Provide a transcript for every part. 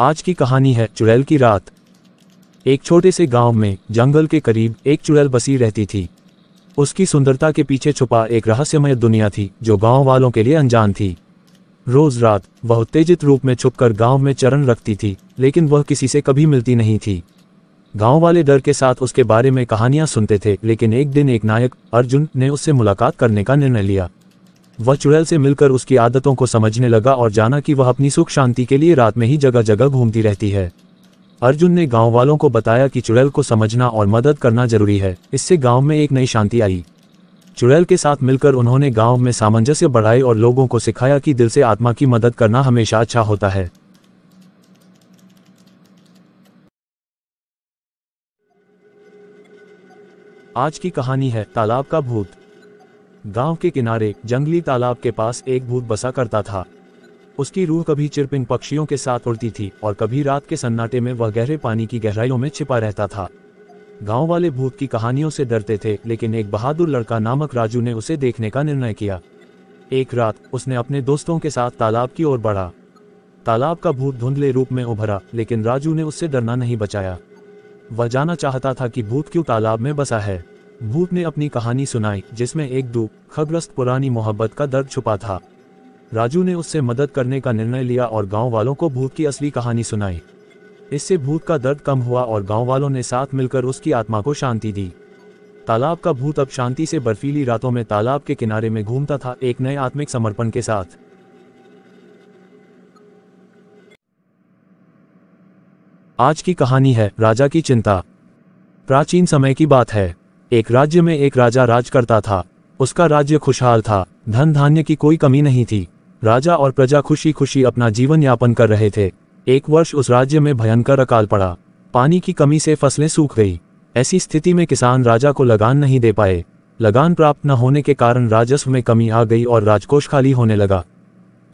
आज की कहानी है चुड़ैल की रात एक छोटे से गांव में जंगल के करीब एक चुड़ैल बसी रहती थी उसकी सुंदरता के पीछे छुपा एक रहस्यमय दुनिया थी जो गांव वालों के लिए अनजान थी रोज रात वह उत्तेजित रूप में छुपकर गांव में चरण रखती थी लेकिन वह किसी से कभी मिलती नहीं थी गांव वाले डर के साथ उसके बारे में कहानियां सुनते थे लेकिन एक दिन एक नायक अर्जुन ने उससे मुलाकात करने का निर्णय लिया वह चुड़ैल से मिलकर उसकी आदतों को समझने लगा और जाना कि वह अपनी सुख शांति के लिए रात में ही जगह जगह घूमती रहती है अर्जुन ने गांव वालों को बताया कि चुड़ैल को समझना और मदद करना जरूरी है इससे गांव में एक नई शांति आई चुड़ैल के साथ मिलकर उन्होंने गांव में सामंजस्य बढ़ाई और लोगों को सिखाया कि दिल से आत्मा की मदद करना हमेशा अच्छा होता है आज की कहानी है तालाब का भूत गांव के किनारे जंगली तालाब के पास एक भूत बसा करता था उसकी रूह कभी चिरपिन पक्षियों के साथ उड़ती थी और कभी रात के सन्नाटे में वह गहरे पानी की गहराइयों में छिपा रहता था गांव वाले भूत की कहानियों से डरते थे लेकिन एक बहादुर लड़का नामक राजू ने उसे देखने का निर्णय किया एक रात उसने अपने दोस्तों के साथ तालाब की ओर बढ़ा तालाब का भूत धुंधले रूप में उभरा लेकिन राजू ने उससे डरना नहीं बचाया वह जाना चाहता था कि भूत क्यों तालाब में बसा है भूत ने अपनी कहानी सुनाई जिसमें एक दुख खग्रस्त पुरानी मोहब्बत का दर्द छुपा था राजू ने उससे मदद करने का निर्णय लिया और गांव वालों को भूत की असली कहानी सुनाई इससे भूत का दर्द कम हुआ और गांव वालों ने साथ मिलकर उसकी आत्मा को शांति दी तालाब का भूत अब शांति से बर्फीली रातों में तालाब के किनारे में घूमता था एक नए आत्मिक समर्पण के साथ आज की कहानी है राजा की चिंता प्राचीन समय की बात है एक राज्य में एक राजा राज करता था उसका राज्य खुशहाल था धन धान्य की कोई कमी नहीं थी राजा और प्रजा खुशी खुशी अपना जीवन यापन कर रहे थे एक वर्ष उस राज्य में भयंकर अकाल पड़ा पानी की कमी से फसलें सूख गई ऐसी स्थिति में किसान राजा को लगान नहीं दे पाए लगान प्राप्त न होने के कारण राजस्व में कमी आ गई और राजकोष खाली होने लगा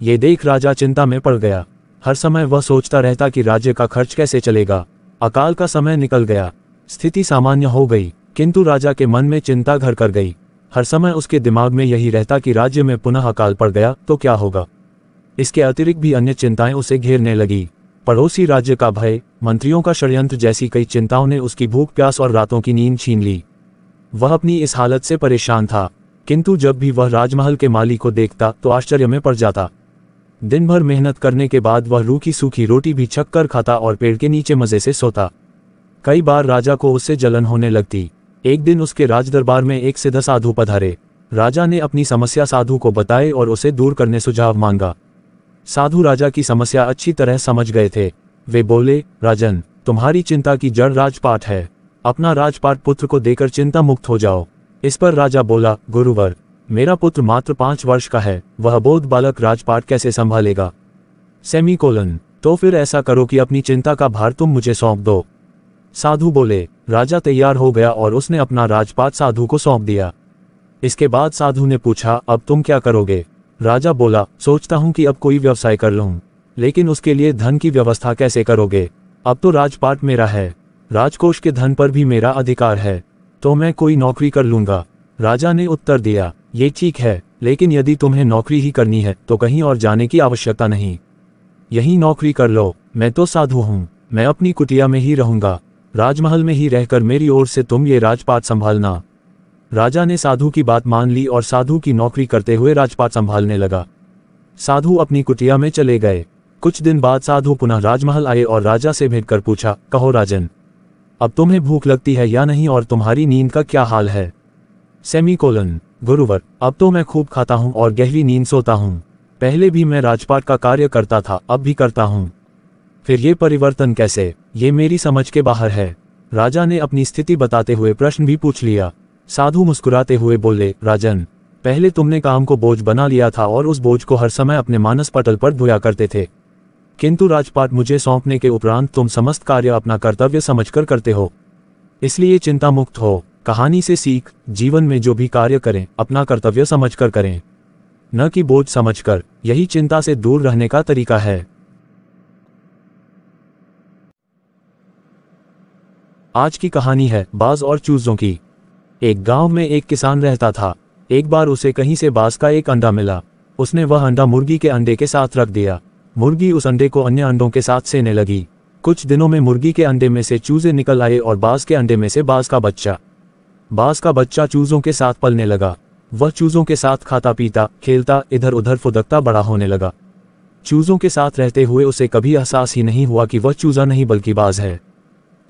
ये देख राजा चिंता में पड़ गया हर समय वह सोचता रहता कि राज्य का खर्च कैसे चलेगा अकाल का समय निकल गया स्थिति सामान्य हो गई किंतु राजा के मन में चिंता घर कर गई हर समय उसके दिमाग में यही रहता कि राज्य में पुनः अकाल पड़ गया तो क्या होगा इसके अतिरिक्त भी अन्य चिंताएं उसे घेरने लगी पड़ोसी राज्य का भय मंत्रियों का षड्यंत्र जैसी कई चिंताओं ने उसकी भूख प्यास और रातों की नींद छीन ली वह अपनी इस हालत से परेशान था किंतु जब भी वह राजमहल के माली को देखता तो आश्चर्य में पड़ जाता दिन भर मेहनत करने के बाद वह रूखी सूखी रोटी भी छक खाता और पेड़ के नीचे मजे से सोता कई बार राजा को उससे जलन होने लगती एक दिन उसके राजदरबार में एक सिद्ध साधु पधारे राजा ने अपनी समस्या साधु को बताई और उसे दूर करने सुझाव मांगा साधु राजा की समस्या अच्छी तरह समझ गए थे वे बोले राजन तुम्हारी चिंता की जड़ राजपाट है अपना राजपाट पुत्र को देकर चिंता मुक्त हो जाओ इस पर राजा बोला गुरुवर मेरा पुत्र मात्र पांच वर्ष का है वह बोध बालक राजपाट कैसे संभालेगा सेमी कोलन तो फिर ऐसा करो कि अपनी चिंता का भार तुम मुझे सौंप दो साधु बोले राजा तैयार हो गया और उसने अपना राजपाट साधु को सौंप दिया इसके बाद साधु ने पूछा अब तुम क्या करोगे राजा बोला सोचता हूँ कि अब कोई व्यवसाय कर लू लेकिन उसके लिए धन की व्यवस्था कैसे करोगे अब तो राजपाट मेरा है राजकोष के धन पर भी मेरा अधिकार है तो मैं कोई नौकरी कर लूंगा राजा ने उत्तर दिया ये ठीक है लेकिन यदि तुम्हें नौकरी ही करनी है तो कहीं और जाने की आवश्यकता नहीं यही नौकरी कर लो मैं तो साधु हूँ मैं अपनी कुटिया में ही रहूंगा राजमहल में ही रहकर मेरी ओर से तुम ये राजपाट संभालना राजा ने साधु की बात मान ली और साधु की नौकरी करते हुए राजपाट संभालने लगा साधु अपनी कुटिया में चले गए कुछ दिन बाद साधु पुनः राजमहल आए और राजा से भेंट कर पूछा कहो राजन अब तुम्हें भूख लगती है या नहीं और तुम्हारी नींद का क्या हाल है सेमी कोलन गुरुवर अब तो मैं खूब खाता हूँ और गहरी नींद सोता हूँ पहले भी मैं राजपाट का कार्य करता था अब भी करता हूँ फिर ये परिवर्तन कैसे ये मेरी समझ के बाहर है राजा ने अपनी स्थिति बताते हुए प्रश्न भी पूछ लिया साधु मुस्कुराते हुए बोले राजन पहले तुमने काम को बोझ बना लिया था और उस बोझ को हर समय अपने मानस पटल पर धोया करते थे किंतु राजपाट मुझे सौंपने के उपरांत तुम समस्त कार्य अपना कर्तव्य समझकर करते हो इसलिए चिंता मुक्त हो कहानी से सीख जीवन में जो भी कार्य करें अपना कर्तव्य समझकर करें न कि बोझ समझकर यही चिंता से दूर रहने का तरीका है आज की कहानी है बाज और चूजों की एक गांव में एक किसान रहता था एक बार उसे कहीं से बाज का एक अंडा मिला उसने वह अंडा मुर्गी के अंडे के साथ रख दिया मुर्गी उस अंडे को अन्य अंडों के साथ सेने लगी कुछ दिनों में मुर्गी के अंडे में से चूजे निकल आए और बाज के अंडे में से बाज का बच्चा बाज का बच्चा चूजों के साथ पलने लगा वह चूजों के साथ खाता पीता खेलता इधर उधर फुदकता बड़ा होने लगा चूजों के साथ रहते हुए उसे कभी एहसास ही नहीं हुआ कि वह चूजा नहीं बल्कि बाज है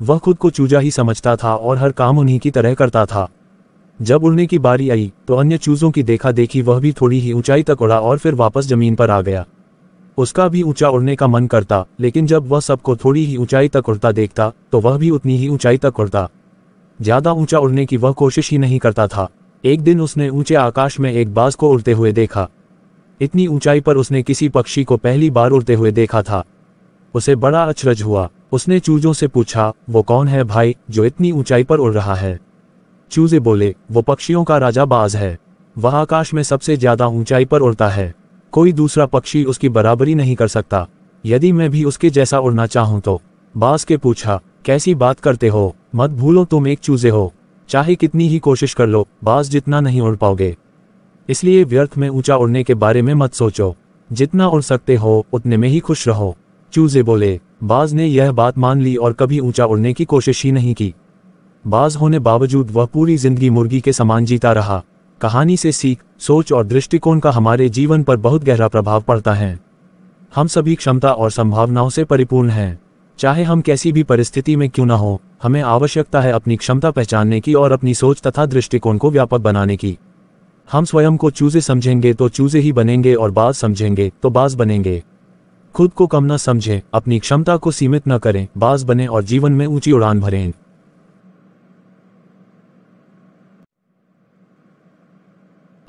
वह खुद को चूजा ही समझता था और हर काम उन्हीं की तरह करता था जब उड़ने की बारी आई तो अन्य चूजों की देखा देखी वह भी थोड़ी ही ऊंचाई तक उड़ा और फिर वापस जमीन पर आ गया उसका भी ऊंचा उड़ने का मन करता लेकिन जब वह सबको थोड़ी ही ऊंचाई तक उड़ता देखता तो वह भी उतनी ही ऊंचाई तक उड़ता ज्यादा ऊंचा उड़ने की वह कोशिश ही नहीं करता था एक दिन उसने ऊंचे आकाश में एक बाज को उड़ते हुए देखा इतनी ऊंचाई पर उसने किसी पक्षी को पहली बार उड़ते हुए देखा था उसे बड़ा अचरज हुआ उसने चूजों से पूछा वो कौन है भाई जो इतनी ऊंचाई पर उड़ रहा है चूजे बोले वो पक्षियों का राजा बाज है वह आकाश में सबसे ज्यादा ऊंचाई पर उड़ता है कोई दूसरा पक्षी उसकी बराबरी नहीं कर सकता यदि मैं भी उसके जैसा उड़ना चाहूँ तो बास के पूछा कैसी बात करते हो मत भूलो तुम एक चूजे हो चाहे कितनी ही कोशिश कर लो बास जितना नहीं उड़ पाओगे इसलिए व्यर्थ में ऊंचा उड़ने के बारे में मत सोचो जितना उड़ सकते हो उतने में ही खुश रहो चूजे बोले बाज ने यह बात मान ली और कभी ऊंचा उड़ने की कोशिश ही नहीं की बाज होने बावजूद वह पूरी जिंदगी मुर्गी के समान जीता रहा कहानी से सीख सोच और दृष्टिकोण का हमारे जीवन पर बहुत गहरा प्रभाव पड़ता है हम सभी क्षमता और संभावनाओं से परिपूर्ण हैं चाहे हम कैसी भी परिस्थिति में क्यों न हो हमें आवश्यकता है अपनी क्षमता पहचानने की और अपनी सोच तथा दृष्टिकोण को व्यापक बनाने की हम स्वयं को चूजे समझेंगे तो चूजे ही बनेंगे और बाज समझेंगे तो बाज बनेंगे खुद को कम न समझें अपनी क्षमता को सीमित न करें बाज बने और जीवन में ऊंची उड़ान भरें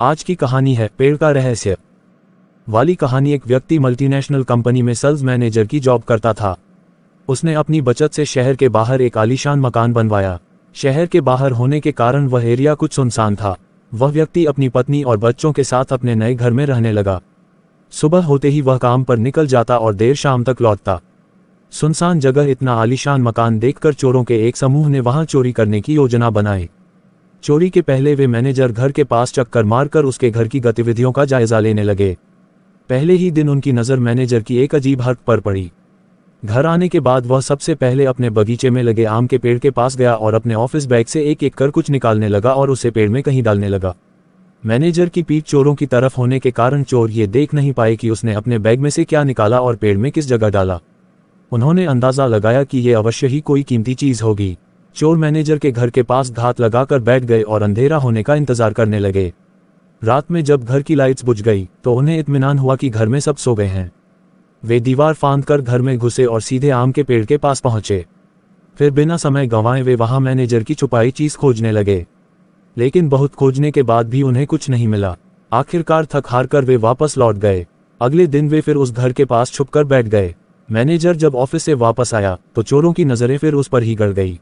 आज की कहानी है पेड़ का रहस्य वाली कहानी एक व्यक्ति मल्टीनेशनल कंपनी में सेल्स मैनेजर की जॉब करता था उसने अपनी बचत से शहर के बाहर एक आलीशान मकान बनवाया शहर के बाहर होने के कारण वह एरिया कुछ सुनसान था वह व्यक्ति अपनी पत्नी और बच्चों के साथ अपने नए घर में रहने लगा सुबह होते ही वह काम पर निकल जाता और देर शाम तक लौटता सुनसान जगह इतना आलिशान मकान देखकर चोरों के एक समूह ने वहां चोरी करने की योजना बनाई चोरी के पहले वे मैनेजर घर के पास चक्कर मारकर उसके घर की गतिविधियों का जायजा लेने लगे पहले ही दिन उनकी नज़र मैनेजर की एक अजीब हर्क पर पड़ी घर आने के बाद वह सबसे पहले अपने बगीचे में लगे आम के पेड़ के पास गया और अपने ऑफिस बैग से एक एक कर कुछ निकालने लगा और उसे पेड़ में कहीं डालने लगा मैनेजर की पीठ चोरों की तरफ होने के कारण चोर ये देख नहीं पाए कि उसने अपने बैग में से क्या निकाला और पेड़ में किस जगह डाला उन्होंने अंदाजा लगाया कि ये अवश्य ही कोई कीमती चीज होगी चोर मैनेजर के घर के पास घात लगाकर बैठ गए और अंधेरा होने का इंतजार करने लगे रात में जब घर की लाइट्स बुझ गई तो उन्हें इतमान हुआ कि घर में सब सो गए हैं वे दीवार फांद कर घर में घुसे और सीधे आम के पेड़ के पास पहुंचे फिर बिना समय गंवाए वे वहां मैनेजर की छुपाई चीज खोजने लगे लेकिन बहुत खोजने के बाद भी उन्हें कुछ नहीं मिला आखिरकार थक हार कर वे वापस लौट गए अगले दिन वे फिर उस घर के पास छुपकर बैठ गए मैनेजर जब ऑफिस से वापस आया तो चोरों की नज़रें फिर उस पर ही गड़ गई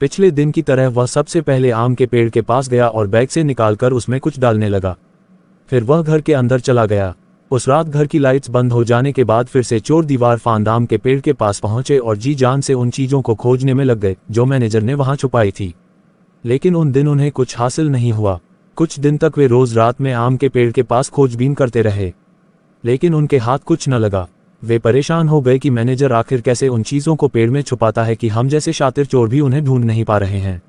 पिछले दिन की तरह वह सबसे पहले आम के पेड़ के पास गया और बैग से निकालकर उसमें कुछ डालने लगा फिर वह घर के अंदर चला गया उस रात घर की लाइट्स बंद हो जाने के बाद फिर से चोर दीवार फांदाम के पेड़ के पास पहुंचे और जी जान से उन चीजों को खोजने में लग गए जो मैनेजर ने वहां छुपाई थी लेकिन उन दिन उन्हें कुछ हासिल नहीं हुआ कुछ दिन तक वे रोज रात में आम के पेड़ के पास खोजबीन करते रहे लेकिन उनके हाथ कुछ न लगा वे परेशान हो गए कि मैनेजर आखिर कैसे उन चीज़ों को पेड़ में छुपाता है कि हम जैसे शातिर चोर भी उन्हें ढूंढ नहीं पा रहे हैं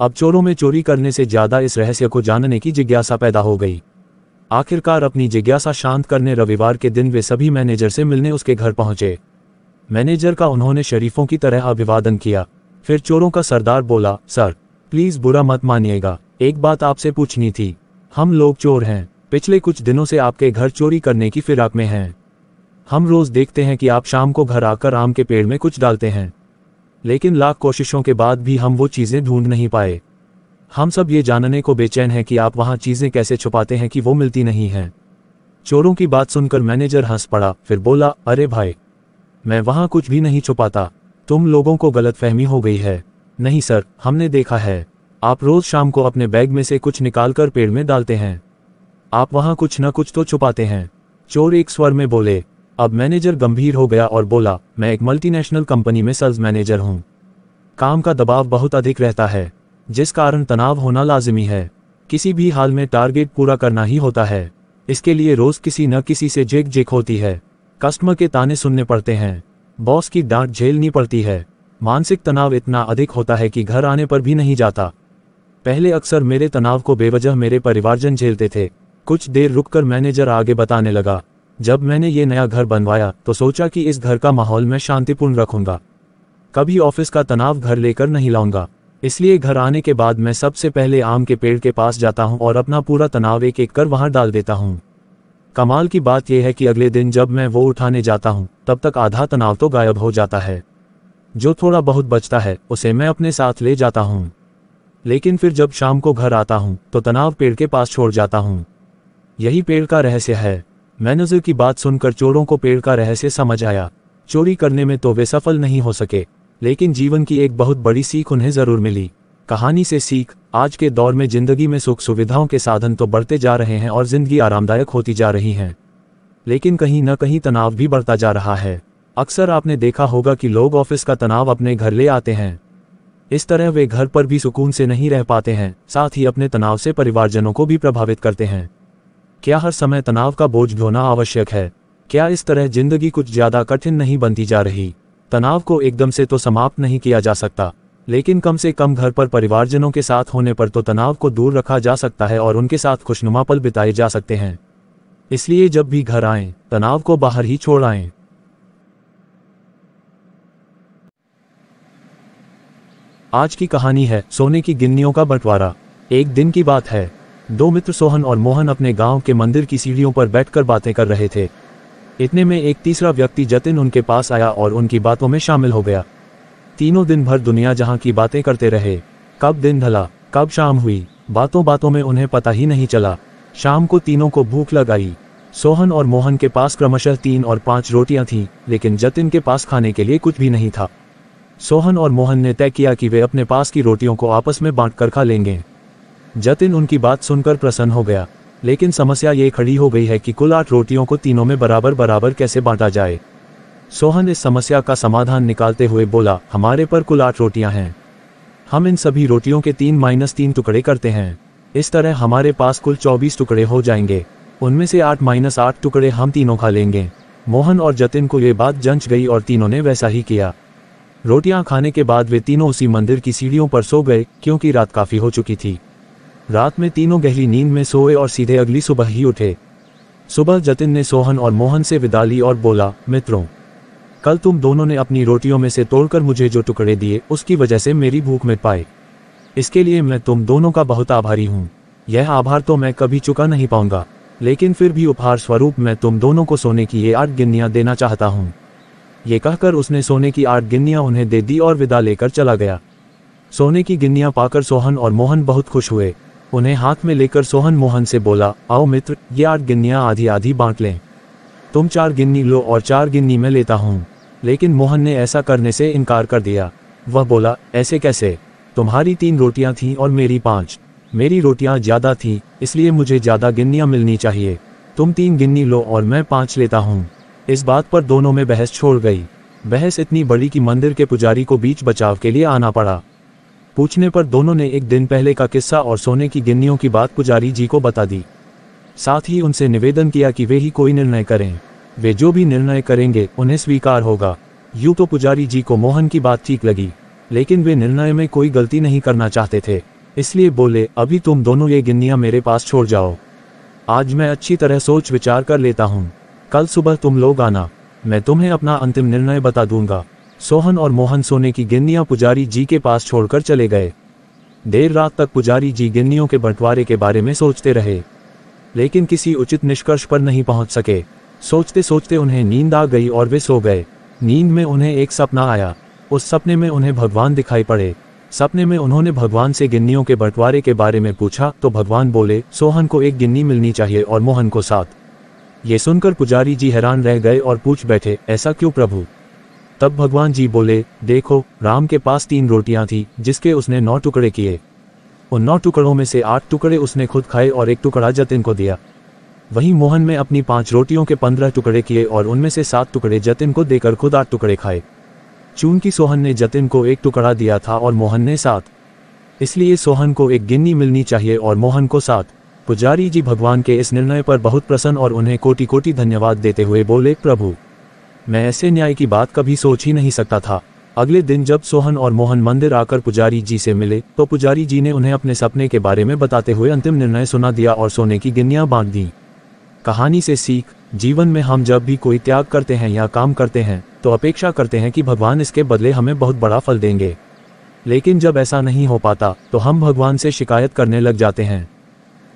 अब चोरों में चोरी करने से ज़्यादा इस रहस्य को जानने की जिज्ञासा पैदा हो गई आखिरकार अपनी जिज्ञासा शांत करने रविवार के दिन वे सभी मैनेजर से मिलने उसके घर पहुंचे मैनेजर का उन्होंने शरीफों की तरह अभिवादन किया फिर चोरों का सरदार बोला सर प्लीज बुरा मत मानिएगा एक बात आपसे पूछनी थी हम लोग चोर हैं पिछले कुछ दिनों से आपके घर चोरी करने की फिराक में हैं हम रोज देखते हैं कि आप शाम को घर आकर आम के पेड़ में कुछ डालते हैं लेकिन लाख कोशिशों के बाद भी हम वो चीज़ें ढूंढ नहीं पाए हम सब ये जानने को बेचैन हैं कि आप वहाँ चीज़ें कैसे छुपाते हैं कि वो मिलती नहीं हैं चोरों की बात सुनकर मैनेजर हंस पड़ा फिर बोला अरे भाई मैं वहां कुछ भी नहीं छुपाता तुम लोगों को गलतफहमी हो गई है नहीं सर हमने देखा है आप रोज शाम को अपने बैग में से कुछ निकालकर पेड़ में डालते हैं आप वहां कुछ न कुछ तो छुपाते हैं चोर एक स्वर में बोले अब मैनेजर गंभीर हो गया और बोला मैं एक मल्टीनेशनल कंपनी में सेल्स मैनेजर हूं काम का दबाव बहुत अधिक रहता है जिस कारण तनाव होना लाजिमी है किसी भी हाल में टारगेट पूरा करना ही होता है इसके लिए रोज किसी न किसी से जेक जेक होती है कस्टमर के ताने सुनने पड़ते हैं बॉस की डांट झेलनी पड़ती है मानसिक तनाव इतना अधिक होता है कि घर आने पर भी नहीं जाता पहले अक्सर मेरे तनाव को बेवजह मेरे परिवारजन झेलते थे कुछ देर रुककर मैनेजर आगे बताने लगा जब मैंने ये नया घर बनवाया तो सोचा कि इस घर का माहौल मैं शांतिपूर्ण रखूंगा कभी ऑफिस का तनाव घर लेकर नहीं लाऊंगा इसलिए घर आने के बाद मैं सबसे पहले आम के पेड़ के पास जाता हूँ और अपना पूरा तनाव एक एक कर वहां डाल देता हूँ कमाल की बात यह है कि अगले दिन जब मैं वो उठाने जाता हूँ तब तक आधा तनाव तो गायब हो जाता है जो थोड़ा बहुत बचता है उसे मैं अपने साथ ले जाता हूँ लेकिन फिर जब शाम को घर आता हूँ तो तनाव पेड़ के पास छोड़ जाता हूँ यही पेड़ का रहस्य है मैनेजर की बात सुनकर चोरों को पेड़ का रहस्य समझ आया चोरी करने में तो वे सफल नहीं हो सके लेकिन जीवन की एक बहुत बड़ी सीख उन्हें जरूर मिली कहानी से सीख आज के दौर में जिंदगी में सुख सुविधाओं के साधन तो बढ़ते जा रहे हैं और जिंदगी आरामदायक होती जा रही है लेकिन कहीं न कहीं तनाव भी बढ़ता जा रहा है अक्सर आपने देखा होगा कि लोग ऑफिस का तनाव अपने घर ले आते हैं इस तरह वे घर पर भी सुकून से नहीं रह पाते हैं साथ ही अपने तनाव से परिवारजनों को भी प्रभावित करते हैं क्या हर समय तनाव का बोझ ढोना आवश्यक है क्या इस तरह जिंदगी कुछ ज्यादा कठिन नहीं बनती जा रही तनाव को एकदम से तो समाप्त नहीं किया जा सकता लेकिन कम से कम घर पर परिवारजनों के साथ होने पर तो तनाव को दूर रखा जा सकता है और उनके साथ खुशनुमा पल बिताए जा सकते हैं इसलिए जब भी घर आएं तनाव को बाहर ही छोड़ आएं आज की कहानी है सोने की गिन्नियों का बंटवारा एक दिन की बात है दो मित्र सोहन और मोहन अपने गांव के मंदिर की सीढ़ियों पर बैठकर बातें कर रहे थे इतने में एक तीसरा व्यक्ति जतिन उनके पास आया और उनकी बातों में शामिल हो गया तीनों दिन भर दुनिया जहां की बातें करते रहे कब दिन ढला कब शाम हुई बातों बातों में उन्हें पता ही नहीं चला शाम को तीनों को भूख लगाई सोहन और मोहन के पास क्रमशः तीन और पांच रोटियां थीं, लेकिन जतिन के पास खाने के लिए कुछ भी नहीं था सोहन और मोहन ने तय किया कि वे अपने पास की रोटियों को आपस में बांट कर खा लेंगे जतिन उनकी बात सुनकर प्रसन्न हो गया लेकिन समस्या ये खड़ी हो गई है कि कुल आठ रोटियों को तीनों में बराबर बराबर कैसे बांटा जाए सोहन इस समस्या का समाधान निकालते हुए बोला हमारे पर कुल आठ रोटियां हैं हम इन सभी रोटियों के तीन माइनस तीन टुकड़े करते हैं इस तरह हमारे पास कुल चौबीस टुकड़े हो जाएंगे उनमें से आठ माइनस आठ टुकड़े हम तीनों खा लेंगे मोहन और जतिन को ये बात जंच गई और तीनों ने वैसा ही किया रोटियां खाने के बाद वे तीनों उसी मंदिर की सीढ़ियों पर सो गए क्योंकि रात काफी हो चुकी थी रात में तीनों गहरी नींद में सोए और सीधे अगली सुबह ही उठे सुबह जतिन ने सोहन और मोहन से विदा ली और बोला मित्रों कल तुम दोनों ने अपनी रोटियों में से तोड़कर मुझे जो टुकड़े दिए उसकी वजह से मेरी भूख मिट पाए इसके लिए मैं तुम दोनों का बहुत आभारी हूँ यह आभार तो मैं कभी चुका नहीं पाऊंगा लेकिन फिर भी उपहार स्वरूप मैं तुम दोनों को सोने की ये आठ गिन्नियाँ देना चाहता हूँ ये कहकर उसने सोने की आठ गिन्नियां उन्हें दे दी और विदा लेकर चला गया सोने की गिन्नियां पाकर सोहन और मोहन बहुत खुश हुए उन्हें हाथ में लेकर सोहन मोहन से बोला आओ मित्र ये आठ गिन्नियां आधी आधी बांट लें तुम चार गिन्नी लो और चार गिन्नी में लेता हूँ लेकिन मोहन ने ऐसा करने से इनकार कर दिया वह बोला ऐसे कैसे तुम्हारी तीन रोटियां थीं और मेरी पांच मेरी रोटियां ज़्यादा थीं इसलिए मुझे ज़्यादा गिन्नियां मिलनी चाहिए तुम तीन गिन्नी लो और मैं पांच लेता हूँ इस बात पर दोनों में बहस छोड़ गई बहस इतनी बड़ी कि मंदिर के पुजारी को बीच बचाव के लिए आना पड़ा पूछने पर दोनों ने एक दिन पहले का किस्सा और सोने की गिन्नियों की बात पुजारी जी को बता दी साथ ही उनसे निवेदन किया कि वे ही कोई निर्णय करें वे जो भी निर्णय करेंगे उन्हें स्वीकार होगा यूं तो पुजारी जी को मोहन की बात ठीक लगी लेकिन वे निर्णय में कोई गलती नहीं करना चाहते थे इसलिए बोले अभी तुम दोनों ये गिन्नियाँ मेरे पास छोड़ जाओ आज मैं अच्छी तरह सोच विचार कर लेता हूँ कल सुबह तुम लोग आना मैं तुम्हें अपना अंतिम निर्णय बता दूंगा सोहन और मोहन सोने की गिन्नियां पुजारी जी के पास छोड़कर चले गए देर रात तक पुजारी जी गिन्नियों के बंटवारे के बारे में सोचते रहे लेकिन किसी उचित निष्कर्ष पर नहीं पहुंच सके सोचते सोचते उन्हें नींद आ गई और वे सो गए नींद में उन्हें एक सपना आया उस सपने में उन्हें भगवान दिखाई पड़े सपने में उन्होंने भगवान से गिन्नियों के बंटवारे के बारे में पूछा तो भगवान बोले सोहन को एक गिन्नी मिलनी चाहिए और मोहन को साथ ये सुनकर पुजारी जी हैरान रह गए और पूछ बैठे ऐसा क्यों प्रभु तब भगवान जी बोले देखो राम के पास तीन रोटियां थी जिसके उसने नौ टुकड़े किए उन नौ टुकड़ों में से आठ टुकड़े उसने खुद खाए और एक टुकड़ा जतिन को दिया वहीं मोहन में अपनी पांच रोटियों के पंद्रह टुकड़े किए और उनमें से सात टुकड़े जतिन को देकर खुद आठ टुकड़े खाए चून की सोहन ने जतिन को एक टुकड़ा दिया था और मोहन ने सात इसलिए सोहन को एक गिन्नी मिलनी चाहिए और मोहन को सात पुजारी जी भगवान के इस निर्णय पर बहुत प्रसन्न और उन्हें कोटि कोटि धन्यवाद देते हुए बोले प्रभु मैं ऐसे न्याय की बात कभी सोच ही नहीं सकता था अगले दिन जब सोहन और मोहन मंदिर आकर पुजारी जी से मिले तो पुजारी जी ने उन्हें अपने सपने के बारे में बताते हुए अंतिम निर्णय सुना दिया और सोने की गिन्नियां बांध दी कहानी से सीख जीवन में हम जब भी कोई त्याग करते हैं या काम करते हैं तो अपेक्षा करते हैं कि भगवान इसके बदले हमें बहुत बड़ा फल देंगे लेकिन जब ऐसा नहीं हो पाता तो हम भगवान से शिकायत करने लग जाते हैं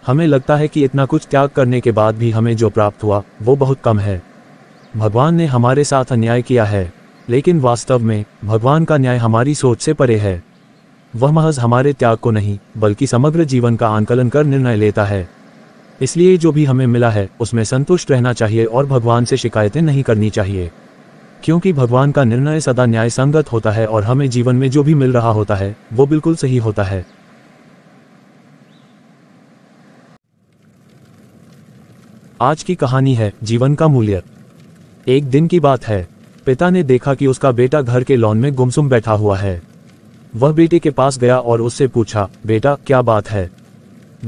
हमें लगता है कि इतना कुछ त्याग करने के बाद भी हमें जो प्राप्त हुआ वो बहुत कम है भगवान ने हमारे साथ अन्याय किया है लेकिन वास्तव में भगवान का न्याय हमारी सोच से परे है वह महज हमारे त्याग को नहीं बल्कि समग्र जीवन का आंकलन कर निर्णय लेता है इसलिए जो भी हमें मिला है उसमें संतुष्ट रहना चाहिए और भगवान से शिकायतें नहीं करनी चाहिए क्योंकि भगवान का निर्णय सदा न्याय संगत होता है और हमें जीवन में जो भी मिल रहा होता है वो बिल्कुल सही होता है आज की कहानी है जीवन का मूल्य एक दिन की बात है पिता ने देखा कि उसका बेटा घर के लॉन में गुमसुम बैठा हुआ है वह बेटे के पास गया और उससे पूछा बेटा क्या बात है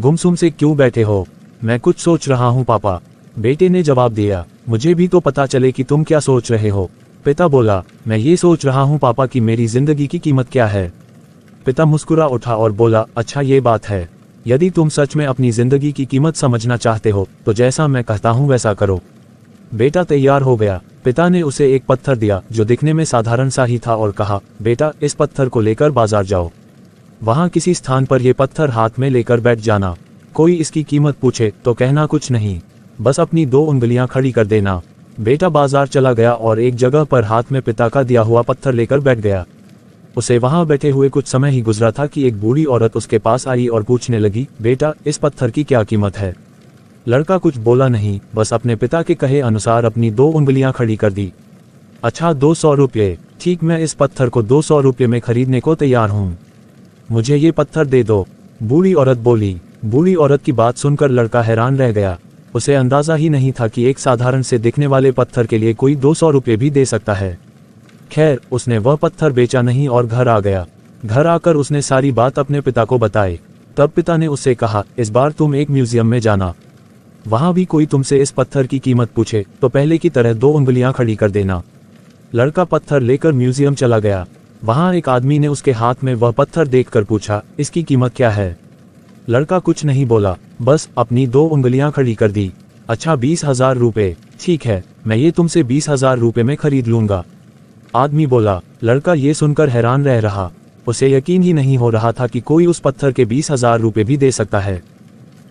गुमसुम से क्यों बैठे हो मैं कुछ सोच रहा हूँ पापा बेटे ने जवाब दिया मुझे भी तो पता चले कि तुम क्या सोच रहे हो पिता बोला मैं ये सोच रहा हूँ पापा कि मेरी जिंदगी की कीमत क्या है पिता मुस्कुरा उठा और बोला अच्छा ये बात है यदि तुम सच में अपनी जिंदगी की कीमत समझना चाहते हो तो जैसा मैं कहता हूँ वैसा करो बेटा तैयार हो गया पिता ने उसे एक पत्थर दिया जो दिखने में साधारण सा ही था और कहा बेटा इस पत्थर को लेकर बाजार जाओ वहाँ किसी स्थान पर यह पत्थर हाथ में लेकर बैठ जाना कोई इसकी कीमत पूछे तो कहना कुछ नहीं बस अपनी दो उंगलियां खड़ी कर देना बेटा बाजार चला गया और एक जगह पर हाथ में पिता का दिया हुआ पत्थर लेकर बैठ गया उसे वहां बैठे हुए कुछ समय ही गुजरा था कि एक बूढ़ी औरत उसके पास आई और पूछने लगी बेटा इस पत्थर की क्या कीमत है लड़का कुछ बोला नहीं बस अपने पिता के कहे अनुसार अपनी दो उंगलियां खड़ी कर दी अच्छा दो सौ रुपये ठीक मैं इस पत्थर को दो सौ रुपये में खरीदने को तैयार हूँ मुझे ये पत्थर दे दो बूढ़ी औरत बोली बूढ़ी औरत की बात सुनकर लड़का हैरान रह गया उसे अंदाजा ही नहीं था कि एक साधारण से दिखने वाले पत्थर के लिए कोई दो सौ रुपये भी दे सकता है खैर उसने वह पत्थर बेचा नहीं और घर आ गया घर आकर उसने सारी बात अपने पिता को बताई तब पिता ने उससे कहा इस बार तुम एक म्यूजियम में जाना वहां भी कोई तुमसे इस पत्थर की कीमत पूछे तो पहले की तरह दो उंगलियां खड़ी कर देना लड़का पत्थर लेकर म्यूजियम चला गया वहां एक आदमी ने उसके हाथ में वह पत्थर देखकर पूछा इसकी कीमत क्या है लड़का कुछ नहीं बोला बस अपनी दो उंगलियां खड़ी कर दी अच्छा बीस हजार रूपए ठीक है मैं ये तुमसे बीस हजार रूपए में खरीद लूंगा आदमी बोला लड़का ये सुनकर हैरान रह रहा उसे यकीन ही नहीं हो रहा था कि कोई उस पत्थर के बीस हजार रुपये भी दे सकता है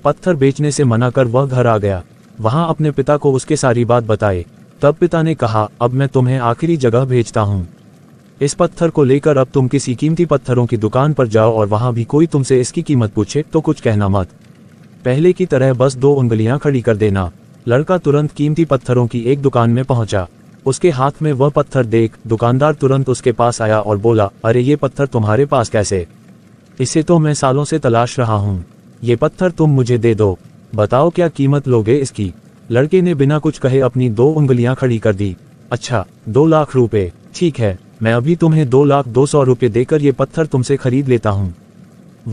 पत्थर बेचने से मना कर वह घर आ गया वहां अपने पिता को उसके सारी बात बताए तब पिता ने कहा अब मैं तुम्हें आखिरी जगह भेजता हूँ इस पत्थर को लेकर अब तुम किसी कीमती पत्थरों की दुकान पर जाओ और वहां भी कोई तुमसे इसकी कीमत पूछे तो कुछ कहना मत पहले की तरह बस दो उंगलियां खड़ी कर देना लड़का तुरंत कीमती पत्थरों की एक दुकान में पहुंचा उसके हाथ में वह पत्थर देख दुकानदार तुरंत उसके पास आया और बोला अरे ये पत्थर तुम्हारे पास कैसे इसे तो मैं सालों से तलाश रहा हूँ ये पत्थर तुम मुझे दे दो बताओ क्या कीमत लोगे इसकी लड़के ने बिना कुछ कहे अपनी दो उंगलियां खड़ी कर दी अच्छा दो लाख रुपए ठीक है मैं अभी तुम्हें दो लाख दो सौ रूपये देकर ये पत्थर तुमसे खरीद लेता हूँ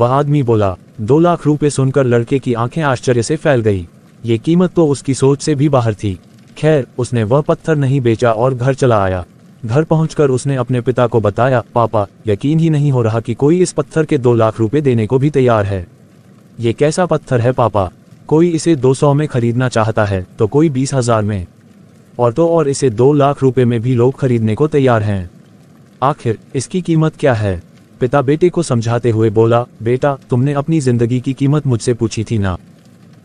वह आदमी बोला दो लाख रुपए सुनकर लड़के की आंखें आश्चर्य से फैल गई ये कीमत तो उसकी सोच से भी बाहर थी खैर उसने वह पत्थर नहीं बेचा और घर चला आया घर पहुंचकर उसने अपने पिता को बताया पापा यकीन ही नहीं हो रहा कि कोई इस पत्थर के दो लाख रुपए देने को भी तैयार है ये कैसा पत्थर है पापा कोई इसे दो सौ में खरीदना चाहता है तो कोई बीस हजार में और तो और इसे दो लाख रुपए में भी लोग खरीदने को तैयार हैं आखिर इसकी कीमत क्या है पिता बेटे को समझाते हुए बोला बेटा तुमने अपनी जिंदगी की कीमत मुझसे पूछी थी ना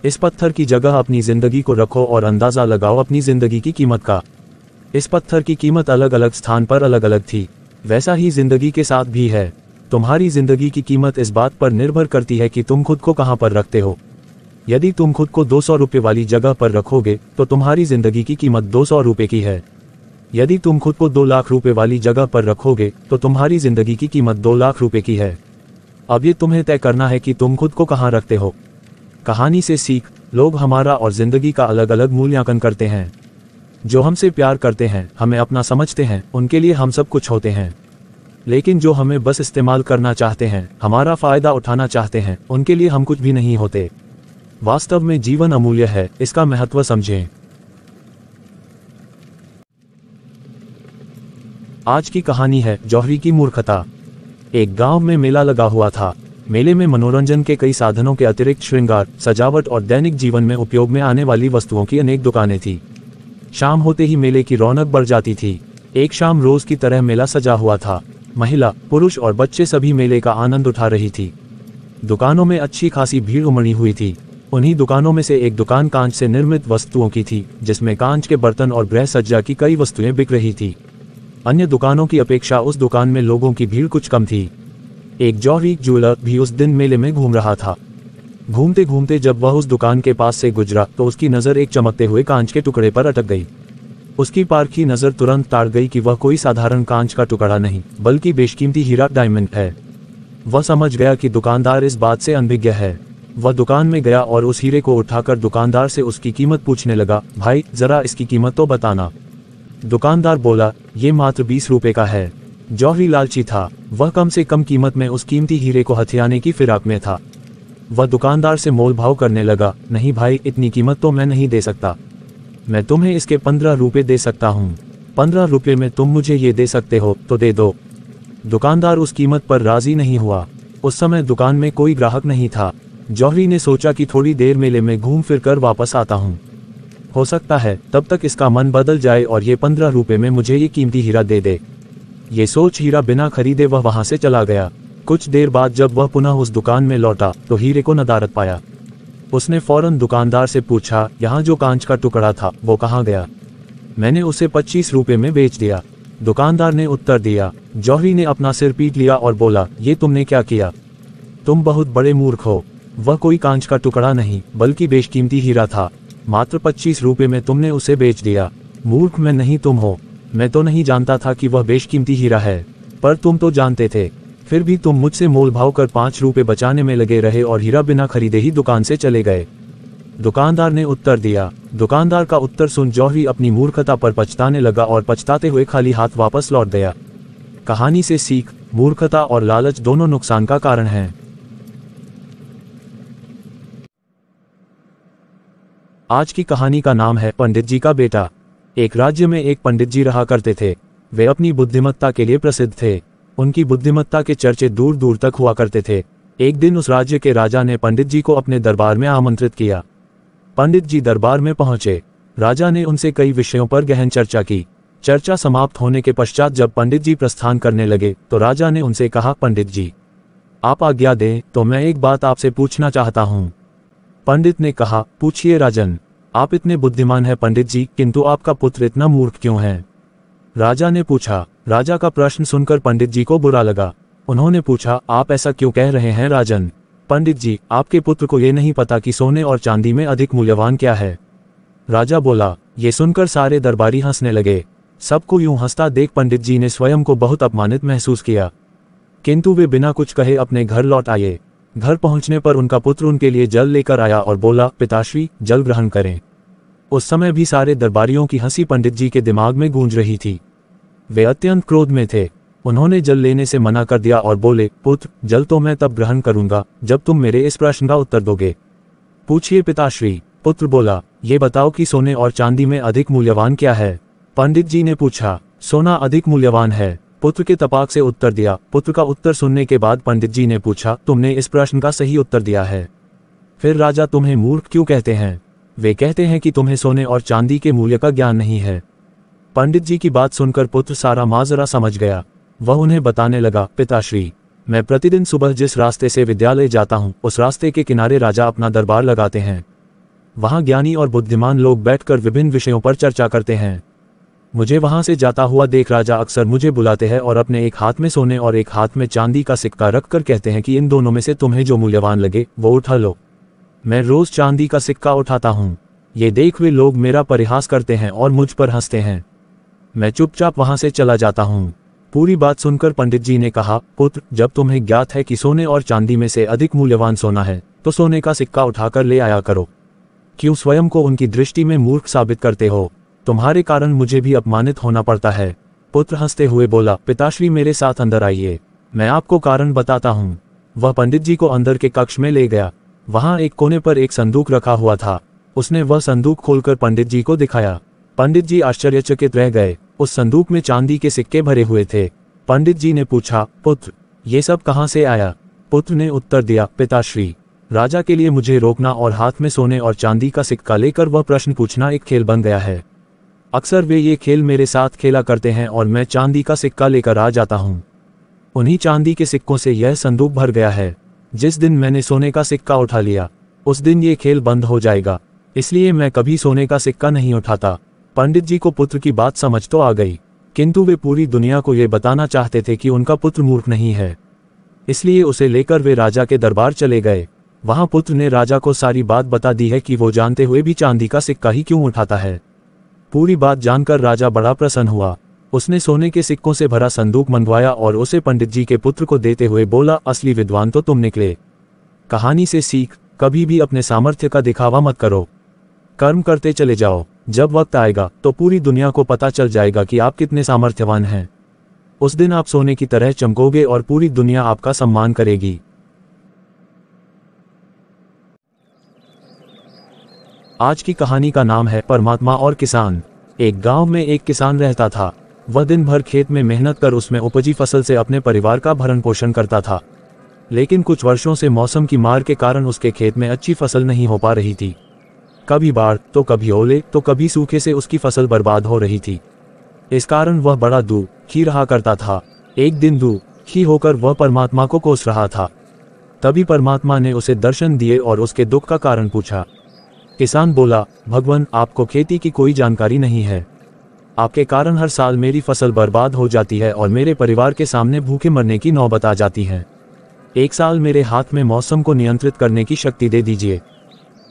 इस पत्थर की जगह अपनी जिंदगी को रखो और अंदाजा लगाओ अपनी जिंदगी की कीमत का इस पत्थर की कीमत अलग अलग स्थान पर अलग अलग थी वैसा ही जिंदगी के साथ भी है तुम्हारी जिंदगी की कीमत इस बात पर निर्भर करती है कि तुम खुद को कहाँ पर रखते हो यदि तुम खुद को दो सौ रुपये वाली जगह पर रखोगे तो तुम्हारी जिंदगी की कीमत दो सौ रुपये की है यदि तुम खुद को दो लाख रुपये वाली जगह पर रखोगे तो तुम्हारी जिंदगी की कीमत दो लाख रुपये की है अब ये तुम्हें तय करना है कि तुम खुद को कहाँ रखते हो कहानी से सीख लोग हमारा और जिंदगी का अलग अलग मूल्यांकन करते हैं जो हमसे प्यार करते हैं हमें अपना समझते हैं उनके लिए हम सब कुछ होते हैं लेकिन जो हमें बस इस्तेमाल करना चाहते हैं हमारा फायदा उठाना चाहते हैं उनके लिए हम कुछ भी नहीं होते वास्तव में जीवन अमूल्य है इसका महत्व समझें आज की कहानी है जौहरी की मूर्खता एक गांव में मेला लगा हुआ था मेले में मनोरंजन के कई साधनों के अतिरिक्त श्रृंगार सजावट और दैनिक जीवन में उपयोग में आने वाली वस्तुओं की अनेक दुकानें थी शाम होते ही मेले की रौनक बढ़ जाती थी एक शाम रोज की तरह मेला सजा हुआ था महिला पुरुष और बच्चे सभी मेले का आनंद उठा रही थी दुकानों में अच्छी खासी भीड़ उमड़ी हुई थी उन्हीं दुकानों में से एक दुकान कांच से निर्मित वस्तुओं की थी जिसमें कांच के बर्तन और गृह सज्जा की कई वस्तुएं बिक रही थी अन्य दुकानों की अपेक्षा उस दुकान में लोगों की भीड़ कुछ कम थी एक जौहरी ज्वेलर भी उस दिन मेले में घूम रहा था घूमते घूमते जब वह उस दुकान के पास से गुजरा तो उसकी नज़र एक चमकते हुए कांच के टुकड़े पर अटक गई उसकी पारखी नज़र तुरंत ताड़ गई कि वह कोई साधारण कांच का टुकड़ा नहीं बल्कि बेशकीमती हीरा डायमंड है वह समझ गया कि दुकानदार इस बात से अनभिज्ञ है वह दुकान में गया और उस हीरे को उठाकर दुकानदार से उसकी कीमत पूछने लगा भाई जरा इसकी कीमत तो बताना दुकानदार बोला ये मात्र बीस रुपए का है जौहरी लालची था वह कम से कम कीमत में उस कीमती हीरे को हथियाने की फिराक में था वह दुकानदार से मोल भाव करने लगा नहीं भाई इतनी कीमत तो मैं नहीं दे सकता मैं तुम्हें इसके पंद्रह रुपये दे सकता हूँ पंद्रह रुपये में तुम मुझे ये दे सकते हो तो दे दो दुकानदार उस कीमत पर राजी नहीं हुआ उस समय दुकान में कोई ग्राहक नहीं था जौहरी ने सोचा कि थोड़ी देर मेले में घूम फिर कर वापस आता हूँ हो सकता है तब तक इसका मन बदल जाए और ये पंद्रह रुपये में मुझे ये कीमती हीरा दे दे ये सोच हीरा बिना खरीदे वह वहां से चला गया कुछ देर बाद जब वह पुनः उस दुकान में लौटा तो हीरे को नदारत पाया उसने फौरन दुकानदार से पूछा यहाँ जो कांच का टुकड़ा था वो कहाँ गया मैंने उसे पच्चीस रुपये में बेच दिया दुकानदार ने उत्तर दिया जौहरी ने अपना सिर पीट लिया और बोला ये तुमने क्या किया तुम बहुत बड़े मूर्ख हो वह कोई कांच का टुकड़ा नहीं बल्कि बेशकीमती हीरा था मात्र पच्चीस रुपये में तुमने उसे बेच दिया मूर्ख में नहीं तुम हो मैं तो नहीं जानता था कि वह बेशकीमती हीरा है पर तुम तो जानते थे फिर भी तुम मुझसे मोल भाव कर पांच रूपए बचाने में लगे रहे और हीरा बिना खरीदे ही दुकान से चले गए दुकानदार ने उत्तर दिया दुकानदार का उत्तर सुन जौहरी अपनी मूर्खता पर पछताने लगा और पछताते हुए खाली हाथ वापस लौट गया कहानी से सीख मूर्खता और लालच दोनों नुकसान का कारण है आज की कहानी का नाम है पंडित जी का बेटा एक राज्य में एक पंडित जी रहा करते थे वे अपनी बुद्धिमत्ता के लिए प्रसिद्ध थे उनकी बुद्धिमत्ता के चर्चे दूर दूर तक हुआ करते थे एक दिन उस राज्य के राजा ने पंडित जी को अपने दरबार में आमंत्रित किया पंडित जी दरबार में पहुंचे राजा ने उनसे कई विषयों पर गहन चर्चा की चर्चा समाप्त होने के पश्चात जब पंडित जी प्रस्थान करने लगे तो राजा ने उनसे कहा पंडित जी आप आज्ञा दें तो मैं एक बात आपसे पूछना चाहता हूं पंडित ने कहा पूछिए राजन आप इतने बुद्धिमान हैं पंडित जी किंतु आपका पुत्र इतना मूर्ख क्यों है राजा ने पूछा राजा का प्रश्न सुनकर पंडित जी को बुरा लगा उन्होंने पूछा आप ऐसा क्यों कह रहे हैं राजन पंडित जी आपके पुत्र को ये नहीं पता कि सोने और चांदी में अधिक मूल्यवान क्या है राजा बोला ये सुनकर सारे दरबारी हंसने लगे सबको यूं हंसता देख पंडित जी ने स्वयं को बहुत अपमानित महसूस किया किंतु वे बिना कुछ कहे अपने घर लौट आए घर पहुंचने पर उनका पुत्र उनके लिए जल लेकर आया और बोला पिताश्री जल ग्रहण करें उस समय भी सारे दरबारियों की हंसी पंडित जी के दिमाग में गूंज रही थी वे अत्यंत क्रोध में थे उन्होंने जल लेने से मना कर दिया और बोले पुत्र जल तो मैं तब ग्रहण करूंगा जब तुम मेरे इस प्रश्न का उत्तर दोगे पूछिए पिताश्री पुत्र बोला ये बताओ कि सोने और चांदी में अधिक मूल्यवान क्या है पंडित जी ने पूछा सोना अधिक मूल्यवान है पुत्र के तपाक से उत्तर दिया पुत्र का उत्तर सुनने के बाद पंडित जी ने पूछा तुमने इस प्रश्न का सही उत्तर दिया है फिर राजा तुम्हें मूर्ख क्यों कहते हैं वे कहते हैं कि तुम्हें सोने और चांदी के मूल्य का ज्ञान नहीं है पंडित जी की बात सुनकर पुत्र सारा माजरा समझ गया वह उन्हें बताने लगा पिताश्री मैं प्रतिदिन सुबह जिस रास्ते से विद्यालय जाता हूँ उस रास्ते के किनारे राजा अपना दरबार लगाते हैं वहाँ ज्ञानी और बुद्धिमान लोग बैठकर विभिन्न विषयों पर चर्चा करते हैं मुझे वहां से जाता हुआ देख राजा अक्सर मुझे बुलाते हैं और अपने एक हाथ में सोने और एक हाथ में चांदी का सिक्का रखकर कहते हैं कि इन दोनों में से तुम्हें जो मूल्यवान लगे वो उठा लो मैं रोज चांदी का सिक्का उठाता हूँ ये देख हुए लोग मेरा परिहास करते हैं और मुझ पर हंसते हैं मैं चुपचाप वहां से चला जाता हूँ पूरी बात सुनकर पंडित जी ने कहा पुत्र जब तुम्हें ज्ञात है कि सोने और चांदी में से अधिक मूल्यवान सोना है तो सोने का सिक्का उठाकर ले आया करो क्यों स्वयं को उनकी दृष्टि में मूर्ख साबित करते हो तुम्हारे कारण मुझे भी अपमानित होना पड़ता है पुत्र हंसते हुए बोला पिताश्री मेरे साथ अंदर आइए मैं आपको कारण बताता हूँ वह पंडित जी को अंदर के कक्ष में ले गया वहां एक कोने पर एक संदूक रखा हुआ था उसने वह संदूक खोलकर पंडित जी को दिखाया पंडित जी आश्चर्यचकित रह गए उस संदूक में चांदी के सिक्के भरे हुए थे पंडित जी ने पूछा पुत्र ये सब कहाँ से आया पुत्र ने उत्तर दिया पिताश्री राजा के लिए मुझे रोकना और हाथ में सोने और चांदी का सिक्का लेकर वह प्रश्न पूछना एक खेल बन गया है अक्सर वे ये खेल मेरे साथ खेला करते हैं और मैं चांदी का सिक्का लेकर आ जाता हूँ उन्हीं चांदी के सिक्कों से यह संदूक भर गया है जिस दिन मैंने सोने का सिक्का उठा लिया उस दिन ये खेल बंद हो जाएगा इसलिए मैं कभी सोने का सिक्का नहीं उठाता पंडित जी को पुत्र की बात समझ तो आ गई किंतु वे पूरी दुनिया को ये बताना चाहते थे कि उनका पुत्र मूर्ख नहीं है इसलिए उसे लेकर वे राजा के दरबार चले गए वहां पुत्र ने राजा को सारी बात बता दी है कि वो जानते हुए भी चांदी का सिक्का ही क्यों उठाता है पूरी बात जानकर राजा बड़ा प्रसन्न हुआ उसने सोने के सिक्कों से भरा संदूक मंगवाया और उसे पंडित जी के पुत्र को देते हुए बोला असली विद्वान तो तुम निकले कहानी से सीख कभी भी अपने सामर्थ्य का दिखावा मत करो कर्म करते चले जाओ जब वक्त आएगा तो पूरी दुनिया को पता चल जाएगा कि आप कितने सामर्थ्यवान हैं उस दिन आप सोने की तरह चमकोगे और पूरी दुनिया आपका सम्मान करेगी आज की कहानी का नाम है परमात्मा और किसान एक गांव में एक किसान रहता था वह दिन भर खेत में मेहनत कर उसमें उपजी फसल से अपने परिवार का भरण पोषण करता था लेकिन कुछ वर्षों से मौसम की मार के कारण उसके खेत में अच्छी फसल नहीं हो पा रही थी कभी बाढ़ तो कभी ओले तो कभी सूखे से उसकी फसल बर्बाद हो रही थी इस कारण वह बड़ा दू खी रहा करता था एक दिन दू खी होकर वह परमात्मा को कोस रहा था तभी परमात्मा ने उसे दर्शन दिए और उसके दुख का कारण पूछा किसान बोला भगवान आपको खेती की कोई जानकारी नहीं है आपके कारण हर साल मेरी फसल बर्बाद हो जाती है और मेरे परिवार के सामने भूखे मरने की नौबत आ जाती है एक साल मेरे हाथ में मौसम को नियंत्रित करने की शक्ति दे दीजिए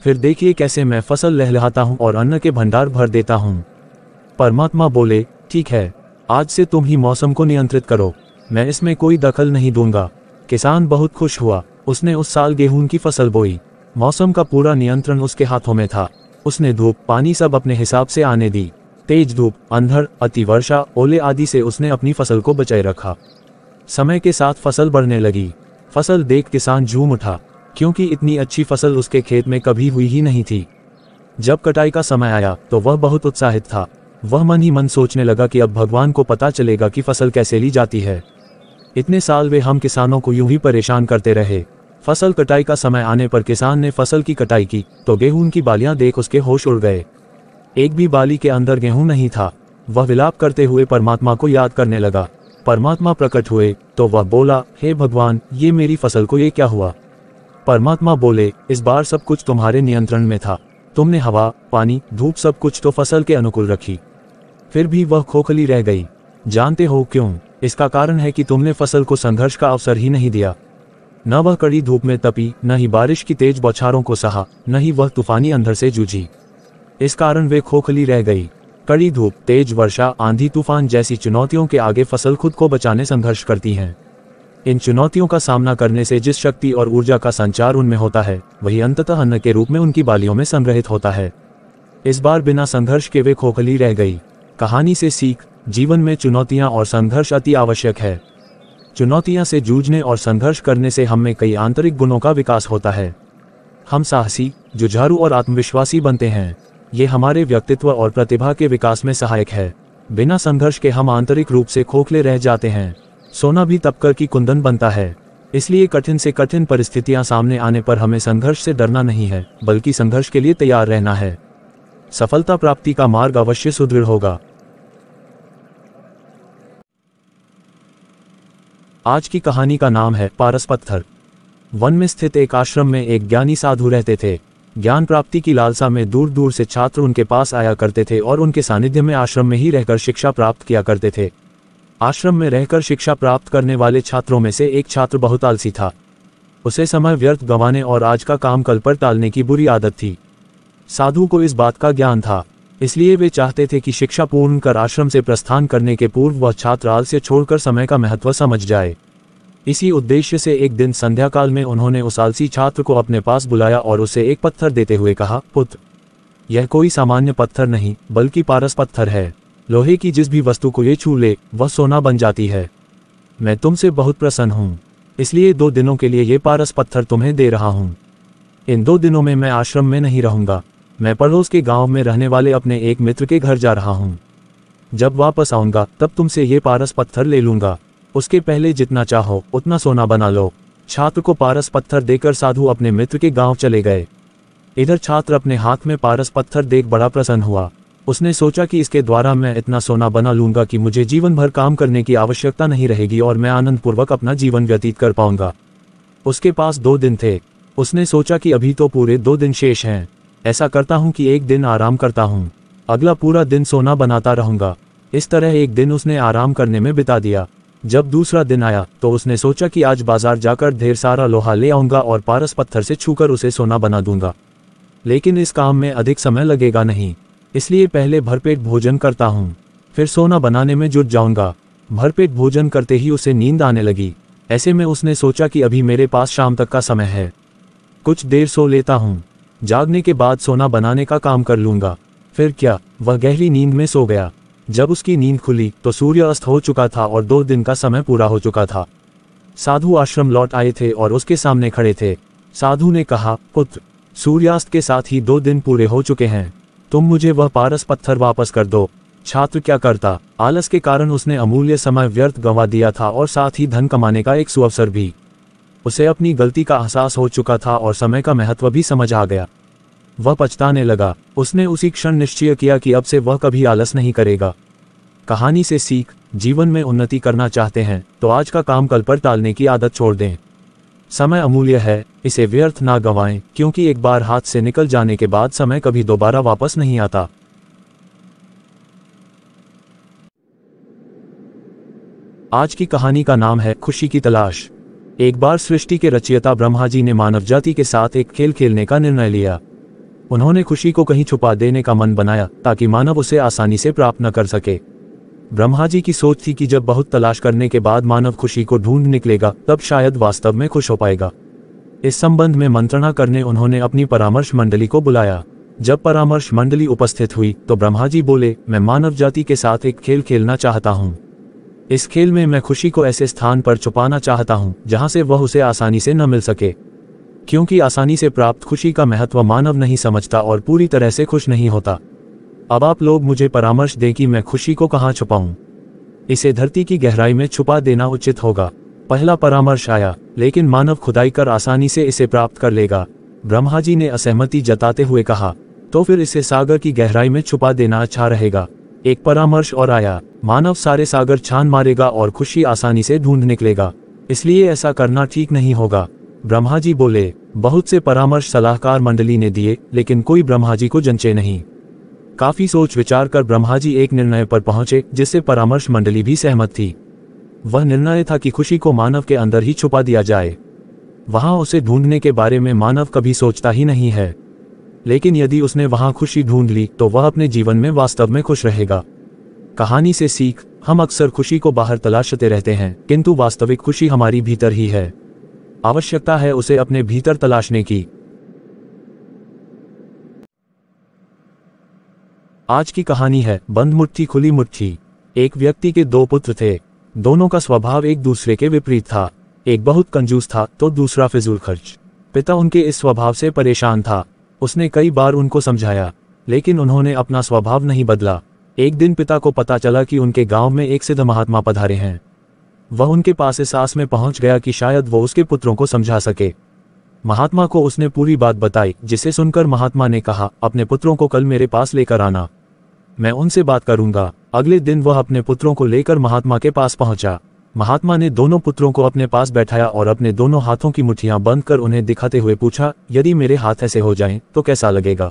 फिर देखिए कैसे मैं फसल लहलहाता हूँ और अन्न के भंडार भर देता हूँ परमात्मा बोले ठीक है आज से तुम ही मौसम को नियंत्रित करो मैं इसमें कोई दखल नहीं दूंगा किसान बहुत खुश हुआ उसने उस साल गेहूं की फसल बोई मौसम का पूरा नियंत्रण उसके हाथों में था उसने धूप पानी सब अपने हिसाब से आने दी तेज धूप अंधड़ अतिवर्षा ओले आदि से उसने अपनी फसल को बचाए रखा समय के साथ फसल बढ़ने लगी फसल देख किसान झूम उठा क्योंकि इतनी अच्छी फसल उसके खेत में कभी हुई ही नहीं थी जब कटाई का समय आया तो वह बहुत उत्साहित था वह मन ही मन सोचने लगा कि अब भगवान को पता चलेगा कि फसल कैसे ली जाती है इतने साल वे हम किसानों को यूं ही परेशान करते रहे फसल कटाई का समय आने पर किसान ने फसल की कटाई की तो गेहूं की बालियां देख उसके होश उड़ गए एक भी बाली के अंदर गेहूं नहीं था वह विलाप करते हुए परमात्मा को याद करने लगा परमात्मा प्रकट हुए तो वह बोला हे hey भगवान ये मेरी फसल को ये क्या हुआ परमात्मा बोले इस बार सब कुछ तुम्हारे नियंत्रण में था तुमने हवा पानी धूप सब कुछ तो फसल के अनुकूल रखी फिर भी वह खोखली रह गई जानते हो क्यों इसका कारण है कि तुमने फसल को संघर्ष का अवसर ही नहीं दिया न वह कड़ी धूप में तपी न ही बारिश की तेज बौछारों को सहा न ही वह तूफानी अंधर से जूझी इस कारण वे खोखली रह गई कड़ी धूप तेज वर्षा आंधी तूफान जैसी चुनौतियों के आगे फसल खुद को बचाने संघर्ष करती हैं इन चुनौतियों का सामना करने से जिस शक्ति और ऊर्जा का संचार उनमें होता है वही अंततः अन्न के रूप में उनकी बालियों में संग्रहित होता है इस बार बिना संघर्ष के वे खोखली रह गई कहानी से सीख जीवन में चुनौतियां और संघर्ष अति आवश्यक है चुनौतियां से जूझने और संघर्ष करने से हम में कई आंतरिक गुणों का विकास होता है हम साहसी जुझारू और आत्मविश्वासी बनते हैं ये हमारे व्यक्तित्व और प्रतिभा के विकास में सहायक है बिना संघर्ष के हम आंतरिक रूप से खोखले रह जाते हैं सोना भी तपकर की कुंदन बनता है इसलिए कठिन से कठिन परिस्थितियां सामने आने पर हमें संघर्ष से डरना नहीं है बल्कि संघर्ष के लिए तैयार रहना है सफलता प्राप्ति का मार्ग अवश्य सुदृढ़ होगा आज की कहानी का नाम है पारस पत्थर वन में स्थित एक आश्रम में एक ज्ञानी साधु रहते थे ज्ञान प्राप्ति की लालसा में दूर दूर से छात्र उनके पास आया करते थे और उनके सानिध्य में आश्रम में ही रहकर शिक्षा प्राप्त किया करते थे आश्रम में रहकर शिक्षा प्राप्त करने वाले छात्रों में से एक छात्र बहुत आलसी था उसे समय व्यर्थ गंवाने और आज का काम कल पर टालने की बुरी आदत थी साधु को इस बात का ज्ञान था इसलिए वे चाहते थे कि शिक्षा पूर्ण कर आश्रम से प्रस्थान करने के पूर्व वह छात्र आलस्य छोड़कर समय का महत्व समझ जाए इसी उद्देश्य से एक दिन संध्याकाल में उन्होंने उस आलसी छात्र को अपने पास बुलाया और उसे एक पत्थर देते हुए कहा पुत्र यह कोई सामान्य पत्थर नहीं बल्कि पारस पत्थर है लोहे की जिस भी वस्तु को ये छू ले वह सोना बन जाती है मैं तुमसे बहुत प्रसन्न हूँ इसलिए दो दिनों के लिए ये पारस पत्थर तुम्हें दे रहा हूँ इन दो दिनों में मैं आश्रम में नहीं रहूंगा मैं पड़ोस के गांव में रहने वाले अपने एक मित्र के घर जा रहा हूँ जब वापस आऊंगा तब तुमसे ये पारस पत्थर ले लूंगा उसके पहले जितना चाहो उतना सोना बना लो छात्र को पारस पत्थर देकर साधु अपने मित्र के गांव चले गए इधर छात्र अपने हाथ में पारस पत्थर देख बड़ा प्रसन्न हुआ उसने सोचा कि इसके द्वारा मैं इतना सोना बना लूंगा कि मुझे जीवन भर काम करने की आवश्यकता नहीं रहेगी और मैं आनंद पूर्वक अपना जीवन व्यतीत कर पाऊंगा उसके पास दो दिन थे उसने सोचा कि अभी तो पूरे दो दिन शेष हैं ऐसा करता हूँ कि एक दिन आराम करता हूँ अगला पूरा दिन सोना बनाता रहूंगा इस तरह एक दिन उसने आराम करने में बिता दिया जब दूसरा दिन आया तो उसने सोचा कि आज बाजार जाकर ढेर सारा लोहा ले आऊंगा और पारस पत्थर से छूकर उसे सोना बना दूंगा लेकिन इस काम में अधिक समय लगेगा नहीं इसलिए पहले भरपेट भोजन करता हूँ फिर सोना बनाने में जुट जाऊंगा भरपेट भोजन करते ही उसे नींद आने लगी ऐसे में उसने सोचा कि अभी मेरे पास शाम तक का समय है कुछ देर सो लेता हूँ जागने के बाद सोना बनाने का काम कर लूंगा फिर क्या वह गहरी नींद में सो गया जब उसकी नींद खुली तो सूर्य अस्त हो चुका था और दो दिन का समय पूरा हो चुका था साधु आश्रम लौट आए थे और उसके सामने खड़े थे साधु ने कहा पुत्र सूर्यास्त के साथ ही दो दिन पूरे हो चुके हैं तुम मुझे वह पारस पत्थर वापस कर दो छात्र क्या करता आलस के कारण उसने अमूल्य समय व्यर्थ गंवा दिया था और साथ ही धन कमाने का एक सुअवसर भी उसे अपनी गलती का एहसास हो चुका था और समय का महत्व भी समझ आ गया वह पछताने लगा उसने उसी क्षण निश्चय किया कि अब से वह कभी आलस नहीं करेगा कहानी से सीख जीवन में उन्नति करना चाहते हैं तो आज का काम कल पर टालने की आदत छोड़ दें समय अमूल्य है इसे व्यर्थ ना गंवाएं क्योंकि एक बार हाथ से निकल जाने के बाद समय कभी दोबारा वापस नहीं आता आज की कहानी का नाम है खुशी की तलाश एक बार सृष्टि के रचयिता ब्रह्मा जी ने मानव जाति के साथ एक खेल खेलने का निर्णय लिया उन्होंने खुशी को कहीं छुपा देने का मन बनाया ताकि मानव उसे आसानी से प्राप्त न कर सके ब्रह्मा जी की सोच थी कि जब बहुत तलाश करने के बाद मानव खुशी को ढूंढ निकलेगा तब शायद वास्तव में खुश हो पाएगा इस संबंध में मंत्रणा करने उन्होंने अपनी परामर्श मंडली को बुलाया जब परामर्श मंडली उपस्थित हुई तो ब्रह्मा जी बोले मैं मानव जाति के साथ एक खेल खेलना चाहता हूँ इस खेल में मैं खुशी को ऐसे स्थान पर छुपाना चाहता हूँ जहाँ से वह उसे आसानी से न मिल सके क्योंकि आसानी से प्राप्त खुशी का महत्व मानव नहीं समझता और पूरी तरह से खुश नहीं होता अब आप लोग मुझे परामर्श दें कि मैं खुशी को कहाँ छुपाऊं इसे धरती की गहराई में छुपा देना उचित होगा पहला परामर्श आया लेकिन मानव खुदाई कर आसानी से इसे प्राप्त कर लेगा ब्रह्मा जी ने असहमति जताते हुए कहा तो फिर इसे सागर की गहराई में छुपा देना अच्छा रहेगा एक परामर्श और आया मानव सारे सागर छान मारेगा और खुशी आसानी से ढूंढ निकलेगा इसलिए ऐसा करना ठीक नहीं होगा ब्रह्मा जी बोले बहुत से परामर्श सलाहकार मंडली ने दिए लेकिन कोई ब्रह्मा जी को जंचे नहीं काफी सोच विचार कर ब्रह्मा जी एक निर्णय पर पहुंचे जिससे परामर्श मंडली भी सहमत थी वह निर्णय था कि खुशी को मानव के अंदर ही छुपा दिया जाए वहां उसे ढूंढने के बारे में मानव कभी सोचता ही नहीं है लेकिन यदि उसने वहां खुशी ढूंढ ली तो वह अपने जीवन में वास्तव में खुश रहेगा कहानी से सीख हम अक्सर खुशी को बाहर तलाशते रहते हैं किंतु वास्तविक खुशी हमारी भीतर ही है आवश्यकता है उसे अपने भीतर तलाशने की आज की कहानी है बंद मुट्ठी खुली मुट्ठी एक व्यक्ति के दो पुत्र थे दोनों का स्वभाव एक दूसरे के विपरीत था एक बहुत कंजूस था तो दूसरा फिजूल खर्च पिता उनके इस स्वभाव से परेशान था उसने कई बार उनको समझाया लेकिन उन्होंने अपना स्वभाव नहीं बदला एक दिन पिता को पता चला कि उनके गांव में एक सिद्ध महात्मा पधारे हैं वह उनके पास एहसास में पहुंच गया कि शायद वह उसके पुत्रों को समझा सके महात्मा को उसने पूरी बात बताई जिसे सुनकर महात्मा ने कहा अपने पुत्रों को कल मेरे पास लेकर आना मैं उनसे बात करूंगा अगले दिन वह अपने पुत्रों को लेकर महात्मा के पास पहुंचा महात्मा ने दोनों पुत्रों को अपने पास बैठाया और अपने दोनों हाथों की मुठ्ठियां बंद कर उन्हें दिखाते हुए पूछा यदि मेरे हाथ ऐसे हो जाएं तो कैसा लगेगा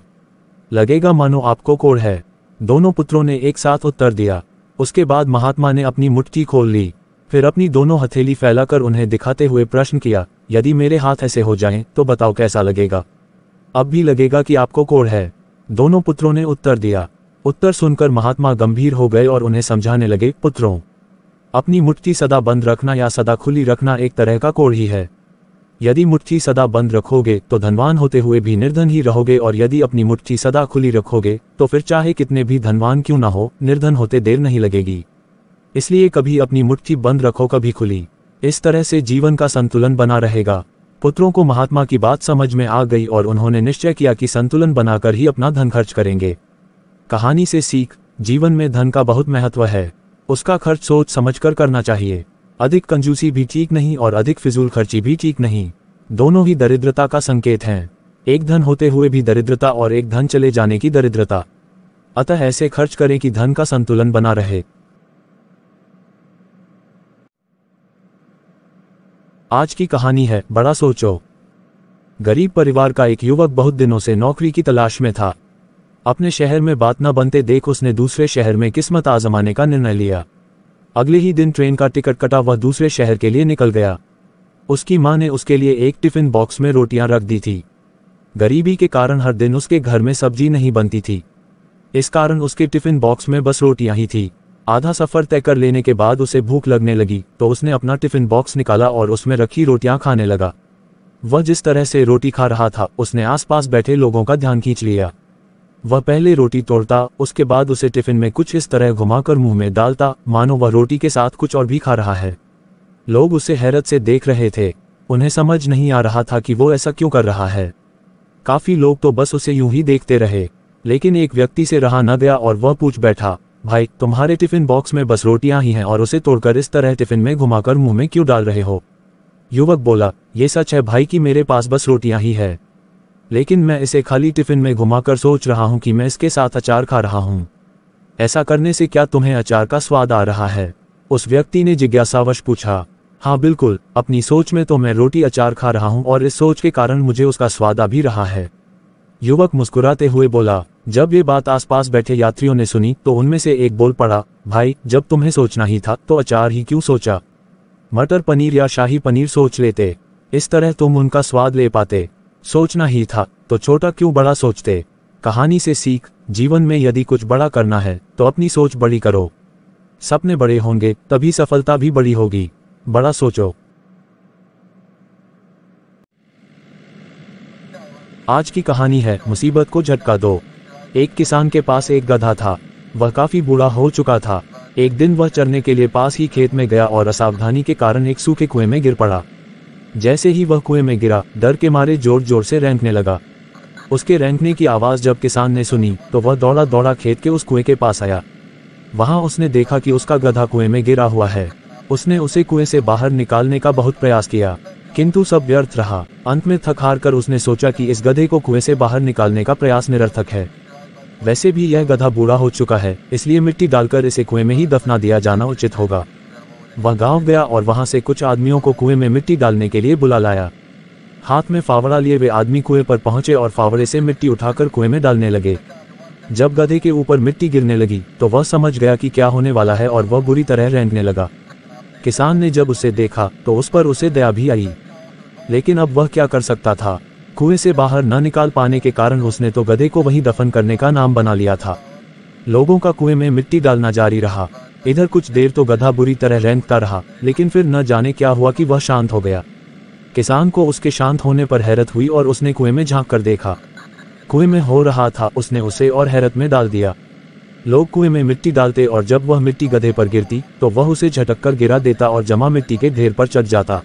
लगेगा मानो आपको कोड़ है दोनों पुत्रों ने एक साथ उत्तर दिया उसके बाद महात्मा ने अपनी मुठ्ठी खोल ली फिर अपनी दोनों हथेली फैलाकर उन्हें दिखाते हुए प्रश्न किया यदि मेरे हाथ ऐसे हो जाए तो बताओ कैसा लगेगा अब भी लगेगा कि आपको कोड़ है दोनों पुत्रों ने उत्तर दिया उत्तर सुनकर महात्मा गंभीर हो गए और उन्हें समझाने लगे पुत्रों अपनी मुठ्ठी सदा बंद रखना या सदा खुली रखना एक तरह का कोड ही है यदि मुठ्ठी सदा बंद रखोगे तो धनवान होते हुए भी निर्धन ही रहोगे और यदि अपनी मुठ्ठी सदा खुली रखोगे तो फिर चाहे कितने भी धनवान क्यों ना हो निर्धन होते देर नहीं लगेगी इसलिए कभी अपनी मुठ्ठी बंद रखो कभी खुली इस तरह से जीवन का संतुलन बना रहेगा पुत्रों को महात्मा की बात समझ में आ गई और उन्होंने निश्चय किया कि संतुलन बनाकर ही अपना धन खर्च करेंगे कहानी से सीख जीवन में धन का बहुत महत्व है उसका खर्च सोच समझकर करना चाहिए अधिक कंजूसी भी ठीक नहीं और अधिक फिजूल खर्ची भी ठीक नहीं दोनों ही दरिद्रता का संकेत हैं एक धन होते हुए भी दरिद्रता और एक धन चले जाने की दरिद्रता अतः ऐसे खर्च करें कि धन का संतुलन बना रहे आज की कहानी है बड़ा सोचो गरीब परिवार का एक युवक बहुत दिनों से नौकरी की तलाश में था अपने शहर में बात न बनते देख उसने दूसरे शहर में किस्मत आजमाने का निर्णय लिया अगले ही दिन ट्रेन का टिकट कटा वह दूसरे शहर के लिए निकल गया उसकी माँ ने उसके लिए एक टिफिन बॉक्स में रोटियां रख दी थी गरीबी के कारण हर दिन उसके घर में सब्जी नहीं बनती थी इस कारण उसके टिफिन बॉक्स में बस रोटियां ही थी आधा सफर तय कर लेने के बाद उसे भूख लगने लगी तो उसने अपना टिफिन बॉक्स निकाला और उसमें रखी रोटियां खाने लगा वह जिस तरह से रोटी खा रहा था उसने आसपास बैठे लोगों का ध्यान खींच लिया वह पहले रोटी तोड़ता उसके बाद उसे टिफिन में कुछ इस तरह घुमाकर मुंह में डालता मानो वह रोटी के साथ कुछ और भी खा रहा है लोग उसे हैरत से देख रहे थे उन्हें समझ नहीं आ रहा था कि वो ऐसा क्यों कर रहा है काफी लोग तो बस उसे यूं ही देखते रहे लेकिन एक व्यक्ति से रहा न गया और वह पूछ बैठा भाई तुम्हारे टिफिन बॉक्स में बस रोटियां ही हैं और उसे तोड़कर इस तरह टिफिन में घुमाकर मुंह में क्यों डाल रहे हो युवक बोला ये सच है भाई कि मेरे पास बस रोटियां ही है लेकिन मैं इसे खाली टिफिन में घुमाकर सोच रहा हूँ कि मैं इसके साथ अचार खा रहा हूँ ऐसा करने से क्या तुम्हें अचार का स्वाद आ रहा है उस व्यक्ति ने जिज्ञासावश पूछा हाँ बिल्कुल अपनी सोच में तो मैं रोटी अचार खा रहा हूँ और इस सोच के कारण मुझे उसका स्वाद आ भी रहा है युवक मुस्कुराते हुए बोला जब ये बात आसपास बैठे यात्रियों ने सुनी तो उनमें से एक बोल पड़ा भाई जब तुम्हें सोचना ही था तो अचार ही क्यों सोचा मटर पनीर या शाही पनीर सोच लेते इस तरह तुम उनका स्वाद ले पाते सोचना ही था तो छोटा क्यों बड़ा सोचते कहानी से सीख जीवन में यदि कुछ बड़ा करना है तो अपनी सोच बड़ी करो सपने बड़े होंगे तभी सफलता भी बड़ी होगी बड़ा सोचो आज की कहानी है मुसीबत को झटका दो एक किसान के पास एक गधा था वह काफी बूढ़ा हो चुका था एक दिन वह चरने के लिए पास ही खेत में गया और असावधानी के कारण एक सूखे कुएं में गिर पड़ा जैसे ही वह कुएं में गिरा डर के मारे जोर जोर से रेंकने लगा उसके रेंकने की आवाज़ जब किसान ने सुनी तो वह दौड़ा दौड़ा खेत के उस कुएं के पास आया वहां उसने देखा कि उसका गधा कुएं में गिरा हुआ है उसने उसे कुएं से बाहर निकालने का बहुत प्रयास किया किंतु सब व्यर्थ रहा अंत में थक हार कर उसने सोचा कि इस गधे को कुएं से बाहर निकालने का प्रयास निरर्थक है वैसे भी यह गधा बूढ़ा हो चुका है इसलिए मिट्टी डालकर इसे कुएं में ही दफना दिया जाना उचित होगा वह गांव गया और वहां से कुछ आदमियों को कुएं में मिट्टी डालने के लिए बुला लाया हाथ में फावड़ा लिए वे आदमी कुएं पर पहुंचे और फावड़े से मिट्टी उठाकर कुएं में डालने लगे जब गधे के ऊपर मिट्टी गिरने लगी तो वह समझ गया कि क्या होने वाला है और वह बुरी तरह रेंगने लगा किसान ने जब उसे देखा तो उस पर उसे दया भी आई लेकिन अब वह क्या कर सकता था कुएं से बाहर न निकाल पाने के कारण उसने तो गधे को वहीं दफन करने का नाम बना लिया था लोगों का कुएं में मिट्टी डालना जारी रहा इधर कुछ देर तो गधा बुरी तरह रेंगता रहा लेकिन फिर न जाने क्या हुआ कि वह शांत हो गया किसान को उसके शांत होने पर हैरत हुई और उसने कुएं में झांक कर देखा कुएं में हो रहा था उसने उसे और हैरत में डाल दिया लोग कुएं में मिट्टी डालते और जब वह मिट्टी गधे पर गिरती तो वह उसे झटक कर गिरा देता और जमा मिट्टी के ढेर पर चढ़ जाता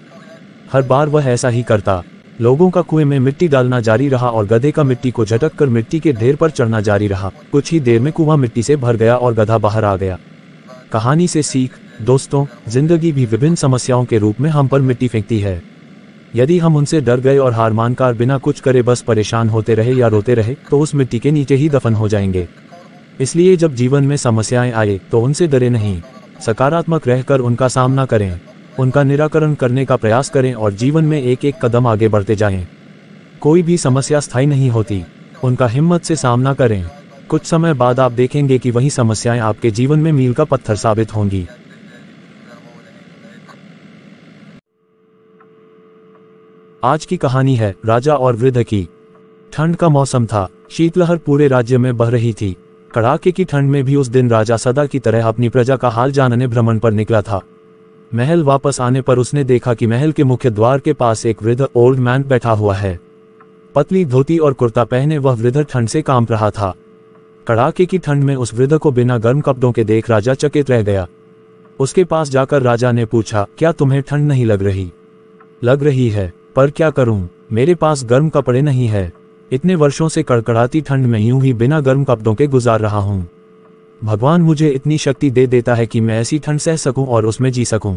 हर बार वह ऐसा ही करता लोगों का कुएं में मिट्टी डालना जारी रहा और गधे का मिट्टी को झटक कर मिट्टी के ढेर पर चढ़ना जारी रहा कुछ ही देर में कुआं मिट्टी से भर गया और गधा बाहर आ गया कहानी से सीख दोस्तों जिंदगी भी विभिन्न समस्याओं के रूप में हम पर मिट्टी फेंकती है यदि हम उनसे डर गए और हार मानकर बिना कुछ करे बस परेशान होते रहे या रोते रहे तो उस मिट्टी के नीचे ही दफन हो जाएंगे इसलिए जब जीवन में समस्याएं आए तो उनसे डरे नहीं सकारात्मक रहकर उनका सामना करें उनका निराकरण करने का प्रयास करें और जीवन में एक एक कदम आगे बढ़ते जाएं। कोई भी समस्या स्थायी नहीं होती उनका हिम्मत से सामना करें कुछ समय बाद आप देखेंगे कि वही समस्याएं आपके जीवन में मील का पत्थर साबित होंगी आज की कहानी है राजा और वृद्ध की ठंड का मौसम था शीतलहर पूरे राज्य में बह रही थी कड़ाके की ठंड में भी उस दिन राजा सदा की तरह अपनी प्रजा का हाल जानने भ्रमण पर निकला था महल वापस आने पर उसने देखा कि महल के मुख्य द्वार के पास एक वृद्ध ओल्ड मैन बैठा हुआ है पतली धोती और कुर्ता पहने वह वृद्ध ठंड से कांप रहा था कड़ाके की ठंड में उस वृद्ध को बिना गर्म कपड़ों के देख राजा चकित रह गया उसके पास जाकर राजा ने पूछा क्या तुम्हें ठंड नहीं लग रही लग रही है पर क्या करूं मेरे पास गर्म कपड़े नहीं है इतने वर्षों से कड़कड़ाती ठंड में यूं ही बिना गर्म कपड़ों के गुजार रहा हूं भगवान मुझे इतनी शक्ति दे देता है कि मैं ऐसी ठंड सह सकूं और उसमें जी सकूं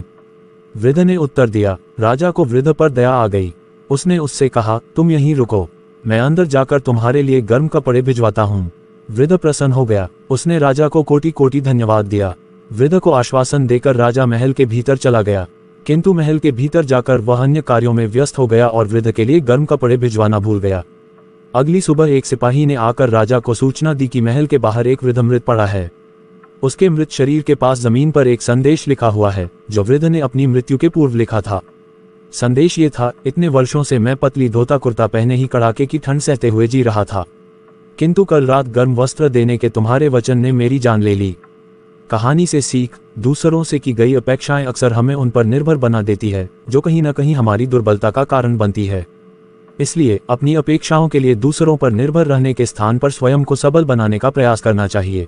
वृद्ध ने उत्तर दिया राजा को वृद्ध पर दया आ गई उसने उससे कहा तुम यहीं रुको मैं अंदर जाकर तुम्हारे लिए गर्म कपड़े भिजवाता हूँ वृद्ध प्रसन्न हो गया उसने राजा को कोटि कोटि धन्यवाद दिया वृद्ध को आश्वासन देकर राजा महल के भीतर चला गया किंतु महल के भीतर जाकर वह अन्य कार्यों में व्यस्त हो गया और वृद्ध के लिए गर्म कपड़े भिजवाना भूल गया अगली सुबह एक सिपाही ने आकर राजा को सूचना दी कि महल के बाहर एक वृद्ध मृत पड़ा है उसके मृत शरीर के पास जमीन पर एक संदेश लिखा हुआ है जो वृद्ध ने अपनी मृत्यु के पूर्व लिखा था संदेश ये था इतने वर्षों से मैं पतली धोता कुर्ता पहने ही कड़ाके की ठंड सहते हुए जी रहा था किंतु कल रात गर्म वस्त्र देने के तुम्हारे वचन ने मेरी जान ले ली कहानी से सीख दूसरों से की गई अपेक्षाएं अक्सर हमें उन पर निर्भर बना देती है जो कहीं ना कहीं हमारी दुर्बलता का कारण बनती है इसलिए अपनी अपेक्षाओं के लिए दूसरों पर निर्भर रहने के स्थान पर स्वयं को सबल बनाने का प्रयास करना चाहिए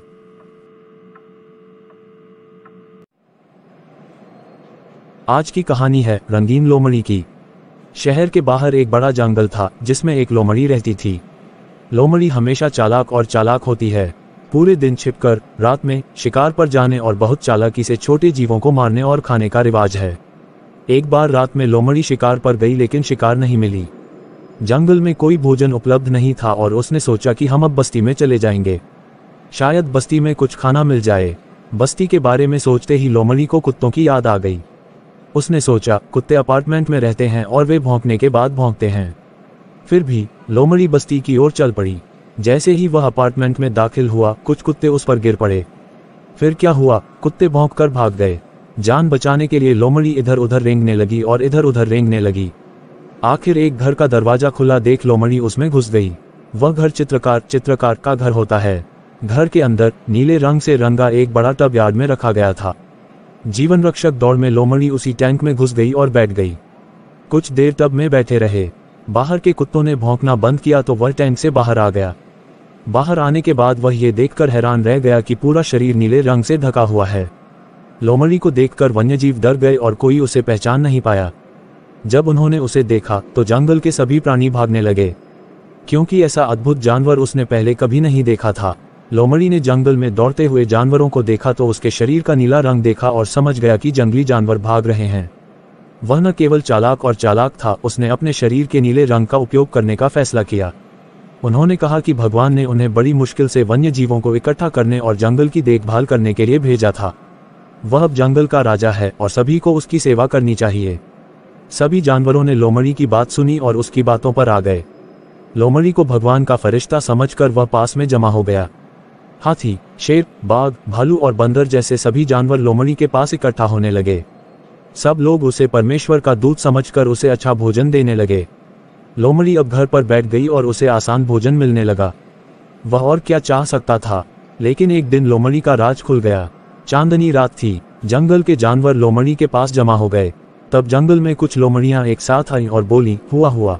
आज की कहानी है रंगीन लोमड़ी की शहर के बाहर एक बड़ा जंगल था जिसमें एक लोमड़ी रहती थी लोमड़ी हमेशा चालाक और चालाक होती है पूरे दिन छिपकर रात में शिकार पर जाने और बहुत चालाकी से छोटे जीवों को मारने और खाने का रिवाज है एक बार रात में लोमड़ी शिकार पर गई लेकिन शिकार नहीं मिली जंगल में कोई भोजन उपलब्ध नहीं था और उसने सोचा कि हम अब बस्ती में चले जाएंगे शायद बस्ती में कुछ खाना मिल जाए बस्ती के बारे में सोचते ही लोमड़ी को कुत्तों की याद आ गई उसने सोचा कुत्ते अपार्टमेंट में रहते हैं और वे भौंकने के बाद भौंकते हैं फिर भी लोमड़ी बस्ती की ओर चल पड़ी जैसे ही वह अपार्टमेंट में दाखिल हुआ कुछ कुत्ते उस पर गिर पड़े फिर क्या हुआ कुत्ते भोंक कर भाग गए जान बचाने के लिए लोमड़ी इधर उधर रेंगने लगी और इधर उधर रेंगने लगी आखिर एक घर का दरवाजा खुला देख लोमड़ी उसमें घुस गई वह घर चित्रकार चित्रकार का घर होता है घर के अंदर नीले रंग से रंगा एक बड़ा टब यार्ड में रखा गया था जीवन रक्षक दौड़ में लोमड़ी उसी टैंक में घुस गई और बैठ गई कुछ देर टब में बैठे रहे बाहर के कुत्तों ने भौंकना बंद किया तो वह टैंक से बाहर आ गया बाहर आने के बाद वह ये देखकर हैरान रह गया कि पूरा शरीर नीले रंग से ढका हुआ है लोमड़ी को देखकर वन्यजीव डर गए और कोई उसे पहचान नहीं पाया जब उन्होंने उसे देखा तो जंगल के सभी प्राणी भागने लगे क्योंकि ऐसा अद्भुत जानवर उसने पहले कभी नहीं देखा था लोमड़ी ने जंगल में दौड़ते हुए जानवरों को देखा तो उसके शरीर का नीला रंग देखा और समझ गया कि जंगली जानवर भाग रहे हैं वह न केवल चालाक और चालाक था उसने अपने शरीर के नीले रंग का उपयोग करने का फैसला किया उन्होंने कहा कि भगवान ने उन्हें बड़ी मुश्किल से वन्य जीवों को इकट्ठा करने और जंगल की देखभाल करने के लिए भेजा था वह अब जंगल का राजा है और सभी को उसकी सेवा करनी चाहिए सभी जानवरों ने लोमड़ी की बात सुनी और उसकी बातों पर आ गए लोमड़ी को भगवान का फरिश्ता समझकर वह पास में जमा हो गया हाथी शेर बाघ भालू और बंदर जैसे सभी जानवर लोमड़ी के पास इकट्ठा होने लगे सब लोग उसे परमेश्वर का दूत समझकर उसे अच्छा भोजन देने लगे लोमड़ी अब घर पर बैठ गई और उसे आसान भोजन मिलने लगा वह और क्या चाह सकता था लेकिन एक दिन लोमड़ी का राज खुल गया चांदनी रात थी जंगल के जानवर लोमड़ी के पास जमा हो गए तब जंगल में कुछ लोमड़ियां एक साथ आई और बोली हुआ हुआ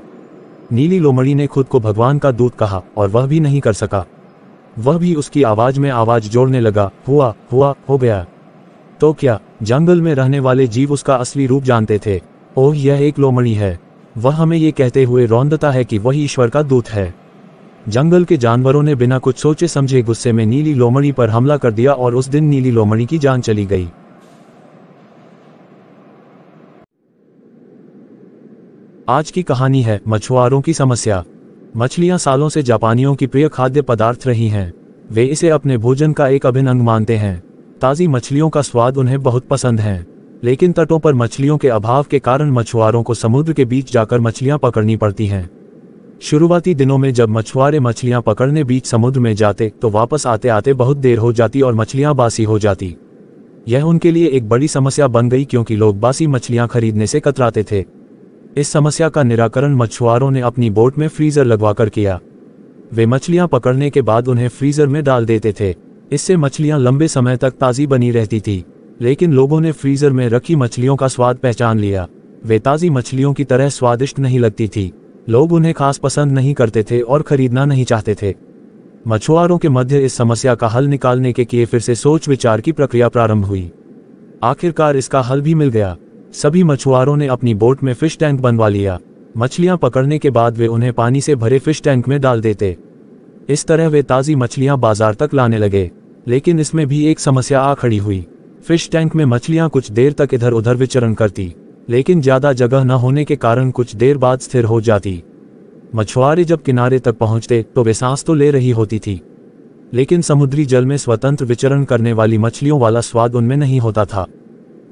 नीली लोमड़ी ने खुद को भगवान का दूत कहा और वह भी नहीं कर सका वह भी उसकी आवाज में आवाज जोड़ने लगा हुआ हुआ हो गया तो क्या जंगल में रहने वाले जीव उसका असली रूप जानते थे ओह यह एक लोमड़ी है वह हमें ये कहते हुए रौंदता है कि वही ईश्वर का दूत है जंगल के जानवरों ने बिना कुछ सोचे समझे गुस्से में नीली लोमड़ी पर हमला कर दिया और उस दिन नीली लोमड़ी की जान चली गई आज की कहानी है मछुआरों की समस्या मछलियां सालों से जापानियों की प्रिय खाद्य पदार्थ रही हैं वे इसे अपने भोजन का एक अभिन्न अंग मानते हैं ताज़ी मछलियों का स्वाद उन्हें बहुत पसंद है लेकिन तटों पर मछलियों के अभाव के कारण मछुआरों को समुद्र के बीच जाकर मछलियां पकड़नी पड़ती हैं शुरुआती दिनों में जब मछुआरे मछलियां पकड़ने बीच समुद्र में जाते तो वापस आते आते बहुत देर हो जाती और मछलियां बासी हो जाती यह उनके लिए एक बड़ी समस्या बन गई क्योंकि लोग बासी मछलियां खरीदने से कतराते थे इस समस्या का निराकरण मछुआरों ने अपनी बोट में फ्रीजर लगवाकर किया वे मछलियां पकड़ने के बाद उन्हें फ्रीजर में डाल देते थे इससे मछलियां लंबे समय तक ताज़ी बनी रहती थी लेकिन लोगों ने फ्रीजर में रखी मछलियों का स्वाद पहचान लिया वे ताज़ी मछलियों की तरह स्वादिष्ट नहीं लगती थी लोग उन्हें खास पसंद नहीं करते थे और खरीदना नहीं चाहते थे मछुआरों के मध्य इस समस्या का हल निकालने के किए फिर से सोच विचार की प्रक्रिया प्रारंभ हुई आखिरकार इसका हल भी मिल गया सभी मछुआरों ने अपनी बोट में फिश टैंक बनवा लिया मछलियां पकड़ने के बाद वे उन्हें पानी से भरे फिश टैंक में डाल देते इस तरह वे ताज़ी मछलियां बाजार तक लाने लगे लेकिन इसमें भी एक समस्या आ खड़ी हुई फिश टैंक में मछलियां कुछ देर तक इधर उधर विचरण करती लेकिन ज्यादा जगह न होने के कारण कुछ देर बाद स्थिर हो जाती मछुआरे जब किनारे तक पहुंचते तो वे सांस तो ले रही होती थी लेकिन समुद्री जल में स्वतंत्र विचरण करने वाली मछलियों वाला स्वाद उनमें नहीं होता था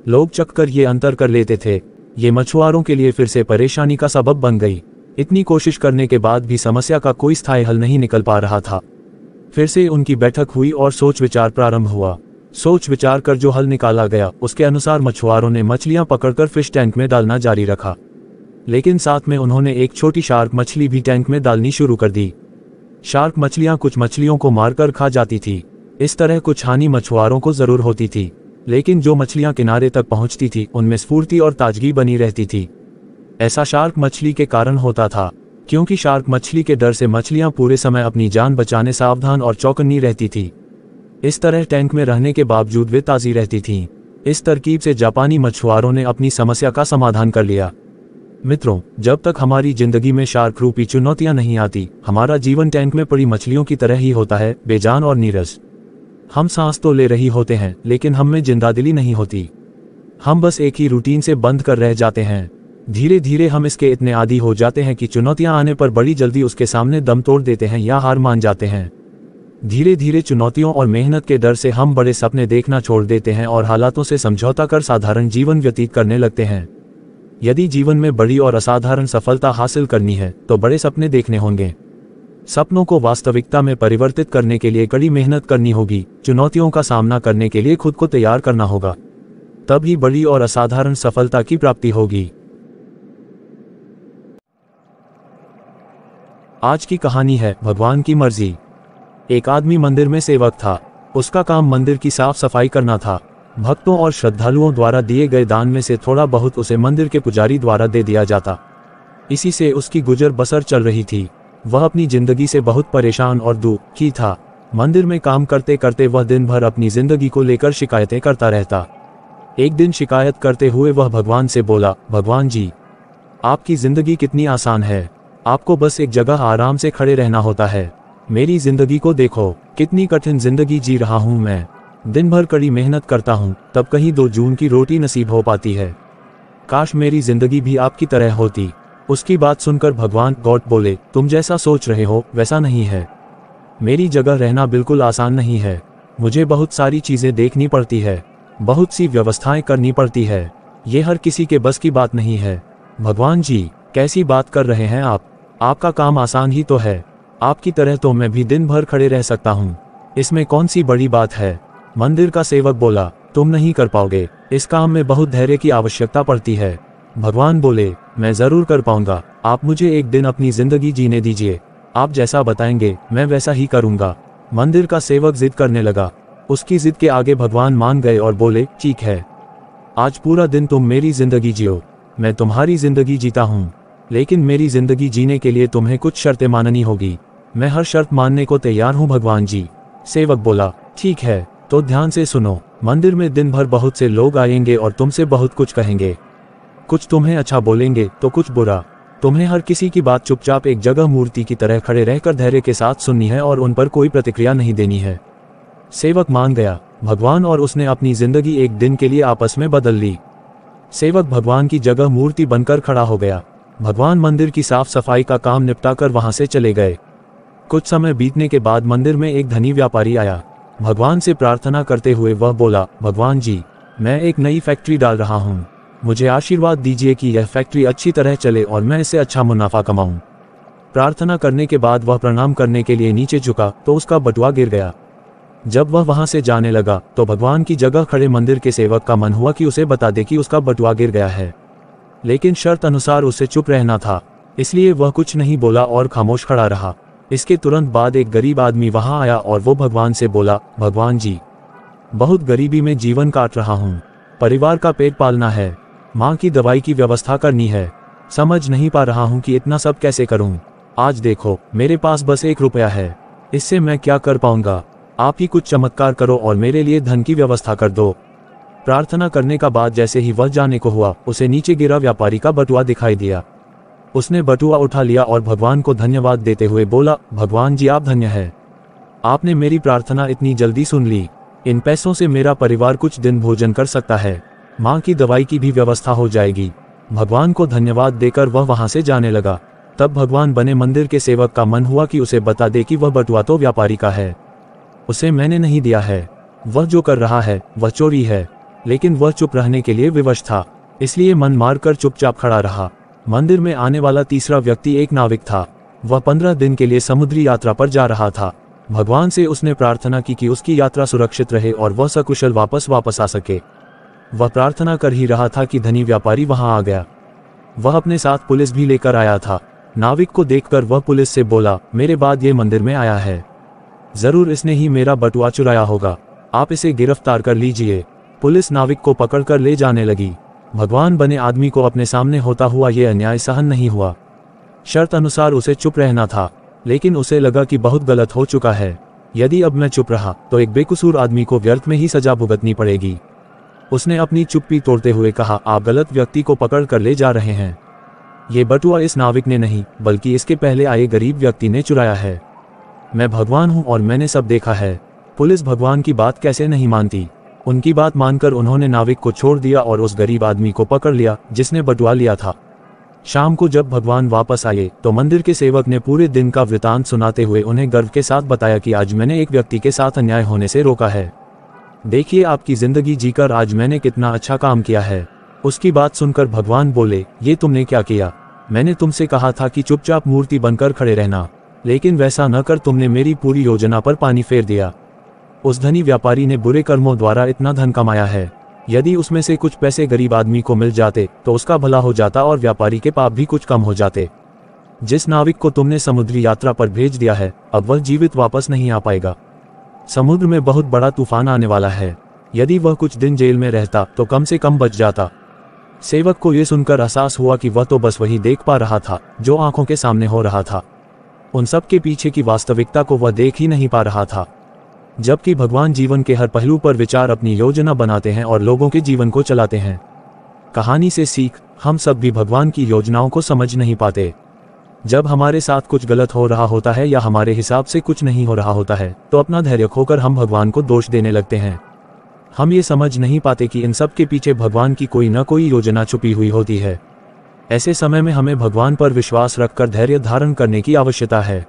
लोग चक्कर ये अंतर कर लेते थे ये मछुआरों के लिए फिर से परेशानी का सबब बन गई इतनी कोशिश करने के बाद भी समस्या का कोई स्थायी हल नहीं निकल पा रहा था फिर से उनकी बैठक हुई और सोच विचार प्रारंभ हुआ सोच विचार कर जो हल निकाला गया उसके अनुसार मछुआरों ने मछलियां पकड़कर फिश टैंक में डालना जारी रखा लेकिन साथ में उन्होंने एक छोटी शार्क मछली भी टैंक में डालनी शुरू कर दी शार्क मछलियां कुछ मछलियों को मारकर खा जाती थी इस तरह कुछ हानि मछुआरों को जरूर होती थी लेकिन जो मछलियां किनारे तक पहुंचती थी उनमें स्फूर्ति और ताजगी बनी रहती थी ऐसा शार्क मछली के कारण होता था क्योंकि शार्क मछली के डर से मछलियां पूरे समय अपनी जान बचाने सावधान और चौकन्नी रहती थी इस तरह टैंक में रहने के बावजूद वे ताज़ी रहती थीं इस तरकीब से जापानी मछुआरों ने अपनी समस्या का समाधान कर लिया मित्रों जब तक हमारी जिंदगी में शार्क रूपी चुनौतियां नहीं आती हमारा जीवन टैंक में पड़ी मछलियों की तरह ही होता है बेजान और नीरज हम सांस तो ले रही होते हैं लेकिन हम में जिंदादिली नहीं होती हम बस एक ही रूटीन से बंद कर रह जाते हैं धीरे धीरे हम इसके इतने आदि हो जाते हैं कि चुनौतियां आने पर बड़ी जल्दी उसके सामने दम तोड़ देते हैं या हार मान जाते हैं धीरे धीरे चुनौतियों और मेहनत के डर से हम बड़े सपने देखना छोड़ देते हैं और हालातों से समझौता कर साधारण जीवन व्यतीत करने लगते हैं यदि जीवन में बड़ी और असाधारण सफलता हासिल करनी है तो बड़े सपने देखने होंगे सपनों को वास्तविकता में परिवर्तित करने के लिए कड़ी मेहनत करनी होगी चुनौतियों का सामना करने के लिए खुद को तैयार करना होगा तब ही बड़ी और असाधारण सफलता की प्राप्ति होगी आज की कहानी है भगवान की मर्जी एक आदमी मंदिर में सेवक था उसका काम मंदिर की साफ सफाई करना था भक्तों और श्रद्धालुओं द्वारा दिए गए दान में से थोड़ा बहुत उसे मंदिर के पुजारी द्वारा दे दिया जाता इसी से उसकी गुजर बसर चल रही थी वह अपनी जिंदगी से बहुत परेशान और दुखी था मंदिर में काम करते करते वह दिन भर अपनी जिंदगी को लेकर शिकायतें करता रहता एक दिन शिकायत करते हुए वह भगवान से बोला भगवान जी आपकी जिंदगी कितनी आसान है आपको बस एक जगह आराम से खड़े रहना होता है मेरी जिंदगी को देखो कितनी कठिन जिंदगी जी रहा हूँ मैं दिन भर कड़ी मेहनत करता हूँ तब कहीं दो जून की रोटी नसीब हो पाती है काश मेरी जिंदगी भी आपकी तरह होती उसकी बात सुनकर भगवान गॉड बोले तुम जैसा सोच रहे हो वैसा नहीं है मेरी जगह रहना बिल्कुल आसान नहीं है मुझे बहुत सारी चीज़ें देखनी पड़ती है बहुत सी व्यवस्थाएं करनी पड़ती है ये हर किसी के बस की बात नहीं है भगवान जी कैसी बात कर रहे हैं आप आपका काम आसान ही तो है आपकी तरह तो मैं भी दिन भर खड़े रह सकता हूँ इसमें कौन सी बड़ी बात है मंदिर का सेवक बोला तुम नहीं कर पाओगे इस काम में बहुत धैर्य की आवश्यकता पड़ती है भगवान बोले मैं जरूर कर पाऊंगा आप मुझे एक दिन अपनी जिंदगी जीने दीजिए आप जैसा बताएंगे मैं वैसा ही करूंगा मंदिर का सेवक जिद करने लगा उसकी जिद के आगे भगवान मान गए और बोले ठीक है आज पूरा दिन तुम मेरी जिंदगी जियो मैं तुम्हारी जिंदगी जीता हूँ लेकिन मेरी जिंदगी जीने के लिए तुम्हें कुछ शर्तें माननी होगी मैं हर शर्त मानने को तैयार हूँ भगवान जी सेवक बोला ठीक है तो ध्यान से सुनो मंदिर में दिन भर बहुत से लोग आएंगे और तुमसे बहुत कुछ कहेंगे कुछ तुम्हें अच्छा बोलेंगे तो कुछ बुरा तुम्हें हर किसी की बात चुपचाप एक जगह मूर्ति की तरह खड़े रहकर धैर्य के साथ सुननी है और उन पर कोई प्रतिक्रिया नहीं देनी है सेवक मान गया भगवान और उसने अपनी जिंदगी एक दिन के लिए आपस में बदल ली सेवक भगवान की जगह मूर्ति बनकर खड़ा हो गया भगवान मंदिर की साफ सफाई का काम निपटा कर वहां से चले गए कुछ समय बीतने के बाद मंदिर में एक धनी व्यापारी आया भगवान से प्रार्थना करते हुए वह बोला भगवान जी मैं एक नई फैक्ट्री डाल रहा हूँ मुझे आशीर्वाद दीजिए कि यह फैक्ट्री अच्छी तरह चले और मैं इसे अच्छा मुनाफा कमाऊं। प्रार्थना करने के बाद वह प्रणाम करने के लिए नीचे झुका तो उसका बटुआ गिर गया जब वह वहां से जाने लगा तो भगवान की जगह खड़े मंदिर के सेवक का मन हुआ कि उसे बता दे कि उसका बटुआ गिर गया है लेकिन शर्त अनुसार उसे चुप रहना था इसलिए वह कुछ नहीं बोला और खामोश खड़ा रहा इसके तुरंत बाद एक गरीब आदमी वहां आया और वो भगवान से बोला भगवान जी बहुत गरीबी में जीवन काट रहा हूँ परिवार का पेट पालना है माँ की दवाई की व्यवस्था करनी है समझ नहीं पा रहा हूँ कि इतना सब कैसे करूँ आज देखो मेरे पास बस एक रुपया है इससे मैं क्या कर पाऊंगा आप ही कुछ चमत्कार करो और मेरे लिए धन की व्यवस्था कर दो प्रार्थना करने का बाद जैसे ही वह जाने को हुआ उसे नीचे गिरा व्यापारी का बटुआ दिखाई दिया उसने बटुआ उठा लिया और भगवान को धन्यवाद देते हुए बोला भगवान जी आप धन्य है आपने मेरी प्रार्थना इतनी जल्दी सुन ली इन पैसों से मेरा परिवार कुछ दिन भोजन कर सकता है माँ की दवाई की भी व्यवस्था हो जाएगी भगवान को धन्यवाद देकर वह वहां से जाने लगा तब भगवान बने मंदिर के सेवक का मन हुआ कि उसे बता दे कि वह बटुआ तो व्यापारी का है उसे मैंने नहीं दिया है वह जो कर रहा है वह चोरी है लेकिन वह चुप रहने के लिए विवश था इसलिए मन मारकर चुपचाप खड़ा रहा मंदिर में आने वाला तीसरा व्यक्ति एक नाविक था वह पंद्रह दिन के लिए समुद्री यात्रा पर जा रहा था भगवान से उसने प्रार्थना की कि उसकी यात्रा सुरक्षित रहे और वह सकुशल वापस वापस आ सके वह प्रार्थना कर ही रहा था कि धनी व्यापारी वहां आ गया वह अपने साथ पुलिस भी लेकर आया था नाविक को देखकर वह पुलिस से बोला मेरे बाद ये मंदिर में आया है जरूर इसने ही मेरा बटुआ चुराया होगा आप इसे गिरफ्तार कर लीजिए पुलिस नाविक को पकड़कर ले जाने लगी भगवान बने आदमी को अपने सामने होता हुआ ये अन्याय सहन नहीं हुआ शर्त अनुसार उसे चुप रहना था लेकिन उसे लगा कि बहुत गलत हो चुका है यदि अब मैं चुप रहा तो एक बेकसूर आदमी को व्यर्थ में ही सजा भुगतनी पड़ेगी उसने अपनी चुप्पी तोड़ते हुए कहा आप गलत व्यक्ति को पकड़ कर ले जा रहे हैं ये बटुआ इस नाविक ने नहीं बल्कि इसके पहले आए गरीब व्यक्ति ने चुराया है मैं भगवान हूँ और मैंने सब देखा है पुलिस भगवान की बात कैसे नहीं मानती उनकी बात मानकर उन्होंने नाविक को छोड़ दिया और उस गरीब आदमी को पकड़ लिया जिसने बटवा लिया था शाम को जब भगवान वापस आए तो मंदिर के सेवक ने पूरे दिन का वृतांत सुनाते हुए उन्हें गर्व के साथ बताया कि आज मैंने एक व्यक्ति के साथ अन्याय होने से रोका है देखिए आपकी जिंदगी जीकर आज मैंने कितना अच्छा काम किया है उसकी बात सुनकर भगवान बोले ये तुमने क्या किया मैंने तुमसे कहा था कि चुपचाप मूर्ति बनकर खड़े रहना लेकिन वैसा न कर तुमने मेरी पूरी योजना पर पानी फेर दिया उस धनी व्यापारी ने बुरे कर्मों द्वारा इतना धन कमाया है यदि उसमें से कुछ पैसे गरीब आदमी को मिल जाते तो उसका भला हो जाता और व्यापारी के पाप भी कुछ कम हो जाते जिस नाविक को तुमने समुद्री यात्रा पर भेज दिया है अब वह जीवित वापस नहीं आ पाएगा समुद्र में बहुत बड़ा तूफान आने वाला है यदि वह कुछ दिन जेल में रहता तो कम से कम बच जाता सेवक को यह सुनकर एहसास हुआ कि वह तो बस वही देख पा रहा था जो आंखों के सामने हो रहा था उन सब के पीछे की वास्तविकता को वह देख ही नहीं पा रहा था जबकि भगवान जीवन के हर पहलू पर विचार अपनी योजना बनाते हैं और लोगों के जीवन को चलाते हैं कहानी से सीख हम सब भी भगवान की योजनाओं को समझ नहीं पाते जब हमारे साथ कुछ गलत हो रहा होता है या हमारे हिसाब से कुछ नहीं हो रहा होता है तो अपना धैर्य खोकर हम भगवान को दोष देने लगते हैं हम ये समझ नहीं पाते कि इन सब के पीछे भगवान की कोई न कोई योजना छुपी हुई होती है ऐसे समय में हमें भगवान पर विश्वास रखकर धैर्य धारण करने की आवश्यकता है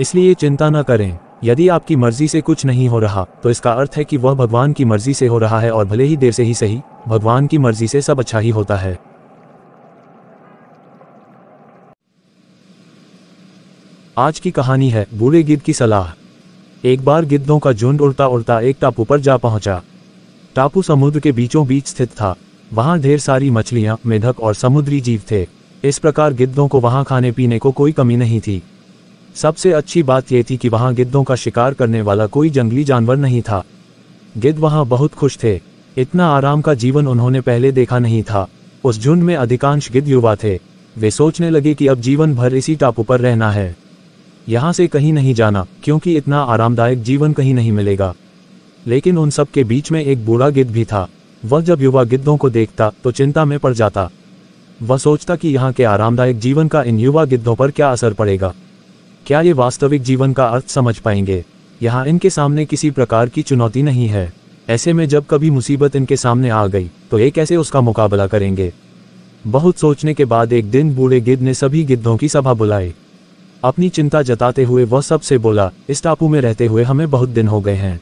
इसलिए चिंता न करें यदि आपकी मर्जी से कुछ नहीं हो रहा तो इसका अर्थ है कि वह भगवान की मर्जी से हो रहा है और भले ही देर से ही सही भगवान की मर्जी से सब अच्छा ही होता है आज की कहानी है बूढ़े गिद्ध की सलाह एक बार गिद्धों का झुंड उड़ता उड़ता एक टापू पर जा पहुंचा टापू समुद्र के बीचों बीच स्थित था वहां ढेर सारी मछलियां मेढक और समुद्री जीव थे इस प्रकार गिद्धों को वहां खाने पीने को कोई कमी नहीं थी सबसे अच्छी बात यह थी कि वहां गिद्धों का शिकार करने वाला कोई जंगली जानवर नहीं था गिद्ध वहां बहुत खुश थे इतना आराम का जीवन उन्होंने पहले देखा नहीं था उस झुंड में अधिकांश गिद्ध युवा थे वे सोचने लगे कि अब जीवन भर इसी टापू पर रहना है यहां से कहीं नहीं जाना क्योंकि इतना आरामदायक जीवन कहीं नहीं मिलेगा लेकिन उन सब के बीच में एक बूढ़ा गिद्ध भी था वह जब युवा गिद्धों को देखता तो चिंता में पड़ जाता वह सोचता कि यहाँ के आरामदायक जीवन का इन युवा गिद्धों पर क्या असर पड़ेगा क्या ये वास्तविक जीवन का अर्थ समझ पाएंगे यहाँ इनके सामने किसी प्रकार की चुनौती नहीं है ऐसे में जब कभी मुसीबत इनके सामने आ गई तो ये कैसे उसका मुकाबला करेंगे बहुत सोचने के बाद एक दिन बूढ़े गिद्ध ने सभी गिद्धों की सभा बुलाई अपनी चिंता जताते हुए वह सबसे बोला इस टापू में रहते हुए हमें बहुत दिन हो गए हैं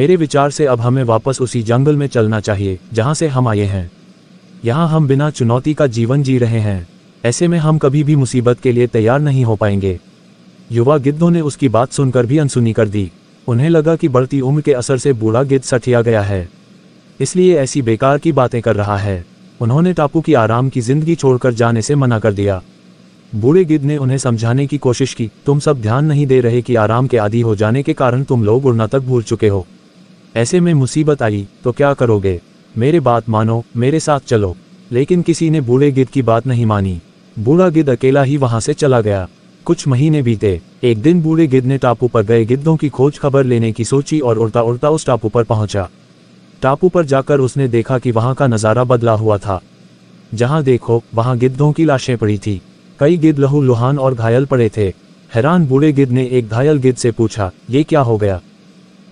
मेरे विचार से अब हमें वापस उसी जंगल में चलना चाहिए जहां से हम आए हैं यहाँ हम बिना चुनौती का जीवन जी रहे हैं ऐसे में हम कभी भी मुसीबत के लिए तैयार नहीं हो पाएंगे युवा गिद्धों ने उसकी बात सुनकर भी अनसुनी कर दी उन्हें लगा कि बढ़ती उम्र के असर से बूढ़ा गिद्ध सठिया गया है इसलिए ऐसी बेकार की बातें कर रहा है उन्होंने टापू की आराम की जिंदगी छोड़कर जाने से मना कर दिया बूढ़े गिद्ध ने उन्हें समझाने की कोशिश की तुम सब ध्यान नहीं दे रहे कि आराम के आदि हो जाने के कारण तुम लोग उड़ना तक भूल चुके हो ऐसे में मुसीबत आई तो क्या करोगे मेरे बात मानो मेरे साथ चलो लेकिन किसी ने बूढ़े गिद्ध की बात नहीं मानी बूढ़ा गिद्ध अकेला ही वहां से चला गया कुछ महीने बीते एक दिन बूढ़े गिद्ध ने टापू पर गए गिद्धों की खोज खबर लेने की सोची और उड़ता उड़ता उस टापू पर पहुंचा टापू पर जाकर उसने देखा कि वहां का नज़ारा बदला हुआ था जहां देखो वहां गिद्धों की लाशें पड़ी थी कई गिद्ध लहू लुहान और घायल पड़े थे हैरान बूढ़े गिद्ध ने एक घायल गिद्ध से पूछा ये क्या हो गया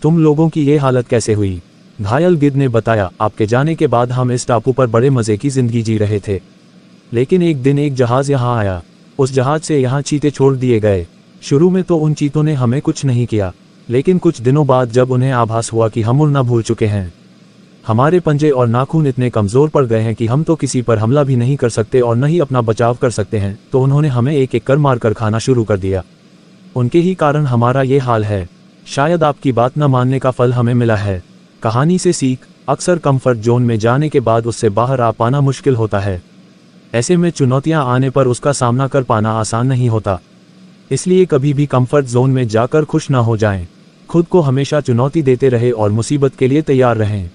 तुम लोगों की ये हालत कैसे हुई घायल गिद्ध ने बताया आपके जाने के बाद हम इस टापू पर बड़े मज़े की जिंदगी जी रहे थे लेकिन एक दिन एक जहाज़ यहाँ आया उस जहाज से यहाँ चीते छोड़ दिए गए शुरू में तो उन चीतों ने हमें कुछ नहीं किया लेकिन कुछ दिनों बाद जब उन्हें आभास हुआ कि हम उड़ना भूल चुके हैं हमारे पंजे और नाखून इतने कमजोर पड़ गए हैं कि हम तो किसी पर हमला भी नहीं कर सकते और न ही अपना बचाव कर सकते हैं तो उन्होंने हमें एक एक कर मार कर खाना शुरू कर दिया उनके ही कारण हमारा ये हाल है शायद आपकी बात न मानने का फल हमें मिला है कहानी से सीख अक्सर कंफर्ट जोन में जाने के बाद उससे बाहर आ पाना मुश्किल होता है ऐसे में चुनौतियां आने पर उसका सामना कर पाना आसान नहीं होता इसलिए कभी भी कंफर्ट जोन में जाकर खुश ना हो जाएं। खुद को हमेशा चुनौती देते रहे और मुसीबत के लिए तैयार रहें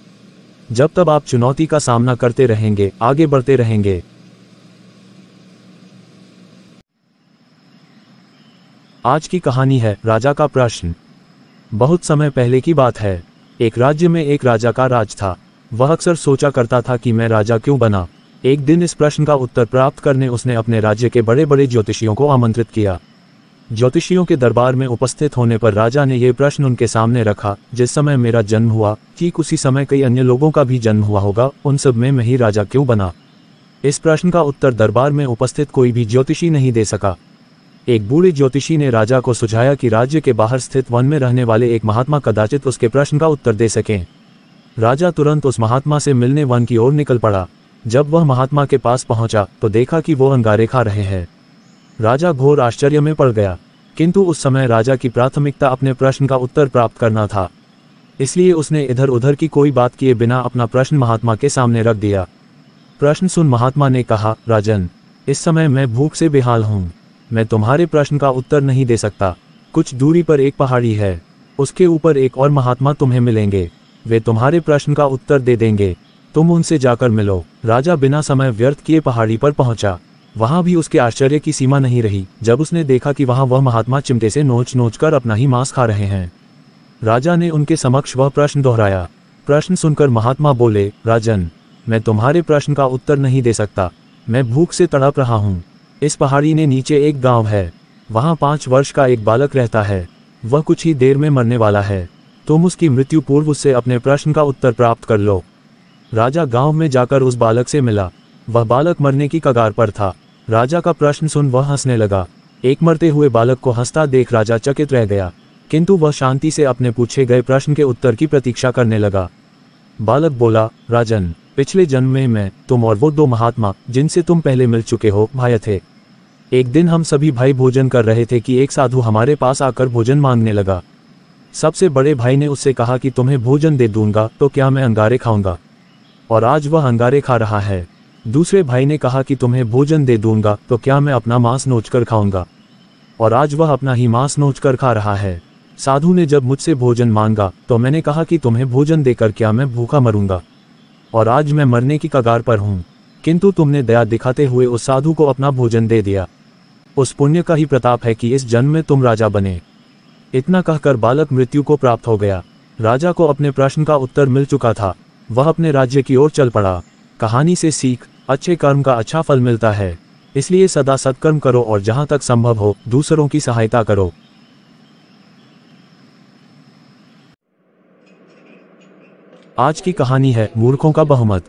जब तब आप चुनौती का सामना करते रहेंगे आगे बढ़ते रहेंगे आज की कहानी है राजा का प्रश्न बहुत समय पहले की बात है एक राज्य में एक राजा का राज था वह अक्सर सोचा करता था कि मैं राजा क्यों बना एक दिन इस प्रश्न का उत्तर प्राप्त करने उसने अपने राज्य के बड़े बड़े ज्योतिषियों को आमंत्रित किया ज्योतिषियों के दरबार में उपस्थित होने पर राजा ने यह प्रश्न उनके सामने रखा जिस समय मेरा जन्म हुआ ठीक उसी समय कई अन्य लोगों का भी जन्म हुआ होगा उन सब में मैं ही राजा क्यों बना इस प्रश्न का उत्तर दरबार में उपस्थित कोई भी ज्योतिषी नहीं दे सका एक बूढ़े ज्योतिषी ने राजा को सुझाया कि राज्य के बाहर स्थित वन में रहने वाले एक महात्मा कदाचित उसके प्रश्न का उत्तर दे सकें राजा तुरंत उस महात्मा से मिलने वन की ओर निकल पड़ा जब वह महात्मा के पास पहुंचा तो देखा कि वो अंगारे खा रहे हैं राजा घोर आश्चर्य में पड़ गया किंतु उस समय राजा की प्राथमिकता अपने प्रश्न का उत्तर प्राप्त करना था इसलिए उसने इधर उधर की कोई बात किए बिना अपना प्रश्न महात्मा के सामने रख दिया प्रश्न सुन महात्मा ने कहा राजन इस समय मैं भूख से बेहाल हूं मैं तुम्हारे प्रश्न का उत्तर नहीं दे सकता कुछ दूरी पर एक पहाड़ी है उसके ऊपर एक और महात्मा तुम्हें मिलेंगे वे तुम्हारे प्रश्न का उत्तर दे देंगे तुम उनसे जाकर मिलो राजा बिना समय व्यर्थ किए पहाड़ी पर पहुंचा वहां भी उसके आश्चर्य की सीमा नहीं रही जब उसने देखा कि वहां वह महात्मा चिमटे से नोच नोच कर अपना ही मांस खा रहे हैं राजा ने उनके समक्ष वह प्रश्न दोहराया प्रश्न सुनकर महात्मा बोले राजन मैं तुम्हारे प्रश्न का उत्तर नहीं दे सकता मैं भूख से तड़प रहा हूँ इस पहाड़ी ने नीचे एक गांव है वहाँ पांच वर्ष का एक बालक रहता है वह कुछ ही देर में मरने वाला है तुम उसकी मृत्यु पूर्व उससे अपने प्रश्न का उत्तर प्राप्त कर लो राजा गांव में जाकर उस बालक से मिला वह बालक मरने की कगार पर था राजा का प्रश्न सुन वह हंसने लगा एक मरते हुए बालक को हंसता देख राजा चकित रह गया किंतु वह शांति से अपने पूछे गए प्रश्न के उत्तर की प्रतीक्षा करने लगा बालक बोला राजन पिछले जन्म में मैं तुम और वो दो महात्मा जिनसे तुम पहले मिल चुके हो भाई थे एक दिन हम सभी भाई भोजन कर रहे थे कि एक साधु हमारे पास आकर भोजन मांगने लगा सबसे बड़े भाई ने उससे कहा कि तुम्हें भोजन दे दूंगा तो क्या मैं अंगारे खाऊंगा और आज वह अंगारे खा रहा है दूसरे भाई ने कहा कि तुम्हें भोजन दे दूंगा तो क्या मैं अपना मांस नोच कर खाऊंगा और आज वह अपना ही मांस नोच कर खा रहा है साधु ने जब मुझसे भोजन मांगा तो मैंने कहा कि तुम्हें भोजन देकर क्या मैं भूखा मरूंगा और आज मैं मरने की कगार पर हूँ किंतु तुमने दया दिखाते हुए उस साधु को अपना भोजन दे दिया उस पुण्य का ही प्रताप है कि इस जन्म में तुम राजा बने इतना कहकर बालक मृत्यु को प्राप्त हो गया राजा को अपने प्रश्न का उत्तर मिल चुका था वह अपने राज्य की ओर चल पड़ा कहानी से सीख अच्छे कर्म का अच्छा फल मिलता है इसलिए सदा सत्कर्म करो और जहां तक संभव हो दूसरों की सहायता करो आज की कहानी है मूर्खों का बहुमत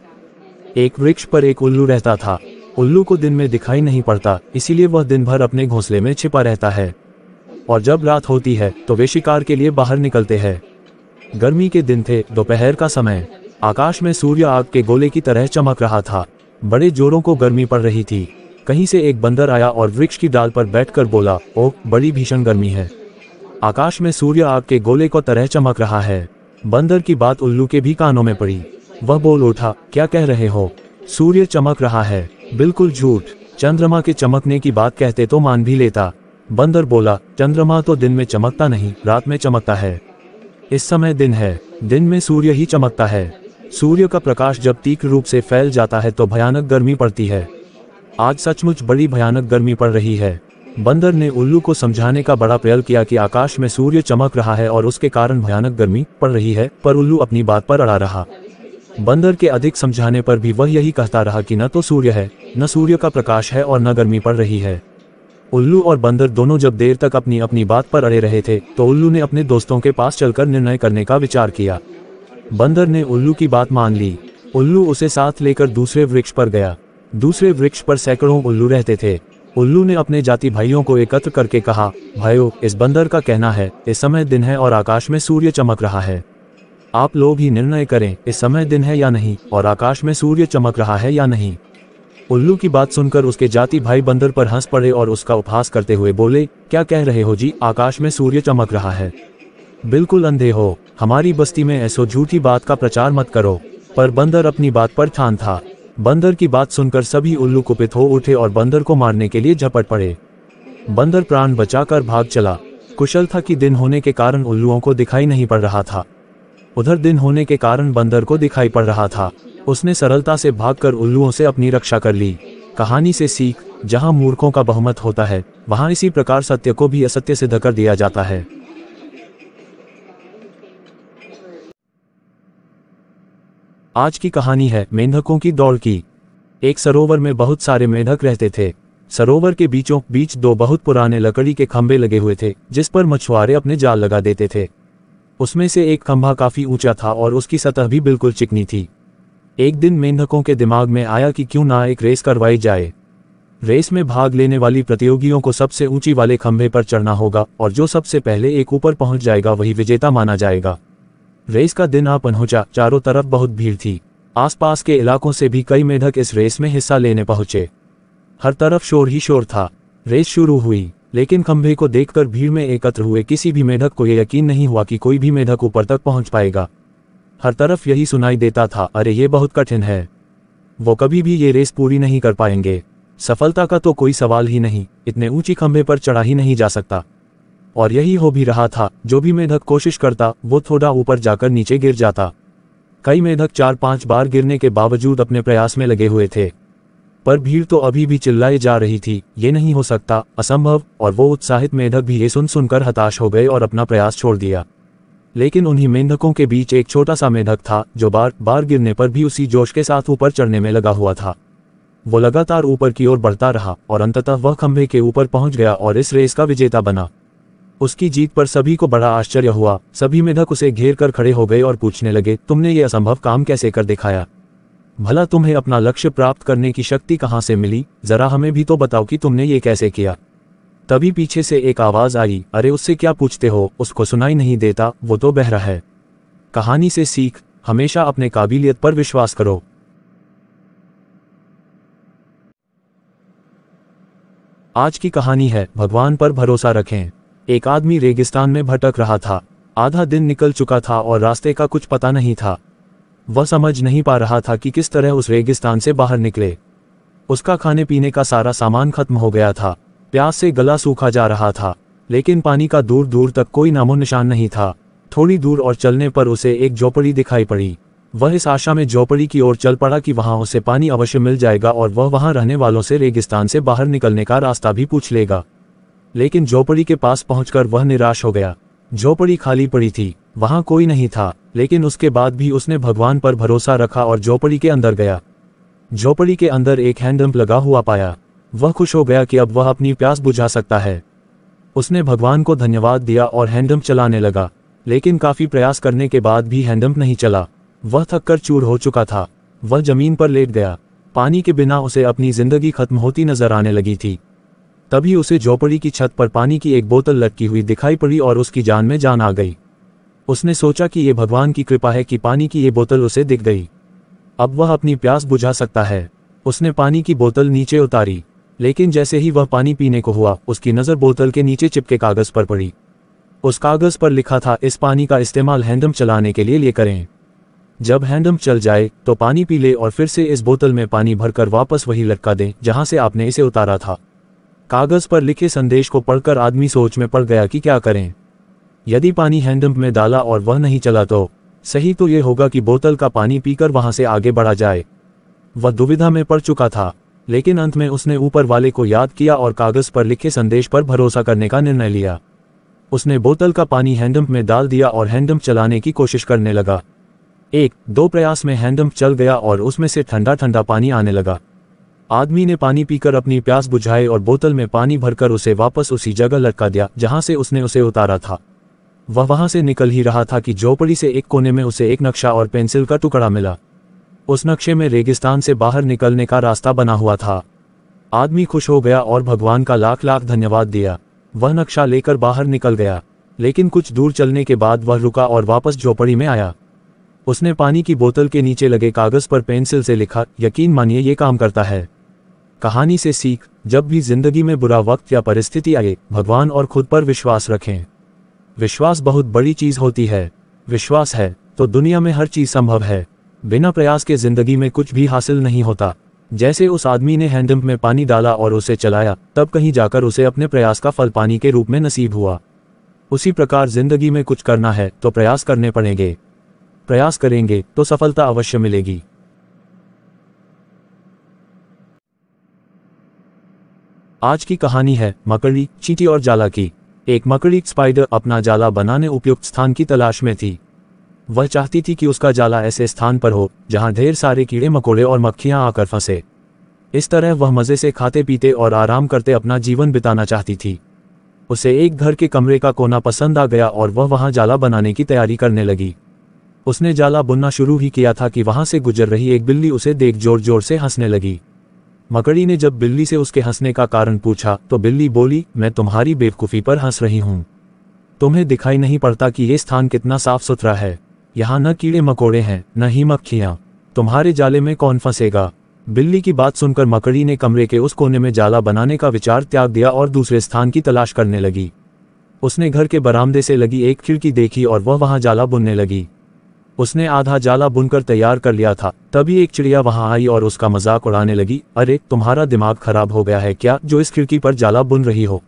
एक वृक्ष पर एक उल्लू रहता था उल्लू को दिन में दिखाई नहीं पड़ता इसीलिए वह दिन भर अपने घोंसले में छिपा रहता है और जब रात होती है तो वे शिकार के लिए बाहर निकलते हैं गर्मी के दिन थे दोपहर का समय आकाश में सूर्य आग के गोले की तरह चमक रहा था बड़े जोरों को गर्मी पड़ रही थी कहीं से एक बंदर आया और वृक्ष की डाल पर बैठकर बोला ओ बड़ी भीषण गर्मी है आकाश में सूर्य आग के गोले को तरह चमक रहा है बंदर की बात उल्लू के भी कानों में पड़ी वह बोल उठा क्या कह रहे हो सूर्य चमक रहा है बिल्कुल झूठ चंद्रमा के चमकने की बात कहते तो मान भी लेता बंदर बोला चंद्रमा तो दिन में चमकता नहीं रात में चमकता है इस समय दिन है दिन में सूर्य ही चमकता है सूर्य का प्रकाश जब तीक्र रूप से फैल जाता है तो भयानक गर्मी पड़ती है आज सचमुच बड़ी भयानक गर्मी पड़ रही है बंदर ने उल्लू को समझाने का बड़ा प्रयत्न किया कि आकाश में सूर्य चमक रहा है और उसके कारण भयानक गर्मी पड़ रही है पर उल्लू अपनी बात पर अड़ा रहा बंदर के अधिक समझाने पर भी वह यही कहता रहा कि न तो सूर्य है न सूर्य का प्रकाश है और न गर्मी पड़ रही है उल्लू और बंदर दोनों जब देर तक अपनी अपनी बात पर अड़े रहे थे तो उल्लू ने अपने दोस्तों के पास चलकर निर्णय करने का विचार किया बंदर ने उल्लू की बात मान ली उल्लू उसे साथ लेकर दूसरे वृक्ष पर गया दूसरे वृक्ष पर सैकड़ों उल्लू रहते थे उल्लू ने अपने जाति भाइयों को एकत्र करके कहा भाइयों इस बंदर का कहना है इस समय दिन है और आकाश में सूर्य चमक रहा है आप लोग ही निर्णय करें इस समय दिन है या नहीं और आकाश में सूर्य चमक रहा है या नहीं उल्लू की बात सुनकर उसके जाति भाई बंदर पर हंस पड़े और उसका उपहास करते हुए बोले क्या कह रहे हो जी आकाश में सूर्य चमक रहा है बिल्कुल अंधे हो हमारी बस्ती में ऐसो झूठी बात का प्रचार मत करो पर बंदर अपनी बात पर ठान था बंदर की बात सुनकर सभी उल्लू कुपित हो उठे और बंदर को मारने के लिए झपट पड़े बंदर प्राण बचाकर भाग चला कुशल था कि दिन होने के कारण उल्लुओं को दिखाई नहीं पड़ रहा था उधर दिन होने के कारण बंदर को दिखाई पड़ रहा था उसने सरलता से भागकर उल्लुओं से अपनी रक्षा कर ली कहानी से सीख जहां मूर्खों का बहुमत होता है वहां इसी प्रकार सत्य को भी असत्य सिद्ध कर दिया जाता है आज की कहानी है मेंढकों की दौड़ की एक सरोवर में बहुत सारे मेंढक रहते थे सरोवर के बीचों बीच दो बहुत पुराने लकड़ी के खंभे लगे हुए थे जिस पर मछुआरे अपने जाल लगा देते थे उसमें से एक खंभा काफी ऊंचा था और उसकी सतह भी बिल्कुल चिकनी थी एक दिन मेंढकों के दिमाग में आया कि क्यों ना एक रेस करवाई जाए रेस में भाग लेने वाली प्रतियोगियों को सबसे ऊंची वाले खंभे पर चढ़ना होगा और जो सबसे पहले एक ऊपर पहुंच जाएगा वही विजेता माना जाएगा रेस का दिन आ पहुंचा चारों तरफ बहुत भीड़ थी आसपास के इलाकों से भी कई मेढक इस रेस में हिस्सा लेने पहुंचे हर तरफ शोर ही शोर था रेस शुरू हुई लेकिन खंभे को देखकर भीड़ में एकत्र हुए किसी भी मेढक को यह यकीन नहीं हुआ कि कोई भी मेढक ऊपर तक पहुंच पाएगा हर तरफ यही सुनाई देता था अरे ये बहुत कठिन है वो कभी भी ये रेस पूरी नहीं कर पाएंगे सफलता का तो कोई सवाल ही नहीं इतने ऊंची खंभे पर चढ़ा ही नहीं जा सकता और यही हो भी रहा था जो भी मेढक कोशिश करता वो थोड़ा ऊपर जाकर नीचे गिर जाता कई मेढक चार पांच बार गिरने के बावजूद अपने प्रयास में लगे हुए थे पर भीड़ तो अभी भी चिल्लाई जा रही थी ये नहीं हो सकता असंभव और वो उत्साहित मेढक भी ये सुन सुनकर हताश हो गए और अपना प्रयास छोड़ दिया लेकिन उन्हीं मेंढकों के बीच एक छोटा सा मेंढक था जो बार बार गिरने पर भी उसी जोश के साथ ऊपर चढ़ने में लगा हुआ था वो लगातार ऊपर की ओर बढ़ता रहा और अंततः वह खंभे के ऊपर पहुंच गया और इस रेस का विजेता बना उसकी जीत पर सभी को बड़ा आश्चर्य हुआ सभी मेधक उसे घेर कर खड़े हो गए और पूछने लगे तुमने ये असंभव काम कैसे कर दिखाया भला तुम्हें अपना लक्ष्य प्राप्त करने की शक्ति कहाँ से मिली जरा हमें भी तो बताओ कि तुमने ये कैसे किया तभी पीछे से एक आवाज आई अरे उससे क्या पूछते हो उसको सुनाई नहीं देता वो तो बहरा है कहानी से सीख हमेशा अपने काबिलियत पर विश्वास करो आज की कहानी है भगवान पर भरोसा रखें एक आदमी रेगिस्तान में भटक रहा था आधा दिन निकल चुका था और रास्ते का कुछ पता नहीं था वह समझ नहीं पा रहा था कि किस तरह उस रेगिस्तान से बाहर निकले उसका खाने पीने का सारा सामान खत्म हो गया था प्यास से गला सूखा जा रहा था लेकिन पानी का दूर दूर तक कोई नामो निशान नहीं था थोड़ी दूर और चलने पर उसे एक झोपड़ी दिखाई पड़ी वह इस आशा में झोपड़ी की ओर चल पड़ा कि वहां उसे पानी अवश्य मिल जाएगा और वह वहां रहने वालों से रेगिस्तान से बाहर निकलने का रास्ता भी पूछ लेगा लेकिन झोपड़ी के पास पहुंचकर वह निराश हो गया झोपड़ी खाली पड़ी थी वहां कोई नहीं था लेकिन उसके बाद भी उसने भगवान पर भरोसा रखा और झोपड़ी के अंदर गया झोपड़ी के अंदर एक हैंडम्प लगा हुआ पाया वह खुश हो गया कि अब वह अपनी प्यास बुझा सकता है उसने भगवान को धन्यवाद दिया और हैंडम्प चलाने लगा लेकिन काफी प्रयास करने के बाद भी हैंडम्प नहीं चला वह थककर चूर हो चुका था वह जमीन पर लेट गया पानी के बिना उसे अपनी जिंदगी खत्म होती नजर आने लगी थी तभी उसे झोपड़ी की छत पर पानी की एक बोतल लटकी हुई दिखाई पड़ी और उसकी जान में जान आ गई उसने सोचा कि ये भगवान की कृपा है कि पानी की ये बोतल उसे दिख गई अब वह अपनी प्यास बुझा सकता है उसने पानी की बोतल नीचे उतारी लेकिन जैसे ही वह पानी पीने को हुआ उसकी नज़र बोतल के नीचे चिपके कागज़ पर पड़ी उस कागज़ पर लिखा था इस पानी का इस्तेमाल हैंडम चलाने के लिए ले करें जब हैंडम चल जाए तो पानी पी ले और फिर से इस बोतल में पानी भरकर वापस वही लटका दें जहां से आपने इसे उतारा था कागज पर लिखे संदेश को पढ़कर आदमी सोच में पड़ गया कि क्या करें यदि पानी हैंडपम्प में डाला और वह नहीं चला तो सही तो यह होगा कि बोतल का पानी पीकर वहां से आगे बढ़ा जाए वह दुविधा में पड़ चुका था लेकिन अंत में उसने ऊपर वाले को याद किया और कागज पर लिखे संदेश पर भरोसा करने का निर्णय लिया उसने बोतल का पानी हैंडपम्प में डाल दिया और हैंडम्प चलाने की कोशिश करने लगा एक दो प्रयास में हैंडम्प चल गया और उसमें से ठंडा ठंडा पानी आने लगा आदमी ने पानी पीकर अपनी प्यास बुझाई और बोतल में पानी भरकर उसे वापस उसी जगह लटका दिया जहां से उसने उसे उतारा था वह वहां से निकल ही रहा था कि झोपड़ी से एक कोने में उसे एक नक्शा और पेंसिल का टुकड़ा मिला उस नक्शे में रेगिस्तान से बाहर निकलने का रास्ता बना हुआ था आदमी खुश हो गया और भगवान का लाख लाख धन्यवाद दिया वह नक्शा लेकर बाहर निकल गया लेकिन कुछ दूर चलने के बाद वह रुका और वापस झोपड़ी में आया उसने पानी की बोतल के नीचे लगे कागज पर पेंसिल से लिखा यकीन मानिए ये काम करता है कहानी से सीख जब भी जिंदगी में बुरा वक्त या परिस्थिति आए भगवान और खुद पर विश्वास रखें विश्वास बहुत बड़ी चीज होती है विश्वास है तो दुनिया में हर चीज संभव है बिना प्रयास के जिंदगी में कुछ भी हासिल नहीं होता जैसे उस आदमी ने हैंडपम्प में पानी डाला और उसे चलाया तब कहीं जाकर उसे अपने प्रयास का फल पानी के रूप में नसीब हुआ उसी प्रकार जिंदगी में कुछ करना है तो प्रयास करने पड़ेंगे प्रयास करेंगे तो सफलता अवश्य मिलेगी आज की कहानी है मकड़ी चीटी और जाला की एक मकड़ी स्पाइडर अपना जाला बनाने उपयुक्त स्थान की तलाश में थी वह चाहती थी कि उसका जाला ऐसे स्थान पर हो जहां ढेर सारे कीड़े मकोड़े और मक्खियां आकर फंसे इस तरह वह मज़े से खाते पीते और आराम करते अपना जीवन बिताना चाहती थी उसे एक घर के कमरे का कोना पसंद आ गया और वह वहां जाला बनाने की तैयारी करने लगी उसने जाला बुनना शुरू ही किया था कि वहां से गुजर रही एक बिल्ली उसे देख जोर जोर से हंसने लगी मकड़ी ने जब बिल्ली से उसके हंसने का कारण पूछा तो बिल्ली बोली मैं तुम्हारी बेवकूफ़ी पर हंस रही हूँ तुम्हें दिखाई नहीं पड़ता कि ये स्थान कितना साफ सुथरा है यहाँ न कीड़े मकोड़े हैं न ही मक्खियाँ तुम्हारे जाले में कौन फंसेगा बिल्ली की बात सुनकर मकड़ी ने कमरे के उस कोने में जाला बनाने का विचार त्याग दिया और दूसरे स्थान की तलाश करने लगी उसने घर के बरामदे से लगी एक खिड़की देखी और वह वहां जाला बुनने लगी उसने आधा जाला बुनकर तैयार कर लिया था तभी एक चिड़िया वहां आई और उसका मजाक उड़ाने लगी अरे तुम्हारा दिमाग खराब हो गया है क्या जो इस खिड़की पर जाला बुन रही हो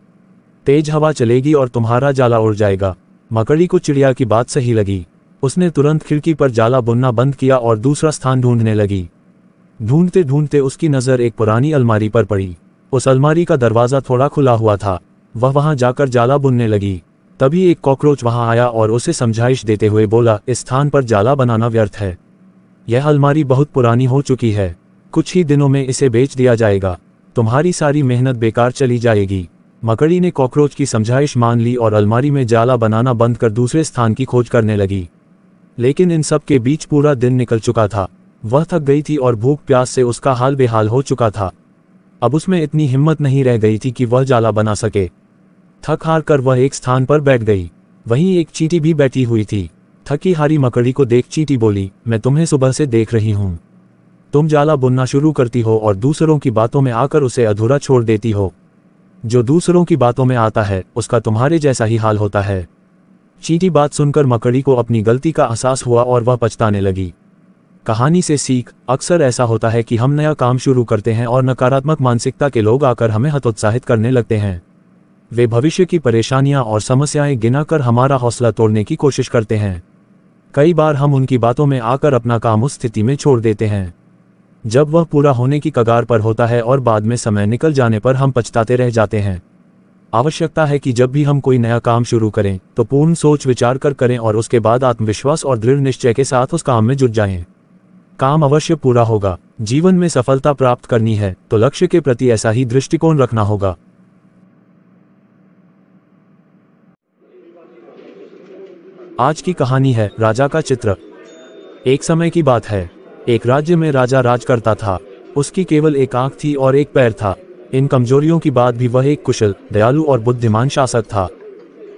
तेज हवा चलेगी और तुम्हारा जाला उड़ जाएगा मकड़ी को चिड़िया की बात सही लगी उसने तुरंत खिड़की पर जाला बुनना बंद किया और दूसरा स्थान ढूंढने लगी ढूंढते ढूंढते उसकी नज़र एक पुरानी अलमारी पर पड़ी उस अलमारी का दरवाज़ा थोड़ा खुला हुआ था वह वहां जाकर जाला बुनने लगी तभी एक कॉकरोच वहां आया और उसे समझाइश देते हुए बोला इस स्थान पर जाला बनाना व्यर्थ है यह अलमारी बहुत पुरानी हो चुकी है कुछ ही दिनों में इसे बेच दिया जाएगा तुम्हारी सारी मेहनत बेकार चली जाएगी मकड़ी ने कॉकरोच की समझाइश मान ली और अलमारी में जाला बनाना बंद कर दूसरे स्थान की खोज करने लगी लेकिन इन सब के बीच पूरा दिन निकल चुका था वह थक गई थी और भूख प्यास से उसका हाल बेहाल हो चुका था अब उसमें इतनी हिम्मत नहीं रह गई थी कि वह जाला बना सके थक हार कर वह एक स्थान पर बैठ गई वहीं एक चीटी भी बैठी हुई थी थकी हारी मकड़ी को देख चीटी बोली मैं तुम्हें सुबह से देख रही हूँ तुम जाला बुनना शुरू करती हो और दूसरों की बातों में आकर उसे अधूरा छोड़ देती हो जो दूसरों की बातों में आता है उसका तुम्हारे जैसा ही हाल होता है चीटी बात सुनकर मकड़ी को अपनी गलती का एहसास हुआ और वह पछताने लगी कहानी से सीख अक्सर ऐसा होता है कि हम नया काम शुरू करते हैं और नकारात्मक मानसिकता के लोग आकर हमें हतोत्साहित करने लगते हैं वे भविष्य की परेशानियां और समस्याएं गिनाकर हमारा हौसला तोड़ने की कोशिश करते हैं कई बार हम उनकी बातों में आकर अपना काम उस स्थिति में छोड़ देते हैं जब वह पूरा होने की कगार पर होता है और बाद में समय निकल जाने पर हम पछताते रह जाते हैं आवश्यकता है कि जब भी हम कोई नया काम शुरू करें तो पूर्ण सोच विचार कर करें और उसके बाद आत्मविश्वास और दृढ़ निश्चय के साथ उस काम में जुट जाएं। काम अवश्य पूरा होगा जीवन में सफलता प्राप्त करनी है तो लक्ष्य के प्रति ऐसा ही दृष्टिकोण रखना होगा आज की कहानी है राजा का चित्र एक समय की बात है एक राज्य में राजा राज करता था उसकी केवल एक आंख थी और एक पैर था इन कमजोरियों की बात भी वह एक कुशल दयालु और बुद्धिमान शासक था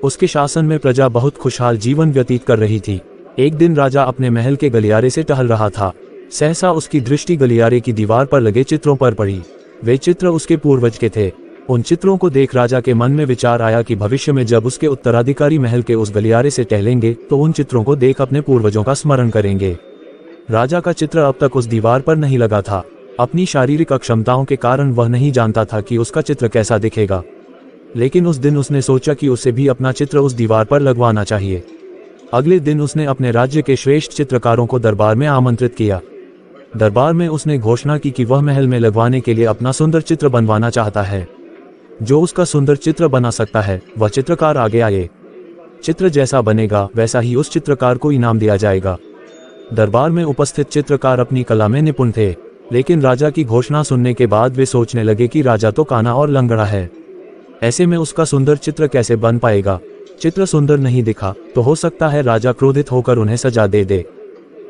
उसके शासन में प्रजा बहुत खुशहाल जीवन व्यतीत कर रही थी एक दिन राजा अपने महल के गलियारे से टहल रहा था सहसा उसकी दृष्टि गलियारे की दीवार पर लगे चित्रों पर पड़ी वे चित्र उसके पूर्वज के थे उन चित्रों को देख राजा के मन में विचार आया कि भविष्य में जब उसके उत्तराधिकारी महल के उस गलियारे से टहलेंगे तो उन चित्रों को देख अपने पूर्वजों का स्मरण करेंगे राजा का चित्र अब तक उस दीवार पर नहीं लगा था अपनी शारीरिक अक्षमताओं के कारण वह नहीं जानता था कि उसका चित्र कैसा दिखेगा लेकिन उस दिन उसने सोचा कि उसे भी अपना चित्र उस दीवार पर लगवाना चाहिए अगले दिन उसने अपने राज्य के श्रेष्ठ चित्रकारों को दरबार में आमंत्रित किया दरबार में उसने घोषणा की कि वह महल में लगवाने के लिए अपना सुंदर चित्र बनवाना चाहता है जो उसका सुंदर चित्र बना सकता है वह चित्रकार आगे आए चित्र जैसा बनेगा वैसा ही उस चित्रकार को इनाम दिया जाएगा दरबार में उपस्थित चित्रकार अपनी कला में निपुण थे लेकिन राजा की घोषणा सुनने के बाद वे सोचने लगे कि राजा तो काना और लंगड़ा है ऐसे में उसका सुंदर चित्र कैसे बन पाएगा चित्र सुंदर नहीं दिखा तो हो सकता है राजा क्रोधित होकर उन्हें सजा दे दे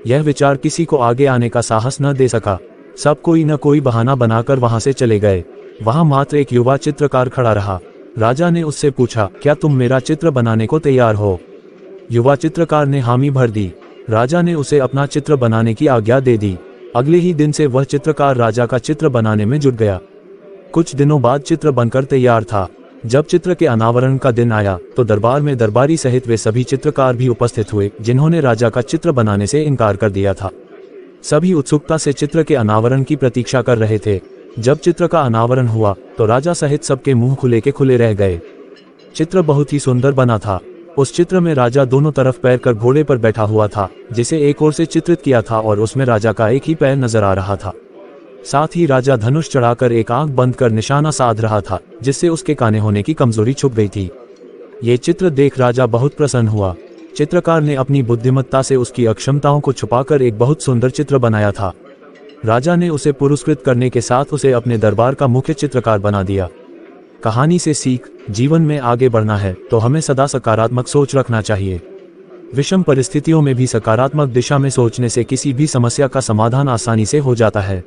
यह विचार किसी को आगे आने का साहस न दे सका सब कोई न कोई बहाना बनाकर वहां से चले गए वहां मात्र एक युवा चित्रकार खड़ा रहा राजा ने उससे पूछा क्या तुम मेरा चित्र बनाने को तैयार हो युवा चित्रकार ने हामी भर दी राजा ने उसे अपना चित्र बनाने की आज्ञा दे दी अगले ही दिन से वह चित्रकार राजा का चित्र बनाने में जुट गया कुछ दिनों बाद चित्र बनकर तैयार था जब चित्र के अनावरण का दिन आया तो दरबार में दरबारी सहित वे सभी चित्रकार भी उपस्थित हुए जिन्होंने राजा का चित्र बनाने से इनकार कर दिया था सभी उत्सुकता से चित्र के अनावरण की प्रतीक्षा कर रहे थे जब चित्र का अनावरण हुआ तो राजा सहित सबके मुंह खुले के खुले रह गए चित्र बहुत ही सुंदर बना था उस चित्र में राजा दोनों तरफ पैर कर घोड़े पर बैठा हुआ था जिसे एक ओर से चित्रित किया था और उसमें राजा का एक ही पैर नजर आ रहा था साथ ही राजा धनुष चढ़ाकर एक आंख बंद कर निशाना साध रहा था जिससे उसके काने होने की कमजोरी छुप गई थी ये चित्र देख राजा बहुत प्रसन्न हुआ चित्रकार ने अपनी बुद्धिमत्ता से उसकी अक्षमताओं को छुपाकर एक बहुत सुंदर चित्र बनाया था राजा ने उसे पुरस्कृत करने के साथ उसे अपने दरबार का मुख्य चित्रकार बना दिया कहानी से सीख जीवन में आगे बढ़ना है तो हमें सदा सकारात्मक सोच रखना चाहिए विषम परिस्थितियों में भी सकारात्मक दिशा में सोचने से किसी भी समस्या का समाधान आसानी से हो जाता है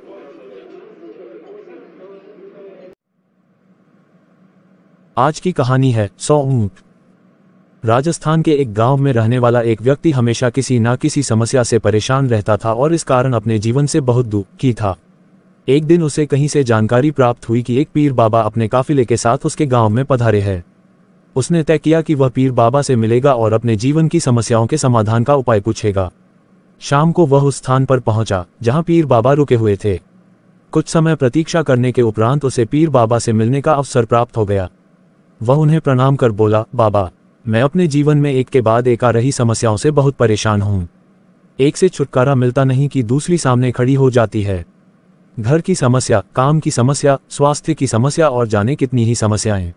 आज की कहानी है सौ ऊंट राजस्थान के एक गांव में रहने वाला एक व्यक्ति हमेशा किसी न किसी समस्या से परेशान रहता था और इस कारण अपने जीवन से बहुत दुखी था एक दिन उसे कहीं से जानकारी प्राप्त हुई कि एक पीर बाबा अपने काफिले के साथ उसके गांव में पधारे हैं उसने तय किया कि वह पीर बाबा से मिलेगा और अपने जीवन की समस्याओं के समाधान का उपाय पूछेगा शाम को वह उस स्थान पर पहुंचा जहां पीर बाबा रुके हुए थे कुछ समय प्रतीक्षा करने के उपरांत उसे पीर बाबा से मिलने का अवसर प्राप्त हो गया वह उन्हें प्रणाम कर बोला बाबा मैं अपने जीवन में एक के बाद एक आ रही समस्याओं से बहुत परेशान हूँ एक से छुटकारा मिलता नहीं कि दूसरी सामने खड़ी हो जाती है घर की समस्या काम की समस्या स्वास्थ्य की समस्या और जाने कितनी ही समस्याएं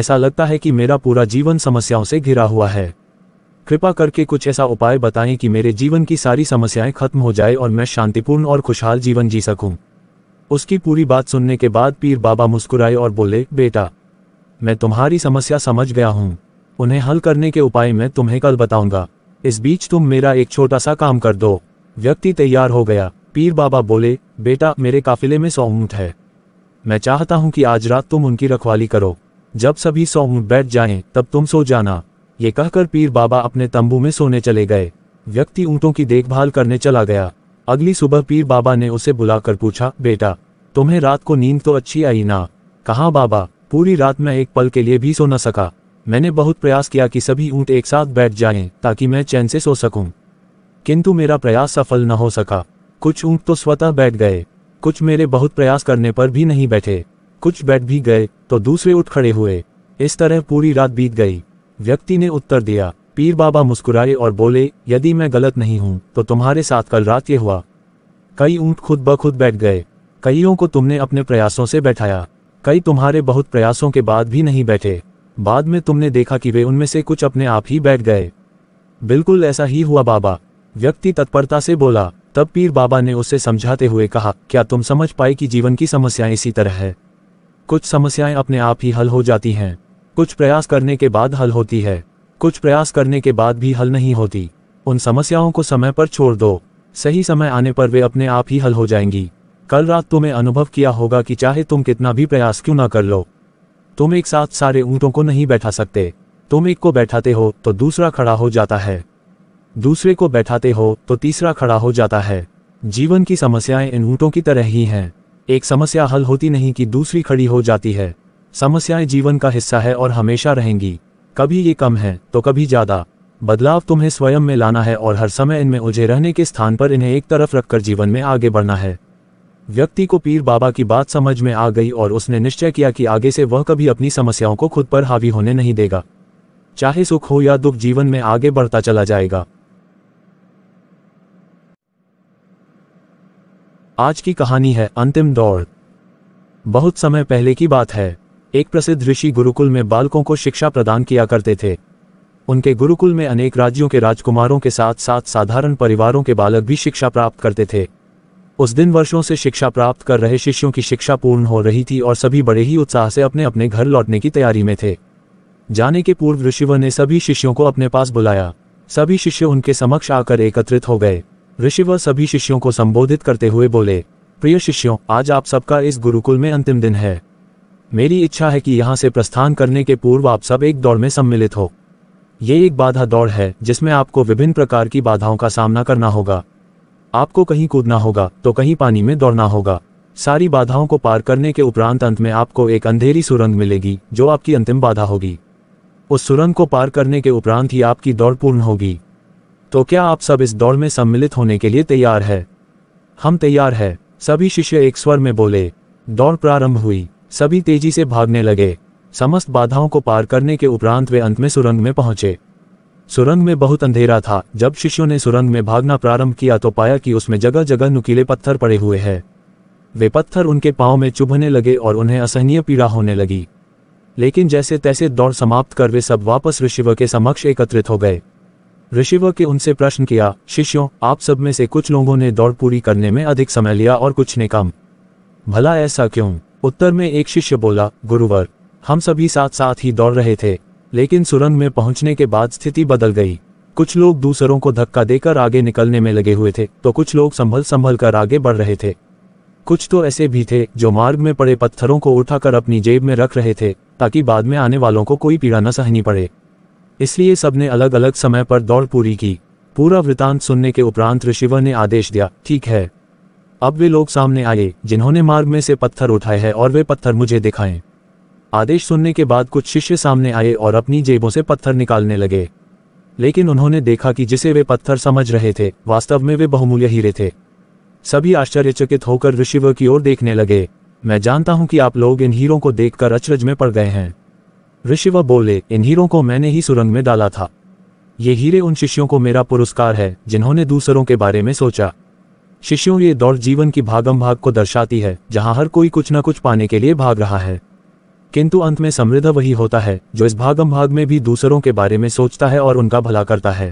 ऐसा लगता है कि मेरा पूरा जीवन समस्याओं से घिरा हुआ है कृपा करके कुछ ऐसा उपाय बताएं कि मेरे जीवन की सारी समस्याएं खत्म हो जाए और मैं शांतिपूर्ण और खुशहाल जीवन जी सकूं। उसकी पूरी बात सुनने के बाद पीर बाबा मुस्कुराए और बोले बेटा मैं तुम्हारी समस्या समझ गया हूं उन्हें हल करने के उपाय मैं तुम्हें कल बताऊंगा इस बीच तुम मेरा एक छोटा सा काम कर दो व्यक्ति तैयार हो गया पीर बाबा बोले बेटा मेरे काफिले में सौ ऊँट है मैं चाहता हूँ कि आज रात तुम उनकी रखवाली करो जब सभी सौ ऊंट बैठ जाएं तब तुम सो जाना ये कहकर पीर बाबा अपने तंबू में सोने चले गए व्यक्ति ऊँटों की देखभाल करने चला गया अगली सुबह पीर बाबा ने उसे बुलाकर पूछा बेटा तुम्हें रात को नींद तो अच्छी आई ना कहा बाबा पूरी रात मैं एक पल के लिए भी सो न सका मैंने बहुत प्रयास किया कि सभी ऊंट एक साथ बैठ जाएं ताकि मैं चैन से सो सकूं। किंतु मेरा प्रयास सफल न हो सका कुछ ऊँट तो स्वतः बैठ गए कुछ मेरे बहुत प्रयास करने पर भी नहीं बैठे कुछ बैठ भी गए तो दूसरे उठ खड़े हुए इस तरह पूरी रात बीत गई व्यक्ति ने उत्तर दिया पीर बाबा मुस्कुराए और बोले यदि मैं गलत नहीं हूं तो तुम्हारे साथ कल रात ये हुआ कई ऊँट खुद ब खुद बैठ गए कईयों को तुमने अपने प्रयासों से बैठाया कई तुम्हारे बहुत प्रयासों के बाद भी नहीं बैठे बाद में तुमने देखा कि वे उनमें से कुछ अपने आप ही बैठ गए बिल्कुल ऐसा ही हुआ बाबा व्यक्ति तत्परता से बोला तब पीर बाबा ने उसे समझाते हुए कहा क्या तुम समझ पाए कि जीवन की समस्याएं इसी तरह है कुछ समस्याएं अपने आप ही हल हो जाती हैं कुछ प्रयास करने के बाद हल होती है कुछ प्रयास करने के बाद भी हल नहीं होती उन समस्याओं को समय पर छोड़ दो सही समय आने पर वे अपने आप ही हल हो जाएंगी कल रात तुम्हें अनुभव किया होगा कि चाहे तुम कितना भी प्रयास क्यों ना कर लो तुम एक साथ सारे ऊँटों को नहीं बैठा सकते तुम एक को बैठाते हो तो दूसरा खड़ा हो जाता है दूसरे को बैठाते हो तो तीसरा खड़ा हो जाता है जीवन की समस्याएं इन ऊँटों की तरह ही हैं एक समस्या हल होती नहीं कि दूसरी खड़ी हो जाती है समस्याएं जीवन का हिस्सा है और हमेशा रहेंगी कभी ये कम है तो कभी ज़्यादा बदलाव तुम्हें स्वयं में लाना है और हर समय इनमें उलझे रहने के स्थान पर इन्हें एक तरफ रखकर जीवन में आगे बढ़ना है व्यक्ति को पीर बाबा की बात समझ में आ गई और उसने निश्चय किया कि आगे से वह कभी अपनी समस्याओं को खुद पर हावी होने नहीं देगा चाहे सुख हो या दुख जीवन में आगे बढ़ता चला जाएगा आज की कहानी है अंतिम दौड़ बहुत समय पहले की बात है एक प्रसिद्ध ऋषि गुरुकुल में बालकों को शिक्षा प्रदान किया करते थे उनके गुरुकुल में अनेक राज्यों के राजकुमारों के साथ साथ साधारण परिवारों के बालक भी शिक्षा प्राप्त करते थे उस दिन वर्षों से शिक्षा प्राप्त कर रहे शिष्यों की शिक्षा पूर्ण हो रही थी और सभी बड़े ही उत्साह से अपने अपने घर लौटने की तैयारी में थे जाने के पूर्व ऋषिवर ने सभी शिष्यों को अपने पास बुलाया सभी शिष्य उनके समक्ष आकर एकत्रित हो गए ऋषिवर सभी शिष्यों को संबोधित करते हुए बोले प्रिय शिष्यों आज आप सबका इस गुरुकुल में अंतिम दिन है मेरी इच्छा है कि यहाँ से प्रस्थान करने के पूर्व आप सब एक दौड़ में सम्मिलित हो ये एक बाधा दौड़ है जिसमें आपको विभिन्न प्रकार की बाधाओं का सामना करना होगा आपको कहीं कूदना होगा तो कहीं पानी में दौड़ना होगा सारी बाधाओं को पार करने के उपरांत अंत में आपको एक अंधेरी सुरंग मिलेगी जो आपकी अंतिम बाधा होगी उस सुरंग को पार करने के उपरांत ही आपकी दौड़ पूर्ण होगी तो क्या आप सब इस दौड़ में सम्मिलित होने के लिए तैयार है हम तैयार है सभी शिष्य एक स्वर में बोले दौड़ प्रारंभ हुई सभी तेजी से भागने लगे समस्त बाधाओं को पार करने के उपरांत वे अंत में सुरंग में पहुंचे सुरंग में बहुत अंधेरा था जब शिष्यों ने सुरंग में भागना प्रारंभ किया तो पाया कि उसमें जगह जगह नुकीले पत्थर पड़े हुए हैं वे पत्थर उनके पाँव में चुभने लगे और उन्हें असहनीय पीड़ा होने लगी लेकिन जैसे तैसे दौड़ समाप्त कर वे सब वापस ऋषिव के समक्ष एकत्रित हो गए ऋषिव के उनसे प्रश्न किया शिष्यों आप सब में से कुछ लोगों ने दौड़ पूरी करने में अधिक समय लिया और कुछ ने कम भला ऐसा क्यों उत्तर में एक शिष्य बोला गुरुवर हम सभी साथ साथ ही दौड़ रहे थे लेकिन सुरंग में पहुंचने के बाद स्थिति बदल गई कुछ लोग दूसरों को धक्का देकर आगे निकलने में लगे हुए थे तो कुछ लोग संभल संभल कर आगे बढ़ रहे थे कुछ तो ऐसे भी थे जो मार्ग में पड़े पत्थरों को उठाकर अपनी जेब में रख रहे थे ताकि बाद में आने वालों को कोई पीड़ा न सहनी पड़े इसलिए सबने अलग अलग समय पर दौड़ पूरी की पूरा वृतांत सुनने के उपरांत ऋषिवर ने आदेश दिया ठीक है अब वे लोग सामने आए जिन्होंने मार्ग में से पत्थर उठाए हैं और वे पत्थर मुझे दिखाएं आदेश सुनने के बाद कुछ शिष्य सामने आए और अपनी जेबों से पत्थर निकालने लगे लेकिन उन्होंने देखा कि जिसे वे पत्थर समझ रहे थे वास्तव में वे बहुमूल्य हीरे थे सभी आश्चर्यचकित होकर ऋषिव की ओर देखने लगे मैं जानता हूं कि आप लोग इन हीरों को देखकर अचरज में पड़ गए हैं ऋषिव बोले इन हीरों को मैंने ही सुरंग में डाला था ये हीरे उन शिष्यों को मेरा पुरस्कार है जिन्होंने दूसरों के बारे में सोचा शिष्यों ये दौड़ जीवन की भागम भाग को दर्शाती है जहां हर कोई कुछ न कुछ पाने के लिए भाग रहा है किंतु अंत में समृद्ध वही होता है जो इस भागम भाग में भी दूसरों के बारे में सोचता है और उनका भला करता है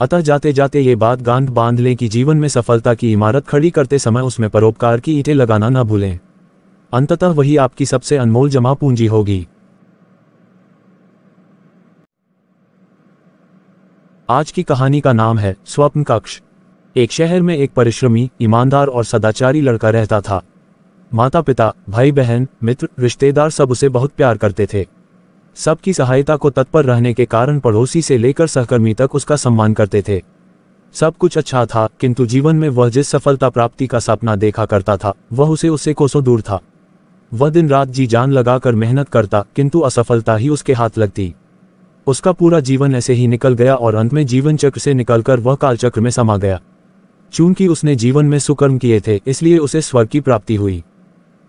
अतः जाते जाते ये बात गांध बांध लें कि जीवन में सफलता की इमारत खड़ी करते समय उसमें परोपकार की ईटें लगाना न भूलें अंततः वही आपकी सबसे अनमोल जमा पूंजी होगी आज की कहानी का नाम है स्वप्न कक्ष एक शहर में एक परिश्रमी ईमानदार और सदाचारी लड़का रहता था माता पिता भाई बहन मित्र रिश्तेदार सब उसे बहुत प्यार करते थे सबकी सहायता को तत्पर रहने के कारण पड़ोसी से लेकर सहकर्मी तक उसका सम्मान करते थे सब कुछ अच्छा था किंतु जीवन में वह जिस सफलता प्राप्ति का सपना देखा करता था वह उसे उससे कोसों दूर था वह दिन रात जी जान लगाकर मेहनत करता किंतु असफलता ही उसके हाथ लगती उसका पूरा जीवन ऐसे ही निकल गया और अंत में जीवन चक्र से निकलकर वह कालचक्र में समा गया चूंकि उसने जीवन में सुकर्म किए थे इसलिए उसे स्वर्ग की प्राप्ति हुई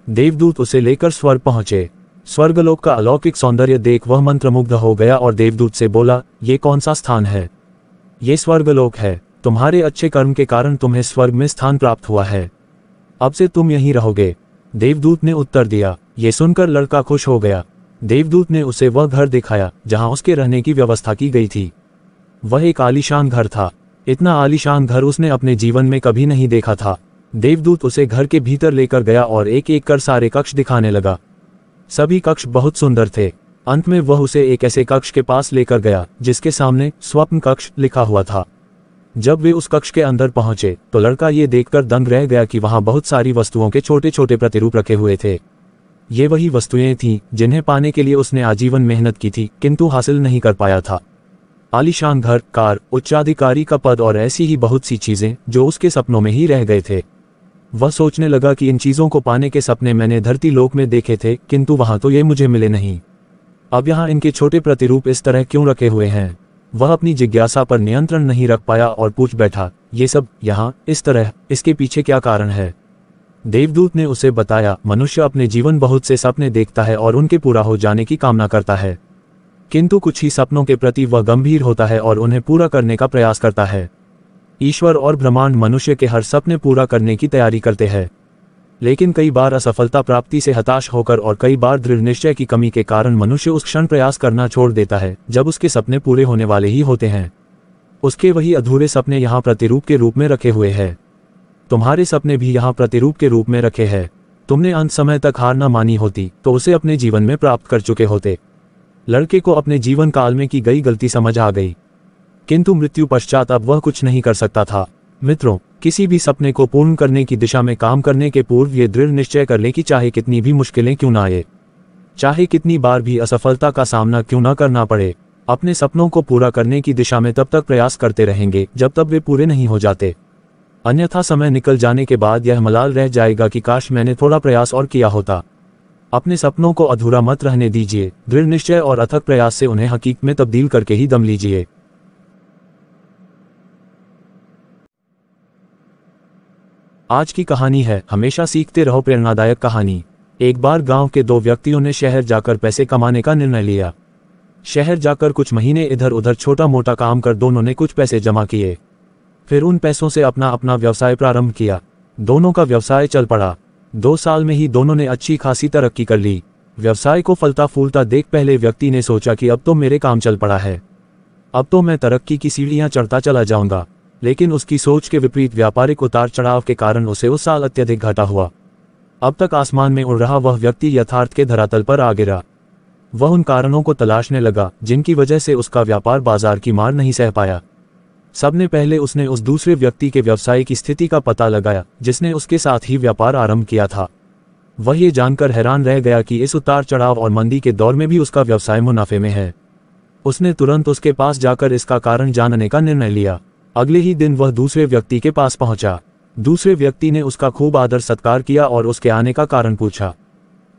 देवदूत उसे लेकर स्वर्ग पहुंचे स्वर्गलोक का अलौकिक सौंदर्य देख वह मंत्रमुग्ध हो गया और देवदूत से बोला ये कौन सा स्थान है ये स्वर्गलोक है तुम्हारे अच्छे कर्म के कारण तुम्हें स्वर्ग में स्थान प्राप्त हुआ है अब से तुम यहीं रहोगे देवदूत ने उत्तर दिया ये सुनकर लड़का खुश हो गया देवदूत ने उसे वह घर दिखाया जहां उसके रहने की व्यवस्था की गई थी वह एक आलिशान घर था इतना आलिशान घर उसने अपने जीवन में कभी नहीं देखा था देवदूत उसे घर के भीतर लेकर गया और एक एक कर सारे कक्ष दिखाने लगा सभी कक्ष बहुत सुंदर थे अंत में वह उसे एक ऐसे कक्ष के पास लेकर गया जिसके सामने स्वप्न कक्ष लिखा हुआ था जब वे उस कक्ष के अंदर पहुंचे तो लड़का ये देखकर दंग रह गया कि वहां बहुत सारी वस्तुओं के छोटे छोटे प्रतिरूप रखे हुए थे ये वही वस्तुएं थीं जिन्हें पाने के लिए उसने आजीवन मेहनत की थी किंतु हासिल नहीं कर पाया था आलिशान घर कार उच्चाधिकारी का पद और ऐसी ही बहुत सी चीजें जो उसके सपनों में ही रह गए थे वह सोचने लगा कि इन चीज़ों को पाने के सपने मैंने धरती लोक में देखे थे किंतु वहां तो ये मुझे मिले नहीं अब यहाँ इनके छोटे प्रतिरूप इस तरह क्यों रखे हुए हैं वह अपनी जिज्ञासा पर नियंत्रण नहीं रख पाया और पूछ बैठा ये सब यहाँ इस तरह इसके पीछे क्या कारण है देवदूत ने उसे बताया मनुष्य अपने जीवन बहुत से सपने देखता है और उनके पूरा हो जाने की कामना करता है किंतु कुछ ही सपनों के प्रति वह गंभीर होता है और उन्हें पूरा करने का प्रयास करता है ईश्वर और ब्रह्मांड मनुष्य के हर सपने पूरा करने की तैयारी करते हैं लेकिन कई बार असफलता प्राप्ति से हताश होकर और कई बार दृढ़ निश्चय की कमी के कारण मनुष्य उस क्षण प्रयास करना छोड़ देता है जब उसके सपने पूरे होने वाले ही होते हैं उसके वही अधूरे सपने यहाँ प्रतिरूप के रूप में रखे हुए हैं तुम्हारे सपने भी यहाँ प्रतिरूप के रूप में रखे हैं तुमने अंत समय तक हार ना मानी होती तो उसे अपने जीवन में प्राप्त कर चुके होते लड़के को अपने जीवन काल में की गई गलती समझ आ गई किंतु मृत्यु पश्चात अब वह कुछ नहीं कर सकता था मित्रों किसी भी सपने को पूर्ण करने की दिशा में काम करने के पूर्व ये दृढ़ निश्चय कर लें कि चाहे कितनी भी मुश्किलें क्यों ना आए चाहे कितनी बार भी असफलता का सामना क्यों ना करना पड़े अपने सपनों को पूरा करने की दिशा में तब तक प्रयास करते रहेंगे जब तक वे पूरे नहीं हो जाते अन्यथा समय निकल जाने के बाद यह मलाल रह जाएगा कि काश मैंने थोड़ा प्रयास और किया होता अपने सपनों को अधूरा मत रहने दीजिए दृढ़ निश्चय और अथक प्रयास से उन्हें हकीक में तब्दील करके ही दम लीजिए आज की कहानी है हमेशा सीखते रहो प्रेरणादायक कहानी एक बार गांव के दो व्यक्तियों ने शहर जाकर पैसे कमाने का निर्णय लिया शहर जाकर कुछ महीने इधर उधर छोटा मोटा काम कर दोनों ने कुछ पैसे जमा किए फिर उन पैसों से अपना अपना व्यवसाय प्रारंभ किया दोनों का व्यवसाय चल पड़ा दो साल में ही दोनों ने अच्छी खासी तरक्की कर ली व्यवसाय को फलता फूलता देख पहले व्यक्ति ने सोचा कि अब तो मेरे काम चल पड़ा है अब तो मैं तरक्की की सीढ़ियाँ चढ़ता चला जाऊंगा लेकिन उसकी सोच के विपरीत व्यापारिक उतार चढ़ाव के कारण उसे उस साल अत्यधिक घाटा हुआ अब तक आसमान में उड़ रहा वह व्यक्ति यथार्थ के धरातल पर आ गिरा वह उन कारणों को तलाशने लगा जिनकी वजह से उसका व्यापार बाजार की मार नहीं सह पाया सबने पहले उसने उस दूसरे व्यक्ति के व्यवसाय की स्थिति का पता लगाया जिसने उसके साथ ही व्यापार आरंभ किया था वह ये जानकर हैरान रह गया कि इस उतार चढ़ाव और मंदी के दौर में भी उसका व्यवसाय मुनाफे में है उसने तुरंत उसके पास जाकर इसका कारण जानने का निर्णय लिया अगले ही दिन वह दूसरे व्यक्ति के पास पहुंचा दूसरे व्यक्ति ने उसका खूब आदर सत्कार किया और उसके आने का कारण पूछा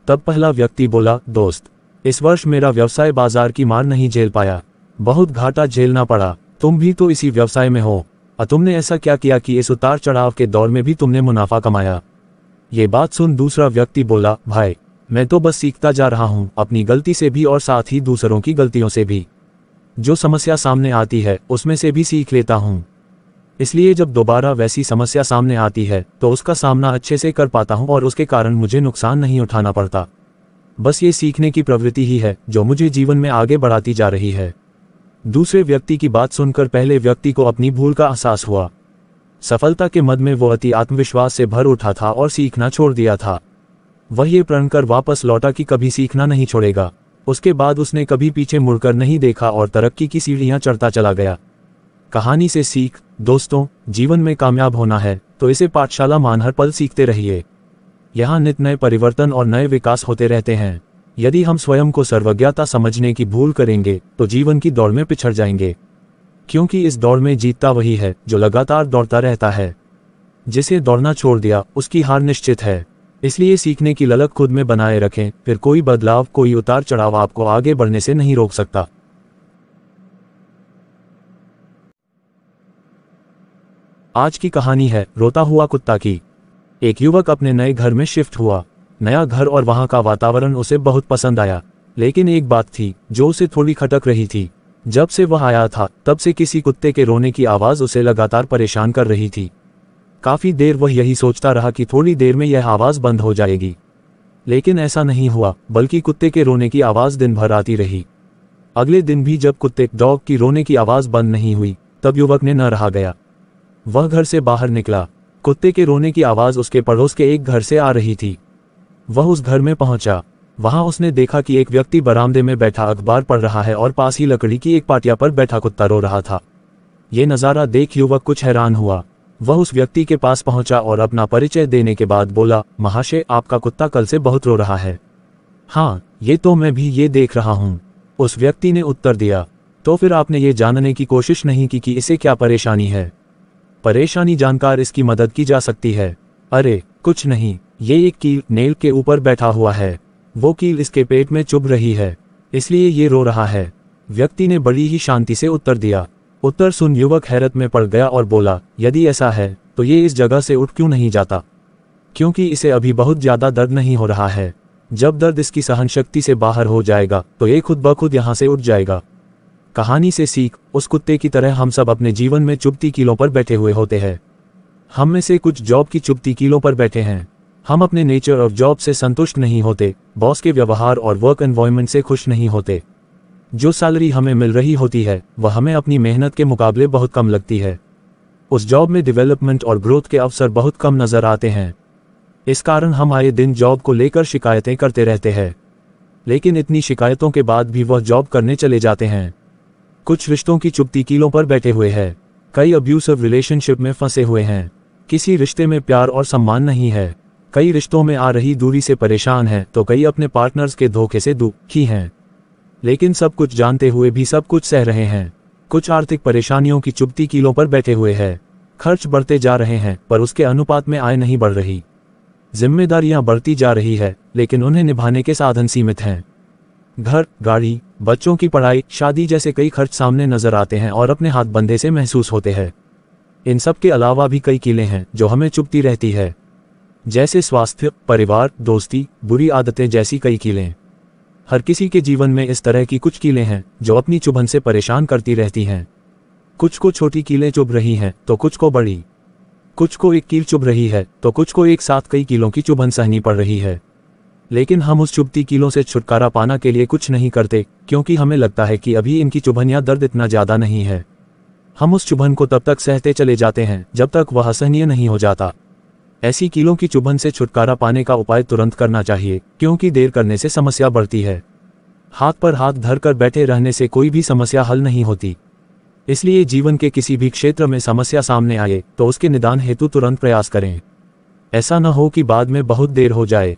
तब पहला व्यक्ति बोला दोस्त इस वर्ष मेरा व्यवसाय बाजार की मार नहीं झेल पाया बहुत घाटा झेलना पड़ा तुम भी तो इसी व्यवसाय में हो और तुमने ऐसा क्या किया कि इस उतार चढ़ाव के दौर में भी तुमने मुनाफा कमाया ये बात सुन दूसरा व्यक्ति बोला भाई मैं तो बस सीखता जा रहा हूँ अपनी गलती से भी और साथ ही दूसरों की गलतियों से भी जो समस्या सामने आती है उसमें से भी सीख लेता हूँ इसलिए जब दोबारा वैसी समस्या सामने आती है तो उसका सामना अच्छे से कर पाता हूँ और उसके कारण मुझे नुकसान नहीं उठाना पड़ता बस ये सीखने की प्रवृत्ति ही है जो मुझे जीवन में आगे बढ़ाती जा रही है दूसरे व्यक्ति की बात सुनकर पहले व्यक्ति को अपनी भूल का एहसास हुआ सफलता के मद में वो अति आत्मविश्वास से भर उठा था और सीखना छोड़ दिया था वह ये प्रण कर वापस लौटा कि कभी सीखना नहीं छोड़ेगा उसके बाद उसने कभी पीछे मुड़कर नहीं देखा और तरक्की की सीढ़ियां चढ़ता चला गया कहानी से सीख दोस्तों जीवन में कामयाब होना है तो इसे पाठशाला मान हर पल सीखते रहिए यहाँ नित नए परिवर्तन और नए विकास होते रहते हैं यदि हम स्वयं को सर्वज्ञता समझने की भूल करेंगे तो जीवन की दौड़ में पिछड़ जाएंगे क्योंकि इस दौड़ में जीतता वही है जो लगातार दौड़ता रहता है जिसे दौड़ना छोड़ दिया उसकी हार निश्चित है इसलिए सीखने की ललक खुद में बनाए रखें फिर कोई बदलाव कोई उतार चढ़ाव आपको आगे बढ़ने से नहीं रोक सकता आज की कहानी है रोता हुआ कुत्ता की एक युवक अपने नए घर में शिफ्ट हुआ नया घर और वहां का वातावरण उसे बहुत पसंद आया लेकिन एक बात थी जो उसे थोड़ी खटक रही थी जब से वह आया था तब से किसी कुत्ते के रोने की आवाज़ उसे लगातार परेशान कर रही थी काफ़ी देर वह यही सोचता रहा कि थोड़ी देर में यह आवाज़ बंद हो जाएगी लेकिन ऐसा नहीं हुआ बल्कि कुत्ते के रोने की आवाज़ दिन भर आती रही अगले दिन भी जब कुत्ते डॉग की रोने की आवाज़ बंद नहीं हुई तब युवक ने न रहा गया वह घर से बाहर निकला कुत्ते के रोने की आवाज उसके पड़ोस के एक घर से आ रही थी वह उस घर में पहुंचा वहां उसने देखा कि एक व्यक्ति बरामदे में बैठा अखबार पढ़ रहा है और पास ही लकड़ी की एक पाटिया पर बैठा कुत्ता रो रहा था ये नज़ारा देख युवक कुछ हैरान हुआ वह उस व्यक्ति के पास पहुंचा और अपना परिचय देने के बाद बोला महाशय आपका कुत्ता कल से बहुत रो रहा है हाँ ये तो मैं भी ये देख रहा हूँ उस व्यक्ति ने उत्तर दिया तो फिर आपने ये जानने की कोशिश नहीं की कि इसे क्या परेशानी है परेशानी जानकार इसकी मदद की जा सकती है अरे कुछ नहीं ये एक कील नेल के ऊपर बैठा हुआ है वो कील इसके पेट में चुभ रही है इसलिए ये रो रहा है व्यक्ति ने बड़ी ही शांति से उत्तर दिया उत्तर सुन युवक हैरत में पड़ गया और बोला यदि ऐसा है तो ये इस जगह से उठ क्यों नहीं जाता क्योंकि इसे अभी बहुत ज्यादा दर्द नहीं हो रहा है जब दर्द इसकी सहन शक्ति से बाहर हो जाएगा तो ये खुद ब खुद यहाँ से उठ जाएगा कहानी से सीख उस कुत्ते की तरह हम सब अपने जीवन में चुपती कीलों पर बैठे हुए होते हैं हम में से कुछ जॉब की चुपती कीलों पर बैठे हैं हम अपने नेचर और जॉब से संतुष्ट नहीं होते बॉस के व्यवहार और वर्क एनवायरमेंट से खुश नहीं होते जो सैलरी हमें मिल रही होती है वह हमें अपनी मेहनत के मुकाबले बहुत कम लगती है उस जॉब में डेवलपमेंट और ग्रोथ के अवसर बहुत कम नजर आते हैं इस कारण हम आए दिन जॉब को लेकर शिकायतें करते रहते हैं लेकिन इतनी शिकायतों के बाद भी वह जॉब करने चले जाते हैं कुछ रिश्तों की चुपती कीलों पर बैठे हुए हैं कई अब्यूसिव रिलेशनशिप में फंसे हुए हैं किसी रिश्ते में प्यार और सम्मान नहीं है कई रिश्तों में आ रही दूरी से परेशान हैं तो कई अपने पार्टनर्स के धोखे से दुखी हैं लेकिन सब कुछ जानते हुए भी सब कुछ सह रहे हैं कुछ आर्थिक परेशानियों की चुपती कीलों पर बैठे हुए हैं खर्च बढ़ते जा रहे हैं पर उसके अनुपात में आय नहीं बढ़ रही जिम्मेदारियां बढ़ती जा रही है लेकिन उन्हें निभाने के साधन सीमित हैं घर गाड़ी बच्चों की पढ़ाई शादी जैसे कई खर्च सामने नजर आते हैं और अपने हाथ बंधे से महसूस होते हैं इन सब के अलावा भी कई किले हैं जो हमें चुपती रहती है जैसे स्वास्थ्य परिवार दोस्ती बुरी आदतें जैसी कई किले हर किसी के जीवन में इस तरह की कुछ किले हैं जो अपनी चुभन से परेशान करती रहती हैं कुछ को छोटी कीले चुभ रही हैं तो कुछ को बड़ी कुछ को एक कील चुभ रही है तो कुछ को एक साथ कई कीलों की चुभन सहनी पड़ रही है लेकिन हम उस चुभती कीलों से छुटकारा पाना के लिए कुछ नहीं करते क्योंकि हमें लगता है कि अभी इनकी चुभन या दर्द इतना ज्यादा नहीं है हम उस चुभन को तब तक सहते चले जाते हैं जब तक वह असहनीय नहीं हो जाता ऐसी कीलों की चुभन से छुटकारा पाने का उपाय तुरंत करना चाहिए क्योंकि देर करने से समस्या बढ़ती है हाथ पर हाथ धर कर बैठे रहने से कोई भी समस्या हल नहीं होती इसलिए जीवन के किसी भी क्षेत्र में समस्या सामने आए तो उसके निदान हेतु तुरंत प्रयास करें ऐसा न हो कि बाद में बहुत देर हो जाए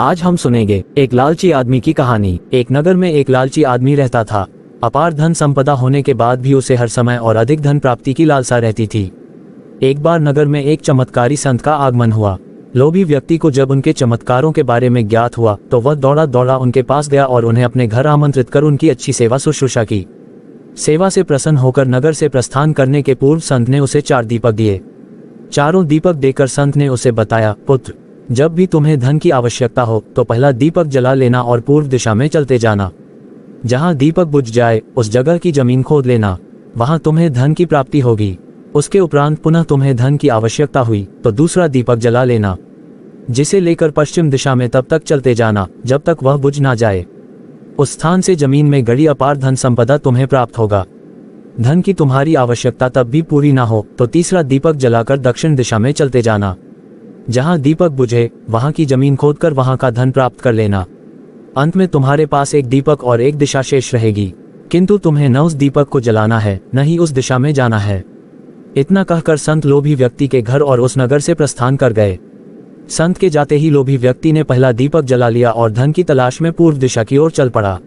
आज हम सुनेंगे एक लालची आदमी की कहानी एक नगर में एक लालची आदमी रहता था अपार धन संपदा होने के बाद भी उसे हर समय और अधिक धन प्राप्ति की लालसा रहती थी एक बार नगर में एक चमत्कारी संत का आगमन हुआ लोभी व्यक्ति को जब उनके चमत्कारों के बारे में ज्ञात हुआ तो वह दौड़ा दौड़ा उनके पास गया और उन्हें अपने घर आमंत्रित कर उनकी अच्छी सेवा शुश्रूषा की सेवा से प्रसन्न होकर नगर से प्रस्थान करने के पूर्व संत ने उसे चार दीपक दिए चारों दीपक देकर संत ने उसे बताया पुत्र जब भी तुम्हें धन की आवश्यकता हो तो पहला दीपक जला लेना और पूर्व दिशा में चलते जाना जहाँ दीपक बुझ जाए उस जगह की जमीन खोद लेना वहाँ तुम्हें धन की प्राप्ति होगी उसके उपरांत पुनः तुम्हें धन की आवश्यकता हुई तो दूसरा दीपक जला लेना जिसे लेकर पश्चिम दिशा में तब तक चलते जाना जब तक वह बुझ ना जाए उस स्थान से जमीन में गड़ी अपार धन संपदा तुम्हें प्राप्त होगा धन की तुम्हारी आवश्यकता तब भी पूरी ना हो तो तीसरा दीपक जलाकर दक्षिण दिशा में चलते जाना जहां दीपक बुझे वहां की जमीन खोदकर वहां का धन प्राप्त कर लेना अंत में तुम्हारे पास एक दीपक और एक दिशा शेष रहेगी किंतु तुम्हें न उस दीपक को जलाना है न ही उस दिशा में जाना है इतना कहकर संत लोभी व्यक्ति के घर और उस नगर से प्रस्थान कर गए संत के जाते ही लोभी व्यक्ति ने पहला दीपक जला लिया और धन की तलाश में पूर्व दिशा की ओर चल पड़ा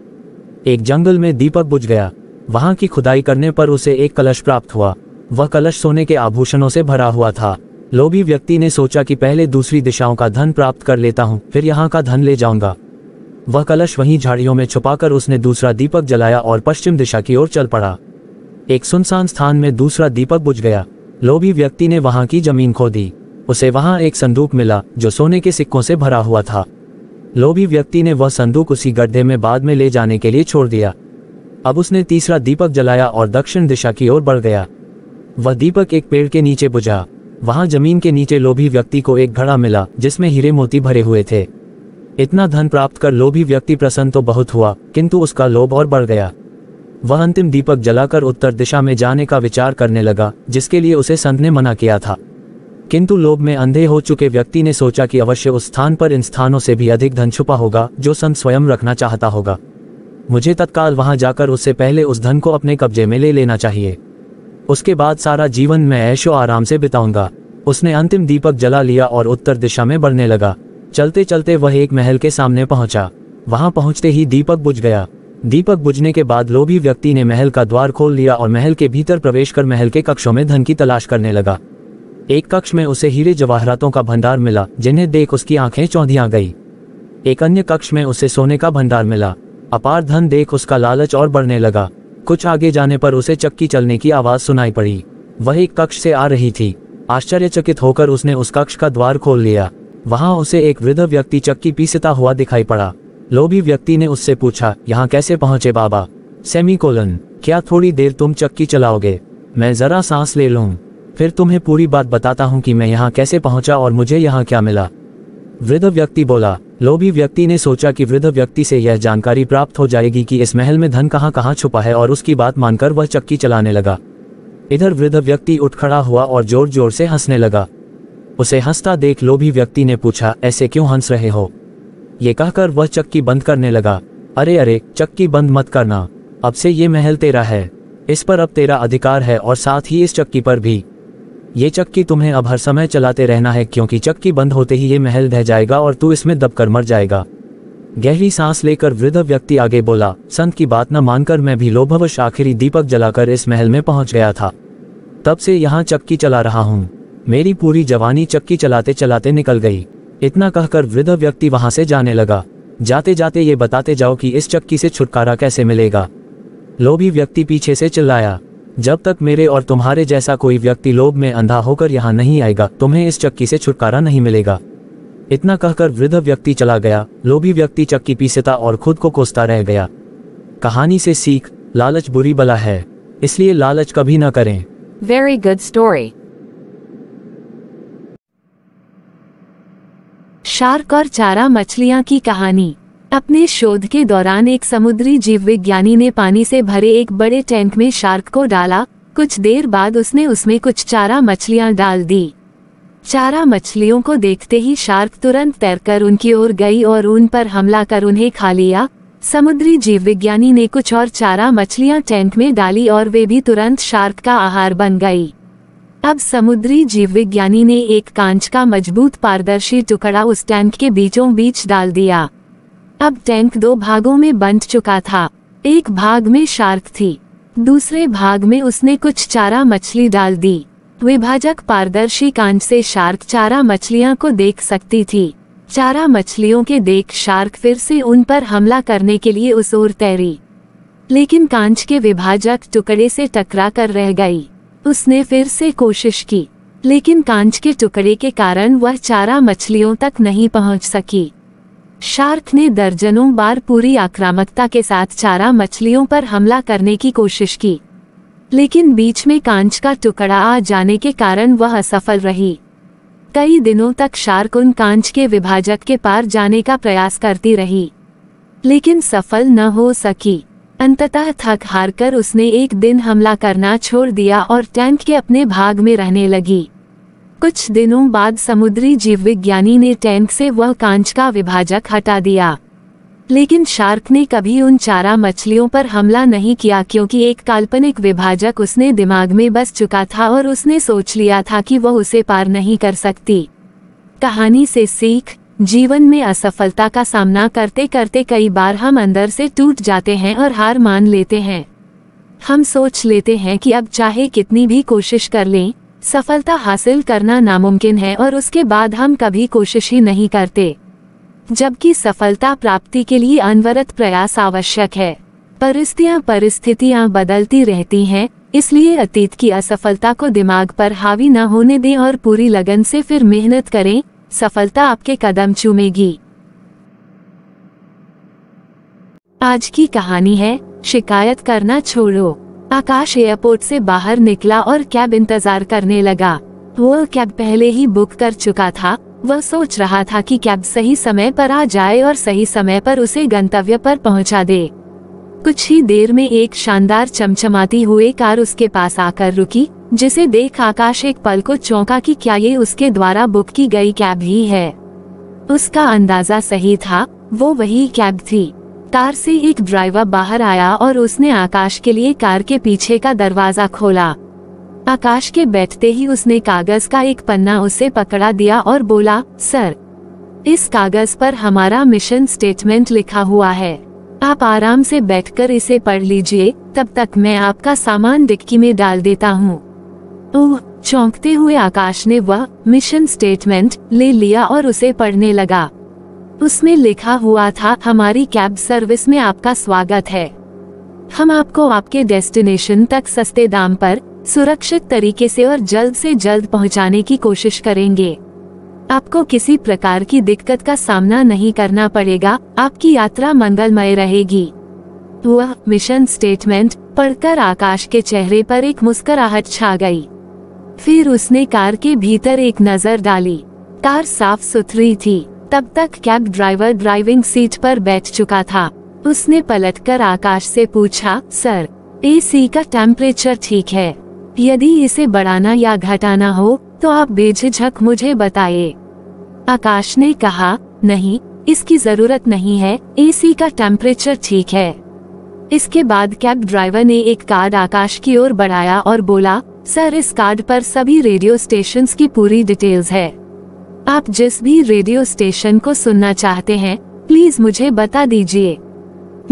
एक जंगल में दीपक बुझ गया वहां की खुदाई करने पर उसे एक कलश प्राप्त हुआ वह कलश सोने के आभूषणों से भरा हुआ था लोभी व्यक्ति ने सोचा कि पहले दूसरी दिशाओं का धन प्राप्त कर लेता हूँ फिर यहाँ का धन ले जाऊंगा वह कलश वहीं झाड़ियों में छुपाकर उसने दूसरा दीपक जलाया और पश्चिम दिशा की ओर चल पड़ा एक सुनसान स्थान में दूसरा दीपक बुझ गया लोभी व्यक्ति ने वहां की जमीन खो दी उसे वहां एक संदूक मिला जो सोने के सिक्कों से भरा हुआ था लोभी व्यक्ति ने वह संदूक उसी गड्ढे में बाद में ले जाने के लिए छोड़ दिया अब उसने तीसरा दीपक जलाया और दक्षिण दिशा की ओर बढ़ गया वह दीपक एक पेड़ के नीचे बुझा वहां जमीन के नीचे लोभी व्यक्ति को एक घड़ा मिला जिसमें हीरे मोती भरे हुए थे इतना धन प्राप्त कर लोभी व्यक्ति प्रसन्न तो बहुत हुआ किंतु उसका लोभ और बढ़ गया वह अंतिम दीपक जलाकर उत्तर दिशा में जाने का विचार करने लगा जिसके लिए उसे संत ने मना किया था किंतु लोभ में अंधे हो चुके व्यक्ति ने सोचा कि अवश्य उस स्थान पर इन स्थानों से भी अधिक धन छुपा होगा जो संत स्वयं रखना चाहता होगा मुझे तत्काल वहां जाकर उससे पहले उस धन को अपने कब्जे में ले लेना चाहिए उसके बाद सारा जीवन मैं ऐशो आराम से बिताऊंगा उसने अंतिम दीपक जला लिया और उत्तर दिशा में बढ़ने लगा चलते चलते वह एक महल के सामने पहुंचा वहां पहुंचते ही दीपक बुझ गया दीपक बुझने के बाद लोभी व्यक्ति ने महल का द्वार खोल लिया और महल के भीतर प्रवेश कर महल के कक्षों में धन की तलाश करने लगा एक कक्ष में उसे हीरे जवाहरातों का भंडार मिला जिन्हें देख उसकी आंखें चौंधिया गई एक अन्य कक्ष में उसे सोने का भंडार मिला अपार धन देख उसका लालच और बढ़ने लगा कुछ आगे जाने पर उसे चक्की चलने की आवाज सुनाई पड़ी वह एक कक्ष से आ रही थी आश्चर्यचकित होकर उसने उस कक्ष का द्वार खोल लिया वहां उसे एक वृद्ध व्यक्ति चक्की पीसता हुआ दिखाई पड़ा लोभी व्यक्ति ने उससे पूछा यहाँ कैसे पहुंचे बाबा सेमी कोलन क्या थोड़ी देर तुम चक्की चलाओगे मैं जरा सांस ले लूँ फिर तुम्हें पूरी बात बताता हूँ कि मैं यहाँ कैसे पहुंचा और मुझे यहाँ क्या मिला वृद्ध व्यक्ति बोला लोभी व्यक्ति ने सोचा कि वृद्ध व्यक्ति से यह जानकारी प्राप्त हो जाएगी कि इस महल में धन कहां कहां छुपा है और उसकी बात मानकर वह चक्की चलाने लगा इधर वृद्ध व्यक्ति उठ खड़ा हुआ और जोर जोर से हंसने लगा उसे हंसता देख लोभी व्यक्ति ने पूछा ऐसे क्यों हंस रहे हो ये कहकर वह चक्की बंद करने लगा अरे अरे चक्की बंद मत करना अब से ये महल तेरा है इस पर अब तेरा अधिकार है और साथ ही इस चक्की पर भी ये चक्की तुम्हें अब हर समय चलाते रहना है क्योंकि चक्की बंद होते ही ये महल ढह जाएगा और तू इसमें दबकर मर जाएगा गहरी सांस लेकर वृद्ध व्यक्ति आगे बोला संत की बात न मानकर मैं भी लोभवश आखिरी दीपक जलाकर इस महल में पहुंच गया था तब से यहाँ चक्की चला रहा हूँ मेरी पूरी जवानी चक्की चलाते चलाते निकल गई इतना कहकर वृद्ध व्यक्ति वहां से जाने लगा जाते जाते ये बताते जाओ कि इस चक्की से छुटकारा कैसे मिलेगा लोभी व्यक्ति पीछे से चिल्लाया जब तक मेरे और तुम्हारे जैसा कोई व्यक्ति लोभ में अंधा होकर यहाँ नहीं आएगा तुम्हें इस चक्की से छुटकारा नहीं मिलेगा इतना कहकर वृद्ध व्यक्ति चला गया लोभी व्यक्ति चक्की पीसता और खुद को कोसता रह गया कहानी से सीख लालच बुरी बला है इसलिए लालच कभी ना करें वेरी गुड स्टोरी शार्क और चारा मछलियाँ की कहानी अपने शोध के दौरान एक समुद्री जीव विज्ञानी ने पानी से भरे एक बड़े टैंक में शार्क को डाला कुछ देर बाद उसने उसमें कुछ चारा मछलियां डाल दी चारा मछलियों को देखते ही शार्क तुरंत तैरकर उनकी ओर गई और उन पर हमला कर उन्हें खा लिया समुद्री जीव विज्ञानी ने कुछ और चारा मछलियां टैंक में डाली और वे भी तुरंत शार्क का आहार बन गई अब समुद्री जीव विज्ञानी ने एक कांच का मजबूत पारदर्शी टुकड़ा उस टैंक के बीचों बीच डाल दिया अब टैंक दो भागों में बंट चुका था एक भाग में शार्क थी दूसरे भाग में उसने कुछ चारा मछली डाल दी विभाजक पारदर्शी कांच से शार्क चारा मछलियां को देख सकती थी चारा मछलियों के देख शार्क फिर से उन पर हमला करने के लिए उस ओर तैरी लेकिन कांच के विभाजक टुकड़े से टकरा कर रह गई उसने फिर से कोशिश की लेकिन कांच के टुकड़े के कारण वह चारा मछलियों तक नहीं पहुंच सकी शार्क ने दर्जनों बार पूरी आक्रामकता के साथ चारा मछलियों पर हमला करने की कोशिश की लेकिन बीच में कांच का टुकड़ा आ जाने के कारण वह असफल रही कई दिनों तक शार्क उन कांच के विभाजक के पार जाने का प्रयास करती रही लेकिन सफल न हो सकी अंततः थक हार कर उसने एक दिन हमला करना छोड़ दिया और टैंक के अपने भाग में रहने लगी कुछ दिनों बाद समुद्री जीव विज्ञानी ने टैंक से वह कांच का विभाजक हटा दिया लेकिन शार्क ने कभी उन चारा मछलियों पर हमला नहीं किया क्योंकि एक काल्पनिक विभाजक उसने दिमाग में बस चुका था और उसने सोच लिया था कि वह उसे पार नहीं कर सकती कहानी से सीख जीवन में असफलता का सामना करते करते कई बार हम अंदर से टूट जाते हैं और हार मान लेते हैं हम सोच लेते हैं कि अब चाहे कितनी भी कोशिश कर लें सफलता हासिल करना नामुमकिन है और उसके बाद हम कभी कोशिश ही नहीं करते जबकि सफलता प्राप्ति के लिए अनवरत प्रयास आवश्यक है परिस्थितियाँ परिस्थितियाँ बदलती रहती हैं इसलिए अतीत की असफलता को दिमाग पर हावी न होने दें और पूरी लगन से फिर मेहनत करें सफलता आपके कदम चूमेगी आज की कहानी है शिकायत करना छोड़ो आकाश एयरपोर्ट से बाहर निकला और कैब इंतजार करने लगा वो कैब पहले ही बुक कर चुका था वह सोच रहा था कि कैब सही समय पर आ जाए और सही समय पर उसे गंतव्य पर पहुंचा दे कुछ ही देर में एक शानदार चमचमाती हुए कार उसके पास आकर रुकी जिसे देख आकाश एक पल को चौंका कि क्या ये उसके द्वारा बुक की गई कैब ही है उसका अंदाजा सही था वो वही कैब थी कार से एक ड्राइवर बाहर आया और उसने आकाश के लिए कार के पीछे का दरवाजा खोला आकाश के बैठते ही उसने कागज का एक पन्ना उसे पकड़ा दिया और बोला सर इस कागज पर हमारा मिशन स्टेटमेंट लिखा हुआ है आप आराम से बैठकर इसे पढ़ लीजिए तब तक मैं आपका सामान डिक्की में डाल देता हूँ ओह चौंकते हुए आकाश ने वह मिशन स्टेटमेंट ले लिया और उसे पढ़ने लगा उसमें लिखा हुआ था हमारी कैब सर्विस में आपका स्वागत है हम आपको आपके डेस्टिनेशन तक सस्ते दाम पर सुरक्षित तरीके से और जल्द से जल्द पहुंचाने की कोशिश करेंगे आपको किसी प्रकार की दिक्कत का सामना नहीं करना पड़ेगा आपकी यात्रा मंगलमय रहेगी वह मिशन स्टेटमेंट पढ़कर आकाश के चेहरे पर एक मुस्कराहट छा गई फिर उसने कार के भीतर एक नजर डाली कार साफ सुथरी थी तब तक कैब ड्राइवर ड्राइविंग सीट पर बैठ चुका था उसने पलटकर आकाश से पूछा सर एसी का टेम्परेचर ठीक है यदि इसे बढ़ाना या घटाना हो तो आप बेझिझक मुझे बताए आकाश ने कहा नहीं इसकी जरूरत नहीं है एसी का टेम्परेचर ठीक है इसके बाद कैब ड्राइवर ने एक कार्ड आकाश की ओर बढ़ाया और बोला सर इस कार्ड पर सभी रेडियो स्टेशन की पूरी डिटेल्स है आप जिस भी रेडियो स्टेशन को सुनना चाहते हैं प्लीज मुझे बता दीजिए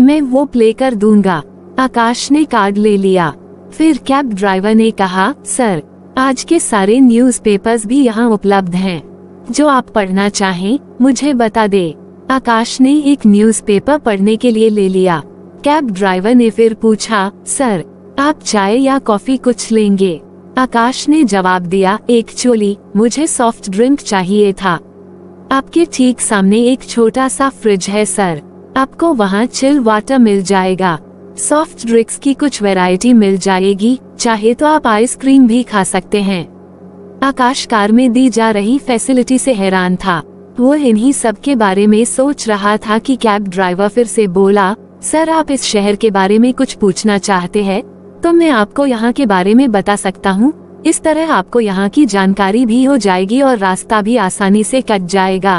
मैं वो प्ले कर दूंगा आकाश ने कार्ड ले लिया फिर कैब ड्राइवर ने कहा सर आज के सारे न्यूज़पेपर्स भी यहाँ उपलब्ध हैं। जो आप पढ़ना चाहें मुझे बता दे आकाश ने एक न्यूज़पेपर पढ़ने के लिए ले लिया कैब ड्राइवर ने फिर पूछा सर आप चाय या कॉफी कुछ लेंगे आकाश ने जवाब दिया एक चोली मुझे सॉफ्ट ड्रिंक चाहिए था आपके ठीक सामने एक छोटा सा फ्रिज है सर आपको वहाँ चिल वाटर मिल जाएगा सॉफ्ट ड्रिंक्स की कुछ वैरायटी मिल जाएगी चाहे तो आप आइसक्रीम भी खा सकते हैं आकाश कार में दी जा रही फैसिलिटी से हैरान था वो इन्हीं सब के बारे में सोच रहा था कि कैब ड्राइवर फिर से बोला सर आप इस शहर के बारे में कुछ पूछना चाहते हैं तो मैं आपको यहाँ के बारे में बता सकता हूँ इस तरह आपको यहाँ की जानकारी भी हो जाएगी और रास्ता भी आसानी से कट जाएगा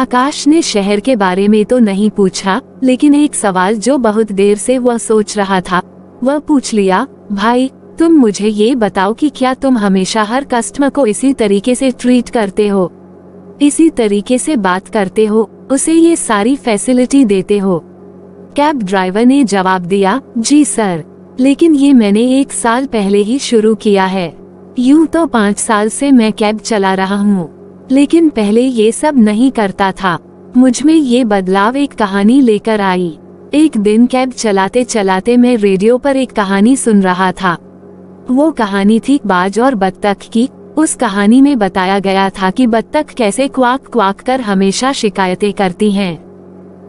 आकाश ने शहर के बारे में तो नहीं पूछा लेकिन एक सवाल जो बहुत देर से वह सोच रहा था वह पूछ लिया भाई तुम मुझे ये बताओ कि क्या तुम हमेशा हर कस्टमर को इसी तरीके से ट्रीट करते हो इसी तरीके से बात करते हो उसे ये सारी फैसिलिटी देते हो कैब ड्राइवर ने जवाब दिया जी सर लेकिन ये मैंने एक साल पहले ही शुरू किया है यूं तो पाँच साल से मैं कैब चला रहा हूँ लेकिन पहले ये सब नहीं करता था मुझ में ये बदलाव एक कहानी लेकर आई एक दिन कैब चलाते चलाते मैं रेडियो पर एक कहानी सुन रहा था वो कहानी थी बाज और बत्तख की उस कहानी में बताया गया था कि बत्तख कैसे क्वाक क्वाक कर हमेशा शिकायतें करती हैं।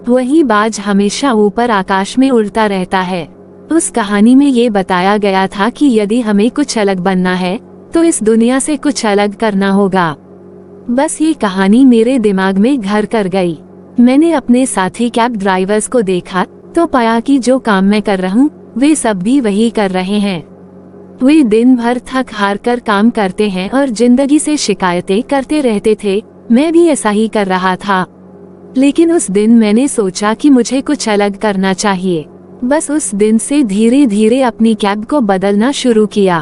वही बाज हमेशा ऊपर आकाश में उड़ता रहता है उस कहानी में ये बताया गया था कि यदि हमें कुछ अलग बनना है तो इस दुनिया से कुछ अलग करना होगा बस ये कहानी मेरे दिमाग में घर कर गई मैंने अपने साथी कैब ड्राइवर्स को देखा तो पाया कि जो काम मैं कर रहा हूँ वे सब भी वही कर रहे हैं वे दिन भर थक हार कर काम करते हैं और जिंदगी से शिकायतें करते रहते थे मैं भी ऐसा ही कर रहा था लेकिन उस दिन मैंने सोचा कि मुझे कुछ अलग करना चाहिए बस उस दिन से धीरे धीरे अपनी कैब को बदलना शुरू किया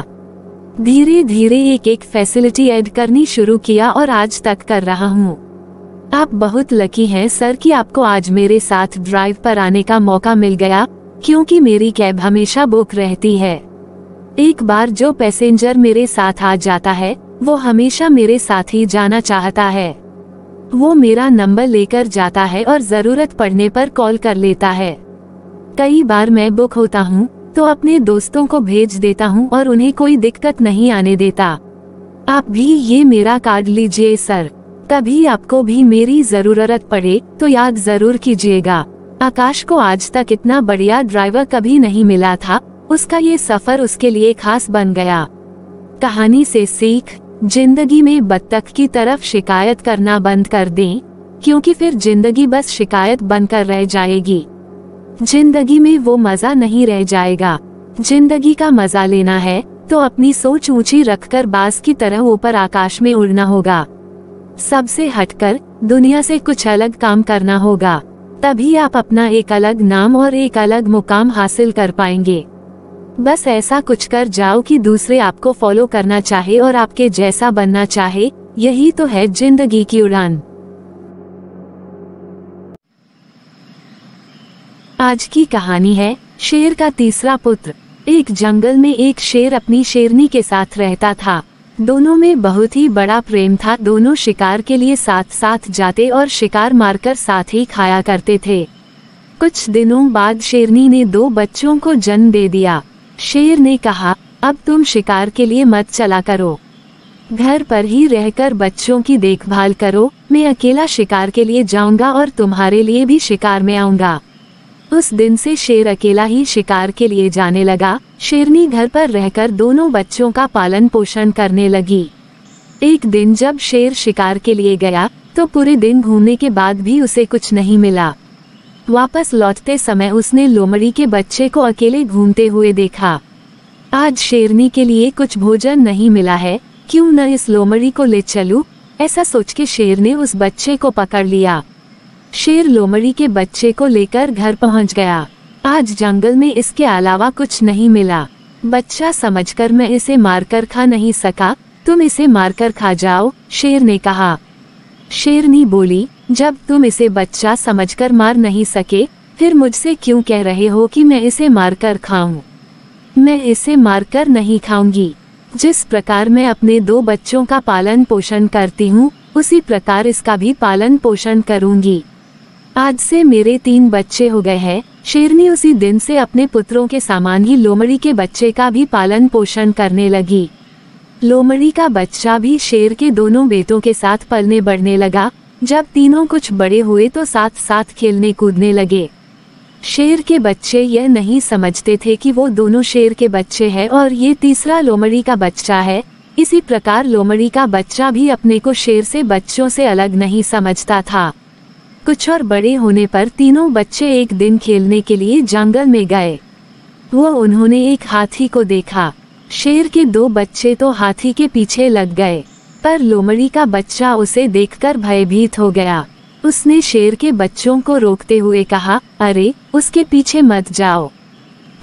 धीरे धीरे एक एक फैसिलिटी ऐड करनी शुरू किया और आज तक कर रहा हूँ आप बहुत लकी हैं सर कि आपको आज मेरे साथ ड्राइव पर आने का मौका मिल गया क्योंकि मेरी कैब हमेशा बुक रहती है एक बार जो पैसेंजर मेरे साथ आ जाता है वो हमेशा मेरे साथ ही जाना चाहता है वो मेरा नंबर लेकर जाता है और ज़रूरत पड़ने पर कॉल कर लेता है कई बार मैं बुक होता हूँ तो अपने दोस्तों को भेज देता हूँ और उन्हें कोई दिक्कत नहीं आने देता आप भी ये मेरा कार्ड लीजिए सर कभी आपको भी मेरी जरूरत पड़े तो याद जरूर कीजिएगा आकाश को आज तक इतना बढ़िया ड्राइवर कभी नहीं मिला था उसका ये सफर उसके लिए खास बन गया कहानी से सीख जिंदगी में बत्तख की तरफ शिकायत करना बंद कर दें क्योंकि फिर जिंदगी बस शिकायत बनकर रह जाएगी जिंदगी में वो मजा नहीं रह जाएगा जिंदगी का मजा लेना है तो अपनी सोच ऊंची रखकर बास की तरह ऊपर आकाश में उड़ना होगा सबसे हटकर दुनिया से कुछ अलग काम करना होगा तभी आप अपना एक अलग नाम और एक अलग मुकाम हासिल कर पाएंगे बस ऐसा कुछ कर जाओ कि दूसरे आपको फॉलो करना चाहे और आपके जैसा बनना चाहे यही तो है जिंदगी की उड़ान आज की कहानी है शेर का तीसरा पुत्र एक जंगल में एक शेर अपनी शेरनी के साथ रहता था दोनों में बहुत ही बड़ा प्रेम था दोनों शिकार के लिए साथ साथ जाते और शिकार मारकर साथ ही खाया करते थे कुछ दिनों बाद शेरनी ने दो बच्चों को जन्म दे दिया शेर ने कहा अब तुम शिकार के लिए मत चला करो घर पर ही रहकर बच्चों की देखभाल करो मैं अकेला शिकार के लिए जाऊंगा और तुम्हारे लिए भी शिकार में आऊंगा उस दिन से शेर अकेला ही शिकार के लिए जाने लगा शेरनी घर पर रहकर दोनों बच्चों का पालन पोषण करने लगी एक दिन जब शेर शिकार के लिए गया तो पूरे दिन घूमने के बाद भी उसे कुछ नहीं मिला वापस लौटते समय उसने लोमड़ी के बच्चे को अकेले घूमते हुए देखा आज शेरनी के लिए कुछ भोजन नहीं मिला है क्यों न इस लोमड़ी को ले चलूं? ऐसा सोच के शेर ने उस बच्चे को पकड़ लिया शेर लोमड़ी के बच्चे को लेकर घर पहुंच गया आज जंगल में इसके अलावा कुछ नहीं मिला बच्चा समझकर मैं इसे मारकर खा नहीं सका तुम इसे मारकर खा जाओ शेर ने कहा शेरनी बोली जब तुम इसे बच्चा समझकर मार नहीं सके फिर मुझसे क्यों कह रहे हो कि मैं इसे मारकर खाऊं? मैं इसे मारकर नहीं खाऊंगी जिस प्रकार मैं अपने दो बच्चों का पालन पोषण करती हूँ उसी प्रकार इसका भी पालन पोषण करूंगी आज से मेरे तीन बच्चे हो गए हैं शेरनी उसी दिन से अपने पुत्रों के सामान ही लोमड़ी के बच्चे का भी पालन पोषण करने लगी लोमड़ी का बच्चा भी शेर के दोनों बेटों के साथ पलने बढ़ने लगा जब तीनों कुछ बड़े हुए तो साथ साथ खेलने कूदने लगे शेर के बच्चे यह नहीं समझते थे कि वो दोनों शेर के बच्चे हैं और ये तीसरा लोमड़ी का बच्चा है इसी प्रकार लोमड़ी का बच्चा भी अपने को शेर से बच्चों से अलग नहीं समझता था कुछ और बड़े होने पर तीनों बच्चे एक दिन खेलने के लिए जंगल में गए वो उन्होंने एक हाथी को देखा शेर के दो बच्चे तो हाथी के पीछे लग गए पर लोमड़ी का बच्चा उसे देखकर भयभीत हो गया उसने शेर के बच्चों को रोकते हुए कहा अरे उसके पीछे मत जाओ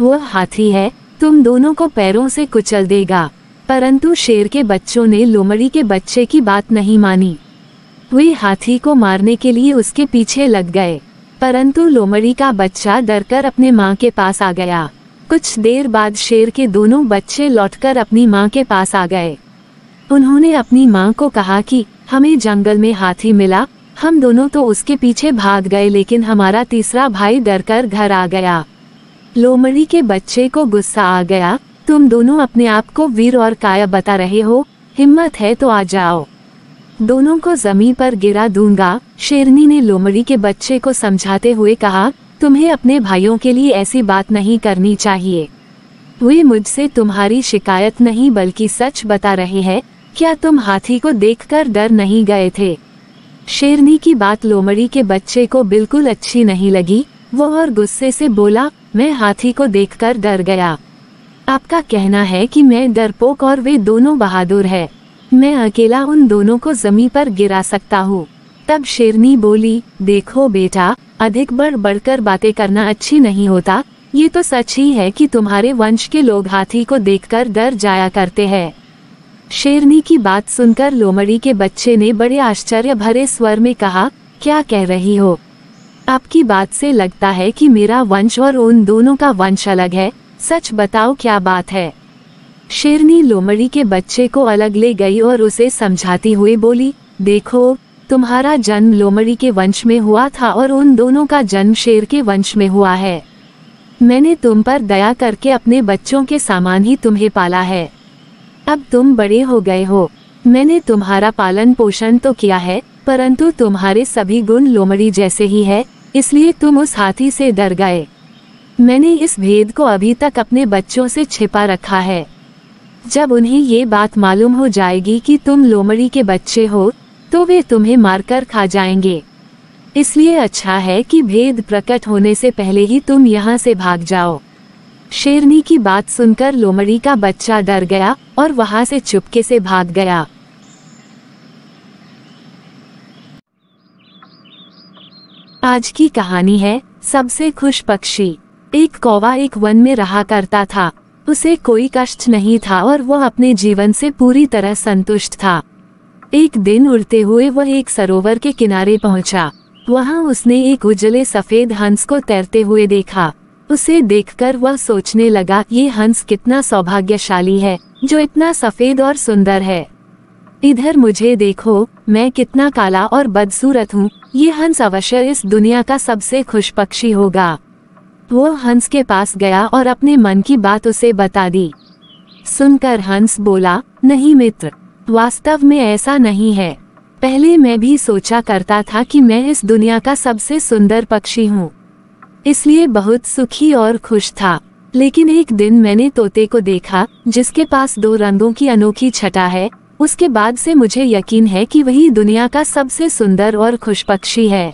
वह हाथी है तुम दोनों को पैरों से कुचल देगा परंतु शेर के बच्चों ने लोमड़ी के बच्चे की बात नहीं मानी हुई हाथी को मारने के लिए उसके पीछे लग गए परंतु लोमड़ी का बच्चा डरकर अपने माँ के पास आ गया कुछ देर बाद शेर के दोनों बच्चे लौटकर अपनी माँ के पास आ गए उन्होंने अपनी माँ को कहा कि हमें जंगल में हाथी मिला हम दोनों तो उसके पीछे भाग गए लेकिन हमारा तीसरा भाई डरकर घर आ गया लोमड़ी के बच्चे को गुस्सा आ गया तुम दोनों अपने आप को वीर और काया बता रहे हो हिम्मत है तो आ जाओ दोनों को जमीन पर गिरा दूंगा शेरनी ने लोमड़ी के बच्चे को समझाते हुए कहा तुम्हें अपने भाइयों के लिए ऐसी बात नहीं करनी चाहिए वे मुझसे तुम्हारी शिकायत नहीं बल्कि सच बता रहे हैं क्या तुम हाथी को देखकर डर नहीं गए थे शेरनी की बात लोमड़ी के बच्चे को बिल्कुल अच्छी नहीं लगी वो और गुस्से से बोला मैं हाथी को देखकर डर गया आपका कहना है कि मैं डरपोक और वे दोनों बहादुर है मैं अकेला उन दोनों को जमी पर गिरा सकता हूँ तब शेरनी बोली देखो बेटा अधिक बढ़ बढ़कर बातें करना अच्छी नहीं होता ये तो सच ही है कि तुम्हारे वंश के लोग हाथी को देखकर डर जाया करते हैं शेरनी की बात सुनकर लोमड़ी के बच्चे ने बड़े आश्चर्य भरे स्वर में कहा क्या कह रही हो आपकी बात से लगता है कि मेरा वंश और उन दोनों का वंश अलग है सच बताओ क्या बात है शेरनी लोमड़ी के बच्चे को अलग ले गई और उसे समझाती हुई बोली देखो तुम्हारा जन्म लोमड़ी के वंश में हुआ था और उन दोनों का जन्म शेर के वंश में हुआ है मैंने तुम पर दया करके अपने बच्चों के सामान ही तुम्हें पाला है अब तुम बड़े हो गए हो मैंने तुम्हारा पालन पोषण तो किया है परंतु तुम्हारे सभी गुण लोमड़ी जैसे ही है इसलिए तुम उस हाथी से डर गए मैंने इस भेद को अभी तक अपने बच्चों से छिपा रखा है जब उन्हें ये बात मालूम हो जाएगी कि तुम लोमड़ी के बच्चे हो तो वे तुम्हें मारकर खा जाएंगे इसलिए अच्छा है कि भेद प्रकट होने से पहले ही तुम यहाँ से भाग जाओ शेरनी की बात सुनकर लोमड़ी का बच्चा डर गया और वहाँ से चुपके से भाग गया आज की कहानी है सबसे खुश पक्षी एक कौवा एक वन में रहा करता था उसे कोई कष्ट नहीं था और वह अपने जीवन से पूरी तरह संतुष्ट था एक दिन उड़ते हुए वह एक सरोवर के किनारे पहुंचा। वहां उसने एक उजले सफेद हंस को तैरते हुए देखा उसे देखकर वह सोचने लगा ये हंस कितना सौभाग्यशाली है जो इतना सफेद और सुंदर है इधर मुझे देखो मैं कितना काला और बदसूरत हूँ ये हंस अवश्य इस दुनिया का सबसे खुश पक्षी होगा वो हंस के पास गया और अपने मन की बात उसे बता दी सुनकर हंस बोला नहीं मित्र वास्तव में ऐसा नहीं है पहले मैं भी सोचा करता था कि मैं इस दुनिया का सबसे सुंदर पक्षी हूँ इसलिए बहुत सुखी और खुश था लेकिन एक दिन मैंने तोते को देखा जिसके पास दो रंगों की अनोखी छटा है उसके बाद से मुझे यकीन है कि वही दुनिया का सबसे सुंदर और खुश पक्षी है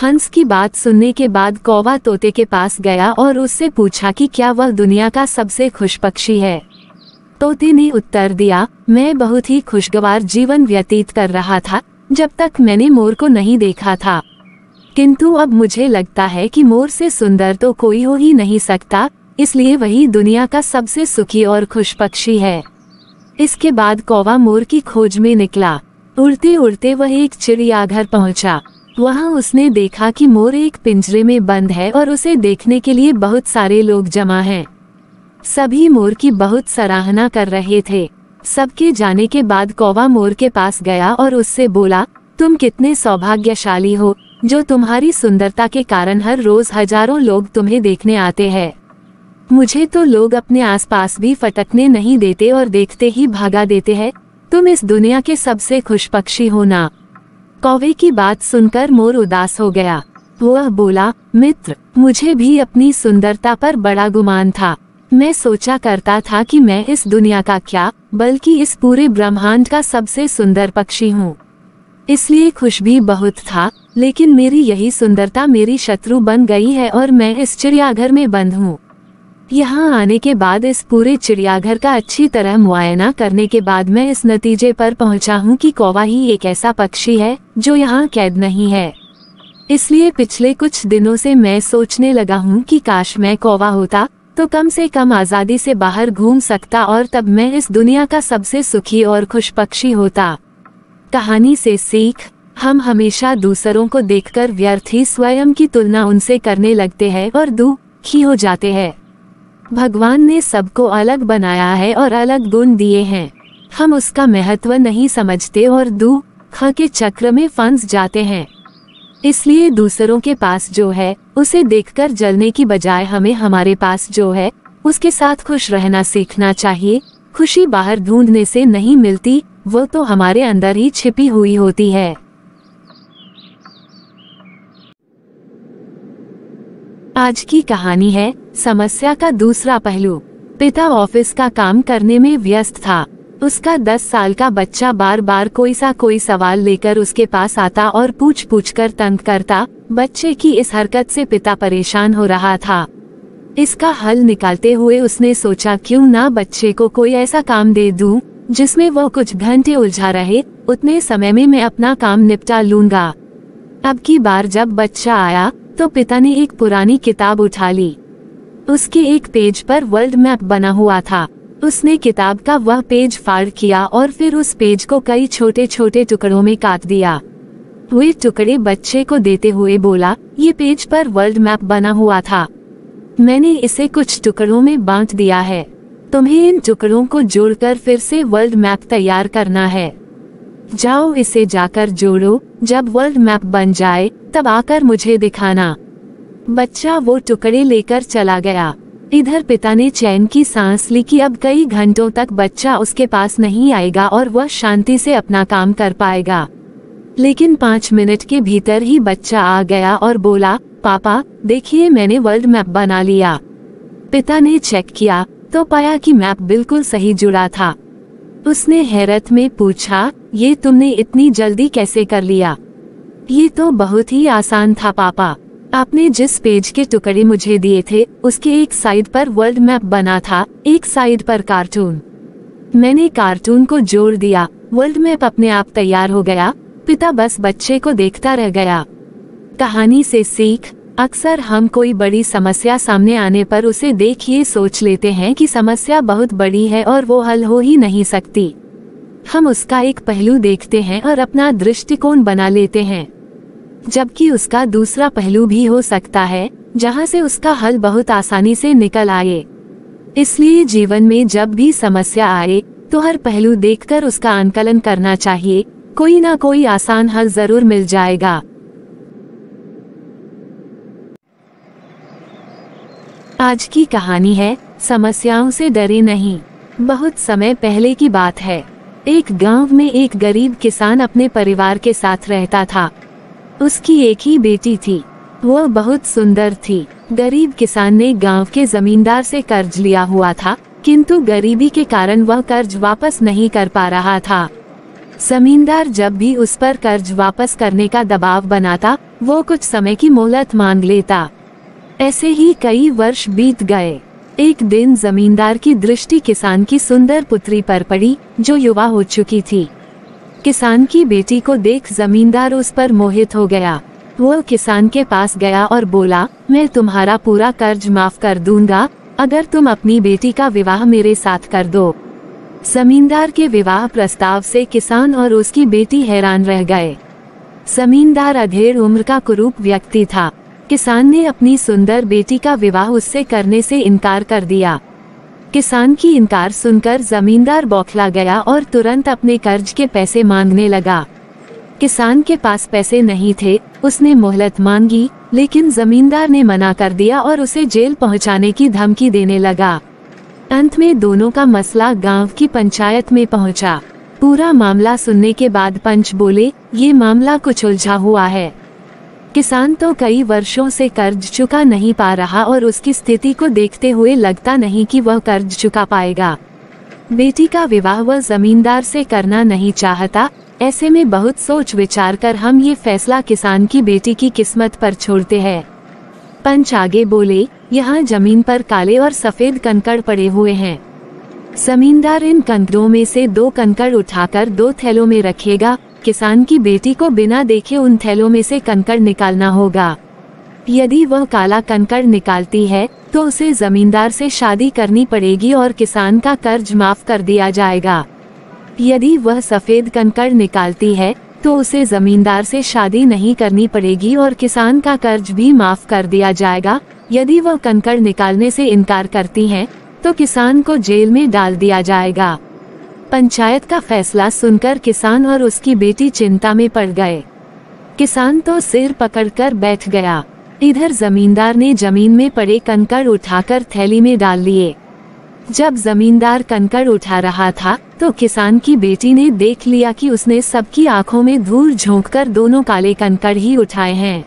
हंस की बात सुनने के बाद कौवा तोते के पास गया और उससे पूछा कि क्या वह दुनिया का सबसे खुश पक्षी है तोते ने उत्तर दिया मैं बहुत ही खुशगवार जीवन व्यतीत कर रहा था जब तक मैंने मोर को नहीं देखा था किंतु अब मुझे लगता है कि मोर से सुंदर तो कोई हो ही नहीं सकता इसलिए वही दुनिया का सबसे सुखी और खुश पक्षी है इसके बाद कौवा मोर की खोज में निकला उड़ते उड़ते वह एक चिड़ियाघर पहुंचा। वहाँ उसने देखा कि मोर एक पिंजरे में बंद है और उसे देखने के लिए बहुत सारे लोग जमा हैं सभी मोर की बहुत सराहना कर रहे थे सबके जाने के बाद कौवा मोर के पास गया और उससे बोला तुम कितने सौभाग्यशाली हो जो तुम्हारी सुंदरता के कारण हर रोज हजारों लोग तुम्हें देखने आते हैं मुझे तो लोग अपने आसपास भी फटकने नहीं देते और देखते ही भागा देते हैं तुम इस दुनिया के सबसे खुश पक्षी हो ना कौवे की बात सुनकर मोर उदास हो गया वह बोला मित्र मुझे भी अपनी सुंदरता पर बड़ा गुमान था मैं सोचा करता था कि मैं इस दुनिया का क्या बल्कि इस पूरे ब्रह्मांड का सबसे सुंदर पक्षी हूँ इसलिए खुश भी बहुत था लेकिन मेरी यही सुंदरता मेरी शत्रु बन गई है और मैं इस चिड़ियाघर में बंद हूँ यहाँ आने के बाद इस पूरे चिड़ियाघर का अच्छी तरह मुआयना करने के बाद मैं इस नतीजे पर पहुँचा हूँ कि कौवा ही एक ऐसा पक्षी है जो यहाँ कैद नहीं है इसलिए पिछले कुछ दिनों से मैं सोचने लगा हूँ कि काश मैं कौवा होता तो कम से कम आज़ादी से बाहर घूम सकता और तब मैं इस दुनिया का सबसे सुखी और खुश पक्षी होता कहानी से सीख हम हमेशा दूसरों को देखकर व्यर्थी स्वयं की तुलना उनसे करने लगते हैं और दुखी हो जाते हैं भगवान ने सबको अलग बनाया है और अलग गुण दिए हैं हम उसका महत्व नहीं समझते और ख के चक्र में फंस जाते हैं इसलिए दूसरों के पास जो है उसे देखकर जलने की बजाय हमें हमारे पास जो है उसके साथ खुश रहना सीखना चाहिए खुशी बाहर ढूंढने से नहीं मिलती वो तो हमारे अंदर ही छिपी हुई होती है आज की कहानी है समस्या का दूसरा पहलू पिता ऑफिस का काम करने में व्यस्त था उसका दस साल का बच्चा बार बार कोई सा कोई सवाल लेकर उसके पास आता और पूछ पूछ कर तंग करता बच्चे की इस हरकत से पिता परेशान हो रहा था इसका हल निकालते हुए उसने सोचा क्यों ना बच्चे को कोई ऐसा काम दे दूं जिसमें वह कुछ घंटे उलझा रहे उतने समय में मैं अपना काम निपटा लूंगा अब की बार जब बच्चा आया तो पिता ने एक पुरानी किताब उठा ली उसके एक पेज पर वर्ल्ड मैप बना हुआ था उसने किताब का वह पेज फाड़ किया और फिर उस पेज को कई छोटे छोटे टुकड़ों में काट दिया वे टुकड़े बच्चे को देते हुए बोला ये पेज पर वर्ल्ड मैप बना हुआ था मैंने इसे कुछ टुकड़ों में बांट दिया है तुम्हें इन टुकड़ों को जोड़कर फिर से वर्ल्ड मैप तैयार करना है जाओ इसे जाकर जोड़ो जब वर्ल्ड मैप बन जाए तब आकर मुझे दिखाना बच्चा वो टुकड़े लेकर चला गया इधर पिता ने चैन की सांस ली कि अब कई घंटों तक बच्चा उसके पास नहीं आएगा और वह शांति से अपना काम कर पाएगा लेकिन पाँच मिनट के भीतर ही बच्चा आ गया और बोला पापा देखिए मैंने वर्ल्ड मैप बना लिया पिता ने चेक किया तो पाया कि मैप बिल्कुल सही जुड़ा था उसने हैरत में पूछा ये तुमने इतनी जल्दी कैसे कर लिया ये तो बहुत ही आसान था पापा आपने जिस पेज के टुकड़े मुझे दिए थे उसके एक साइड पर वर्ल्ड मैप बना था एक साइड पर कार्टून मैंने कार्टून को जोड़ दिया वर्ल्ड मैप अपने आप तैयार हो गया पिता बस बच्चे को देखता रह गया कहानी से सीख अक्सर हम कोई बड़ी समस्या सामने आने पर उसे देख ये सोच लेते हैं कि समस्या बहुत बड़ी है और वो हल हो ही नहीं सकती हम उसका एक पहलू देखते हैं और अपना दृष्टिकोण बना लेते हैं जबकि उसका दूसरा पहलू भी हो सकता है जहाँ से उसका हल बहुत आसानी से निकल आए इसलिए जीवन में जब भी समस्या आए तो हर पहलू देखकर उसका आंकलन करना चाहिए कोई ना कोई आसान हल जरूर मिल जाएगा आज की कहानी है समस्याओं से डरे नहीं बहुत समय पहले की बात है एक गांव में एक गरीब किसान अपने परिवार के साथ रहता था उसकी एक ही बेटी थी वह बहुत सुंदर थी गरीब किसान ने गांव के जमींदार से कर्ज लिया हुआ था किंतु गरीबी के कारण वह कर्ज वापस नहीं कर पा रहा था जमींदार जब भी उस पर कर्ज वापस करने का दबाव बनाता वो कुछ समय की मोहलत मांग लेता ऐसे ही कई वर्ष बीत गए एक दिन जमींदार की दृष्टि किसान की सुंदर पुत्री पर पड़ी जो युवा हो चुकी थी किसान की बेटी को देख जमींदार उस पर मोहित हो गया वो किसान के पास गया और बोला मैं तुम्हारा पूरा कर्ज माफ कर दूंगा अगर तुम अपनी बेटी का विवाह मेरे साथ कर दो जमींदार के विवाह प्रस्ताव से किसान और उसकी बेटी हैरान रह गए जमींदार अधेड़ उम्र का कुरूप व्यक्ति था किसान ने अपनी सुंदर बेटी का विवाह उससे करने से इनकार कर दिया किसान की इनकार सुनकर जमींदार बौखला गया और तुरंत अपने कर्ज के पैसे मांगने लगा किसान के पास पैसे नहीं थे उसने मोहलत मांगी लेकिन जमींदार ने मना कर दिया और उसे जेल पहुंचाने की धमकी देने लगा अंत में दोनों का मसला गांव की पंचायत में पहुंचा। पूरा मामला सुनने के बाद पंच बोले ये मामला कुछ उलझा हुआ है किसान तो कई वर्षों से कर्ज चुका नहीं पा रहा और उसकी स्थिति को देखते हुए लगता नहीं कि वह कर्ज चुका पाएगा बेटी का विवाह वह जमींदार से करना नहीं चाहता ऐसे में बहुत सोच विचार कर हम ये फैसला किसान की बेटी की किस्मत पर छोड़ते हैं पंच आगे बोले यहाँ जमीन पर काले और सफेद कंकड़ पड़े हुए हैं जमींदार इन कंकड़ों में से दो कंकड़ उठाकर दो थैलों में रखेगा किसान की बेटी को बिना देखे उन थैलों में से कंकड़ निकालना होगा यदि वह काला कंकड़ निकालती है तो उसे जमींदार से शादी करनी पड़ेगी और किसान का कर्ज माफ कर दिया जाएगा यदि वह सफेद कंकड़ निकालती है तो उसे जमींदार से शादी नहीं करनी पड़ेगी और किसान का कर्ज भी माफ कर दिया जाएगा यदि वह कंकड़ निकालने से इनकार करती है तो किसान को जेल में डाल दिया जाएगा पंचायत का फैसला सुनकर किसान और उसकी बेटी चिंता में पड़ गए किसान तो सिर पकड़कर बैठ गया इधर जमींदार ने जमीन में पड़े कंकड़ उठाकर थैली में डाल लिए जब जमींदार कंकड़ उठा रहा था तो किसान की बेटी ने देख लिया कि उसने सबकी आंखों में धूल झोंक कर दोनों काले कंकड़ ही उठाए हैं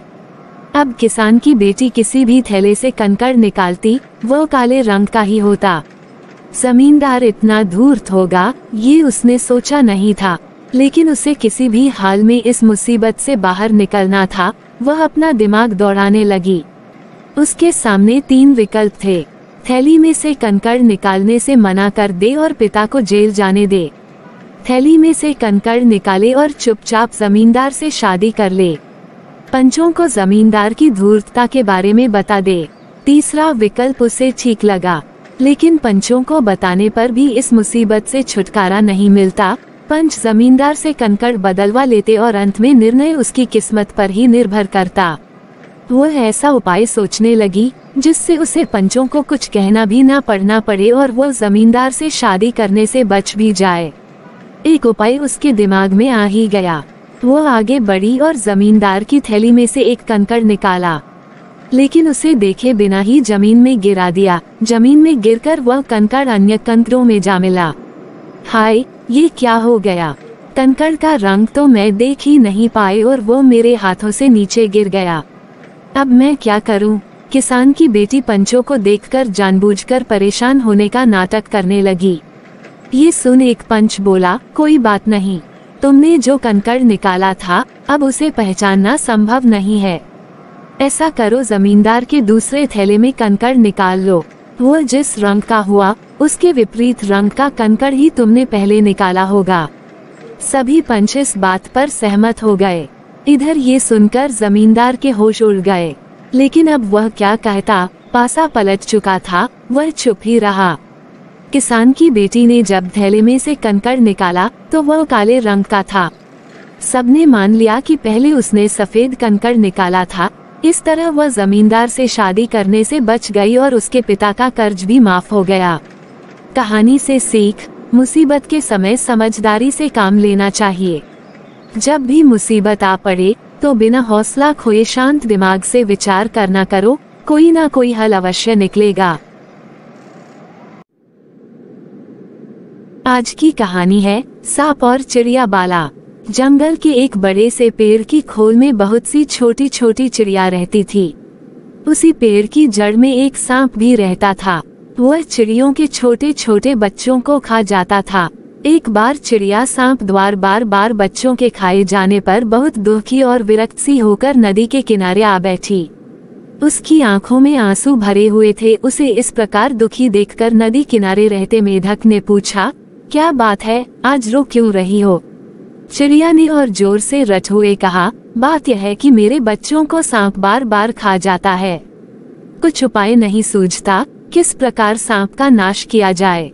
अब किसान की बेटी किसी भी थैले से कंकड़ निकालती वो काले रंग का ही होता जमींदार इतना धूर्त होगा ये उसने सोचा नहीं था लेकिन उसे किसी भी हाल में इस मुसीबत से बाहर निकलना था वह अपना दिमाग दौड़ाने लगी उसके सामने तीन विकल्प थे थैली में से कंकड़ निकालने से मना कर दे और पिता को जेल जाने दे थैली में से कंकड़ निकाले और चुपचाप जमींदार से शादी कर ले पंचों को जमींदार की धूर्तता के बारे में बता दे तीसरा विकल्प उसे ठीक लगा लेकिन पंचों को बताने पर भी इस मुसीबत से छुटकारा नहीं मिलता पंच जमींदार से कंकड़ बदलवा लेते और अंत में निर्णय उसकी किस्मत पर ही निर्भर करता वह ऐसा उपाय सोचने लगी जिससे उसे पंचों को कुछ कहना भी ना पड़ना पड़े और वह जमींदार से शादी करने से बच भी जाए एक उपाय उसके दिमाग में आ ही गया वह आगे बढ़ी और जमींदार की थैली में से एक कंकड़ निकाला लेकिन उसे देखे बिना ही जमीन में गिरा दिया जमीन में गिरकर वह कंकड़ अन्य कंकड़ों में जा मिला हाय ये क्या हो गया कंकड़ का रंग तो मैं देख ही नहीं पाए और वो मेरे हाथों से नीचे गिर गया अब मैं क्या करूं? किसान की बेटी पंचों को देखकर जानबूझकर परेशान होने का नाटक करने लगी ये सुन एक पंच बोला कोई बात नहीं तुमने जो कंकड़ निकाला था अब उसे पहचानना संभव नहीं है ऐसा करो जमींदार के दूसरे थैले में कंकड़ निकाल लो वो जिस रंग का हुआ उसके विपरीत रंग का कंकड़ ही तुमने पहले निकाला होगा सभी पंच इस बात पर सहमत हो गए इधर ये सुनकर जमींदार के होश उड़ गए लेकिन अब वह क्या कहता पासा पलट चुका था वह चुप ही रहा किसान की बेटी ने जब थैले में से कंकड़ निकाला तो वह काले रंग का था सबने मान लिया कि पहले उसने सफेद कंकड़ निकाला था इस तरह वह जमींदार से शादी करने से बच गई और उसके पिता का कर्ज भी माफ हो गया कहानी से सीख मुसीबत के समय समझदारी से काम लेना चाहिए जब भी मुसीबत आ पड़े तो बिना हौसला खोए शांत दिमाग से विचार करना करो कोई ना कोई हल अवश्य निकलेगा आज की कहानी है सांप और चिड़िया बाला जंगल के एक बड़े से पेड़ की खोल में बहुत सी छोटी छोटी चिड़िया रहती थी उसी पेड़ की जड़ में एक सांप भी रहता था वह चिड़ियों के छोटे छोटे बच्चों को खा जाता था एक बार चिड़िया सांप द्वार बार बार बच्चों के खाए जाने पर बहुत दुखी और विरक्त सी होकर नदी के किनारे आ बैठी उसकी आंखों में आंसू भरे हुए थे उसे इस प्रकार दुखी देखकर नदी किनारे रहते मेढक ने पूछा क्या बात है आज रो क्यों रही हो चिड़िया ने और जोर से रट हुए कहा बात यह है कि मेरे बच्चों को सांप बार बार खा जाता है कुछ उपाय नहीं सूझता किस प्रकार सांप का नाश किया जाए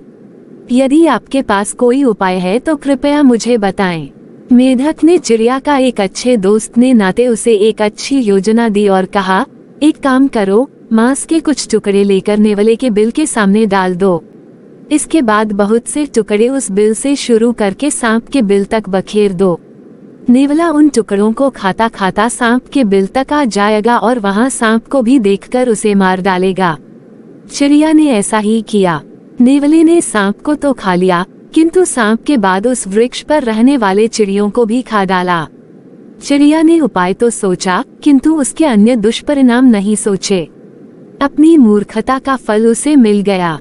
यदि आपके पास कोई उपाय है तो कृपया मुझे बताएं। मेधक ने चिड़िया का एक अच्छे दोस्त ने नाते उसे एक अच्छी योजना दी और कहा एक काम करो मांस के कुछ टुकड़े लेकर नेवले के बिल के सामने डाल दो इसके बाद बहुत से टुकड़े उस बिल से शुरू करके सांप के बिल तक बखेर दो नेवला उन टुकड़ों को खाता खाता सांप के बिल तक आ जाएगा और वहाँ सांप को भी देखकर उसे मार डालेगा चिड़िया ने ऐसा ही किया नेवले ने सांप को तो खा लिया किंतु सांप के बाद उस वृक्ष पर रहने वाले चिड़ियों को भी खा डाला चिड़िया ने उपाय तो सोचा किंतु उसके अन्य दुष्परिणाम नहीं सोचे अपनी मूर्खता का फल उसे मिल गया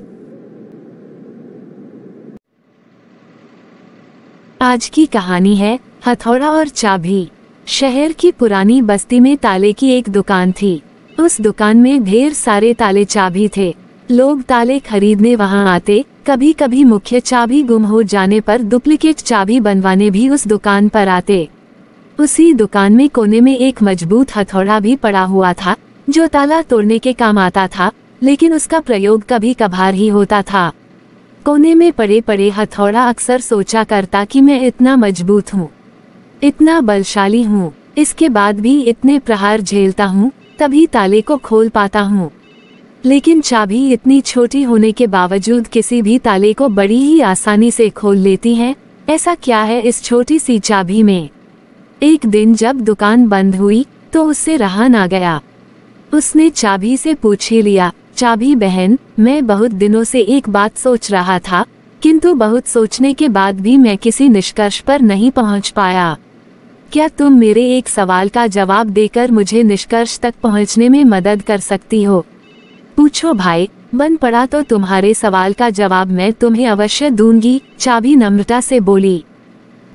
आज की कहानी है हथौड़ा और चाबी शहर की पुरानी बस्ती में ताले की एक दुकान थी उस दुकान में ढेर सारे ताले चाबी थे लोग ताले खरीदने वहाँ आते कभी कभी मुख्य चाबी गुम हो जाने पर डुप्लीकेट चाबी बनवाने भी उस दुकान पर आते उसी दुकान में कोने में एक मजबूत हथौड़ा भी पड़ा हुआ था जो ताला तोड़ने के काम आता था लेकिन उसका प्रयोग कभी कभार ही होता था कोने में पड़े पड़े हथौड़ा अक्सर सोचा करता कि मैं इतना मजबूत हूँ इतना बलशाली हूँ इसके बाद भी इतने प्रहार झेलता हूँ तभी ताले को खोल पाता हूँ लेकिन चाबी इतनी छोटी होने के बावजूद किसी भी ताले को बड़ी ही आसानी से खोल लेती है ऐसा क्या है इस छोटी सी चाबी में एक दिन जब दुकान बंद हुई तो उससे रहा ना गया उसने चाबी से पूछ ही लिया चाभी बहन मैं बहुत दिनों से एक बात सोच रहा था किंतु बहुत सोचने के बाद भी मैं किसी निष्कर्ष पर नहीं पहुंच पाया क्या तुम मेरे एक सवाल का जवाब देकर मुझे निष्कर्ष तक पहुंचने में मदद कर सकती हो पूछो भाई बन पड़ा तो तुम्हारे सवाल का जवाब मैं तुम्हें अवश्य दूंगी चाबी नम्रता से बोली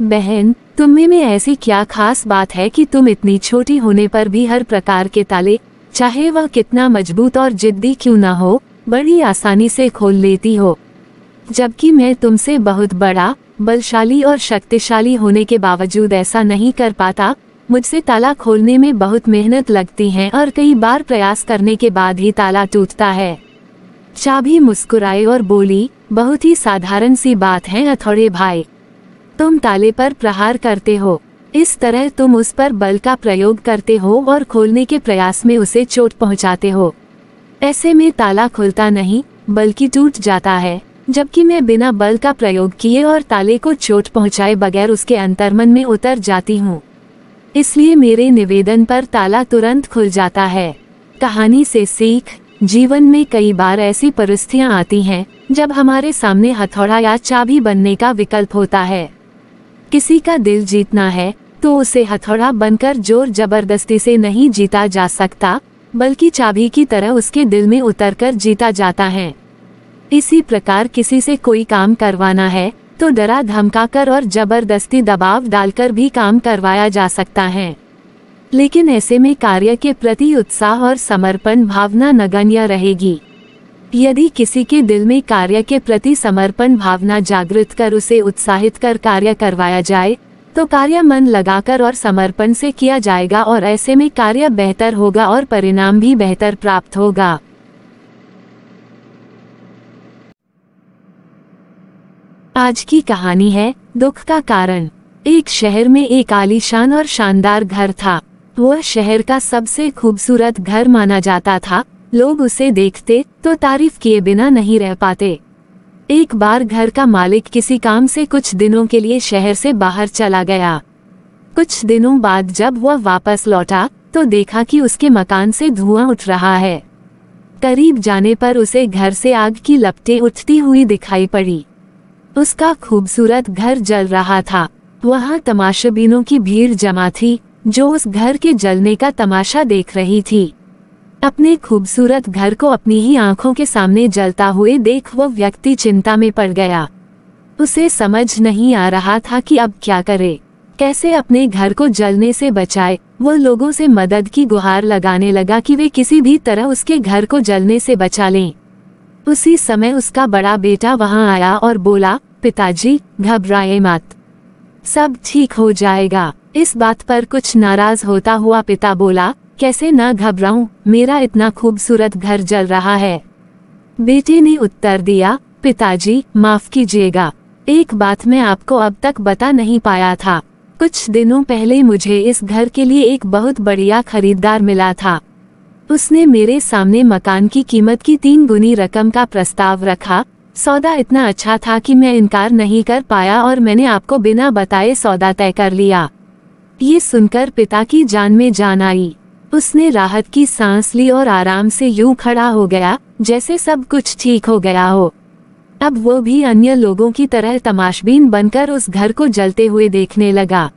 बहन तुम्हें में ऐसी क्या खास बात है कि तुम इतनी छोटी होने पर भी हर प्रकार के ताले चाहे वह कितना मजबूत और जिद्दी क्यों ना हो बड़ी आसानी से खोल लेती हो जबकि मैं तुमसे बहुत बड़ा बलशाली और शक्तिशाली होने के बावजूद ऐसा नहीं कर पाता मुझसे ताला खोलने में बहुत मेहनत लगती है और कई बार प्रयास करने के बाद ही ताला टूटता है चाबी मुस्कुराए और बोली बहुत ही साधारण सी बात है अथौड़े भाई तुम ताले पर प्रहार करते हो इस तरह तुम उस पर बल का प्रयोग करते हो और खोलने के प्रयास में उसे चोट पहुंचाते हो ऐसे में ताला खुलता नहीं बल्कि टूट जाता है जबकि मैं बिना बल का प्रयोग किए और ताले को चोट पहुंचाए बगैर उसके अंतर्मन में उतर जाती हूँ इसलिए मेरे निवेदन पर ताला तुरंत खुल जाता है कहानी से सीख जीवन में कई बार ऐसी परिस्थितियाँ आती हैं जब हमारे सामने हथौड़ा या चाबी बनने का विकल्प होता है किसी का दिल जीतना है तो उसे हथौड़ा बनकर जोर जबरदस्ती से नहीं जीता जा सकता बल्कि चाबी की तरह उसके दिल में उतरकर जीता जाता है इसी प्रकार किसी से कोई काम करवाना है तो डरा धमकाकर और जबरदस्ती दबाव डालकर भी काम करवाया जा सकता है लेकिन ऐसे में कार्य के प्रति उत्साह और समर्पण भावना नगण्य रहेगी यदि किसी के दिल में कार्य के प्रति समर्पण भावना जागृत कर उसे उत्साहित कर कार्य करवाया जाए तो कार्य मन लगाकर और समर्पण से किया जाएगा और ऐसे में कार्य बेहतर होगा और परिणाम भी बेहतर प्राप्त होगा आज की कहानी है दुख का कारण एक शहर में एक आलीशान और शानदार घर था वह शहर का सबसे खूबसूरत घर माना जाता था लोग उसे देखते तो तारीफ किए बिना नहीं रह पाते एक बार घर का मालिक किसी काम से कुछ दिनों के लिए शहर से बाहर चला गया कुछ दिनों बाद जब वह वापस लौटा तो देखा कि उसके मकान से धुआं उठ रहा है करीब जाने पर उसे घर से आग की लपटें उठती हुई दिखाई पड़ी उसका खूबसूरत घर जल रहा था वहाँ तमाशाबीनों की भीड़ जमा थी जो उस घर के जलने का तमाशा देख रही थी अपने खूबसूरत घर को अपनी ही आंखों के सामने जलता हुए देख वो व्यक्ति चिंता में पड़ गया उसे समझ नहीं आ रहा था कि अब क्या करे कैसे अपने घर को जलने से बचाए वो लोगों से मदद की गुहार लगाने लगा कि वे किसी भी तरह उसके घर को जलने से बचा लें उसी समय उसका बड़ा बेटा वहां आया और बोला पिताजी घबराए मत सब ठीक हो जाएगा इस बात पर कुछ नाराज होता हुआ पिता बोला कैसे ना घबराऊं मेरा इतना खूबसूरत घर जल रहा है बेटे ने उत्तर दिया पिताजी माफ कीजिएगा एक बात मैं आपको अब तक बता नहीं पाया था कुछ दिनों पहले मुझे इस घर के लिए एक बहुत बढ़िया खरीदार मिला था उसने मेरे सामने मकान की कीमत की तीन गुनी रकम का प्रस्ताव रखा सौदा इतना अच्छा था कि मैं इनकार नहीं कर पाया और मैंने आपको बिना बताए सौदा तय कर लिया ये सुनकर पिता की जान में जान आई उसने राहत की सांस ली और आराम से यूं खड़ा हो गया जैसे सब कुछ ठीक हो गया हो अब वो भी अन्य लोगों की तरह तमाशबीन बनकर उस घर को जलते हुए देखने लगा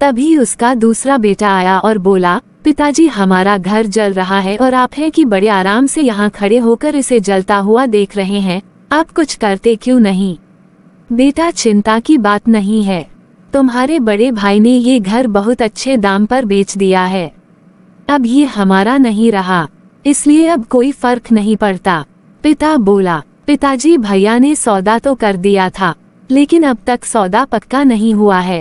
तभी उसका दूसरा बेटा आया और बोला पिताजी हमारा घर जल रहा है और आप है कि बड़े आराम से यहाँ खड़े होकर इसे जलता हुआ देख रहे हैं आप कुछ करते क्यों नहीं बेटा चिंता की बात नहीं है तुम्हारे बड़े भाई ने ये घर बहुत अच्छे दाम पर बेच दिया है अब ये हमारा नहीं रहा इसलिए अब कोई फर्क नहीं पड़ता पिता बोला पिताजी भैया ने सौदा तो कर दिया था लेकिन अब तक सौदा पक्का नहीं हुआ है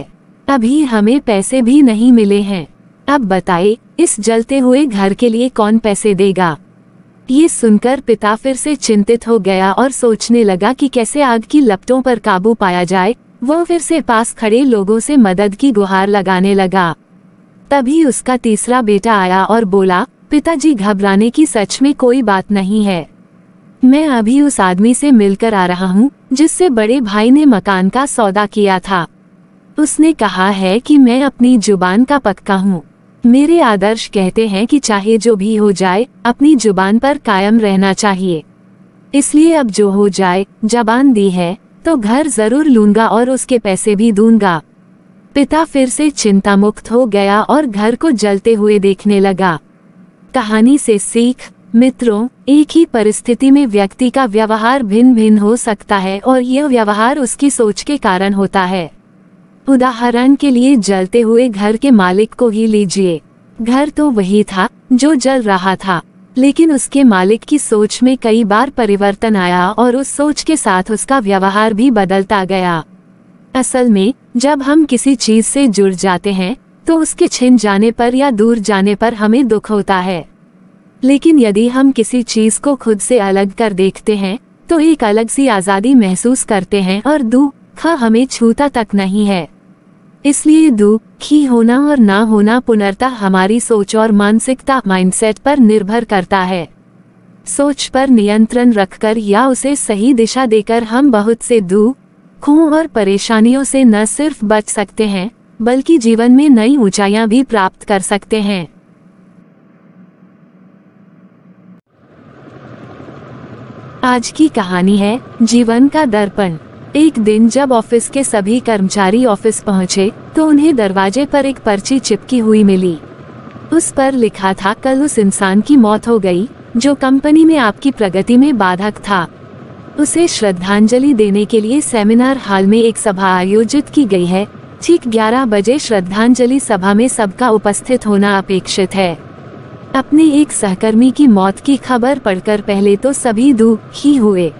अभी हमें पैसे भी नहीं मिले हैं अब बताए इस जलते हुए घर के लिए कौन पैसे देगा ये सुनकर पिता फिर से चिंतित हो गया और सोचने लगा कि कैसे आग की लपटों पर काबू पाया जाए वह फिर से पास खड़े लोगों से मदद की गुहार लगाने लगा तभी उसका तीसरा बेटा आया और बोला पिताजी घबराने की सच में कोई बात नहीं है मैं अभी उस आदमी से मिलकर आ रहा हूँ जिससे बड़े भाई ने मकान का सौदा किया था उसने कहा है कि मैं अपनी जुबान का पक्का हूँ मेरे आदर्श कहते हैं कि चाहे जो भी हो जाए अपनी जुबान पर कायम रहना चाहिए इसलिए अब जो हो जाए जबान दी है तो घर जरूर लूंगा और उसके पैसे भी दूंगा पिता फिर से चिंता मुक्त हो गया और घर को जलते हुए देखने लगा कहानी से सीख मित्रों एक ही परिस्थिति में व्यक्ति का व्यवहार भिन्न भिन्न हो सकता है और यह व्यवहार उसकी सोच के कारण होता है उदाहरण के लिए जलते हुए घर के मालिक को ही लीजिए घर तो वही था जो जल रहा था लेकिन उसके मालिक की सोच में कई बार परिवर्तन आया और उस सोच के साथ उसका व्यवहार भी बदलता गया असल में जब हम किसी चीज से जुड़ जाते हैं तो उसके छिन जाने पर या दूर जाने पर हमें दुख होता है लेकिन यदि हम किसी चीज को खुद से अलग कर देखते हैं तो एक अलग सी आज़ादी महसूस करते हैं और दुख हमें छूता तक नहीं है इसलिए दुख ही होना और ना होना पुनर्ता हमारी सोच और मानसिकता माइंडसेट पर निर्भर करता है सोच पर नियंत्रण रखकर या उसे सही दिशा देकर हम बहुत से दुख खूह और परेशानियों से न सिर्फ बच सकते हैं बल्कि जीवन में नई ऊंचाइयां भी प्राप्त कर सकते हैं आज की कहानी है जीवन का दर्पण एक दिन जब ऑफिस के सभी कर्मचारी ऑफिस पहुंचे तो उन्हें दरवाजे पर एक पर्ची चिपकी हुई मिली उस पर लिखा था कल उस इंसान की मौत हो गई जो कंपनी में आपकी प्रगति में बाधक था उसे श्रद्धांजलि देने के लिए सेमिनार हॉल में एक सभा आयोजित की गई है ठीक 11 बजे श्रद्धांजलि सभा में सबका उपस्थित होना अपेक्षित है अपने एक सहकर्मी की मौत की खबर पढ़कर पहले तो सभी दुखी हुए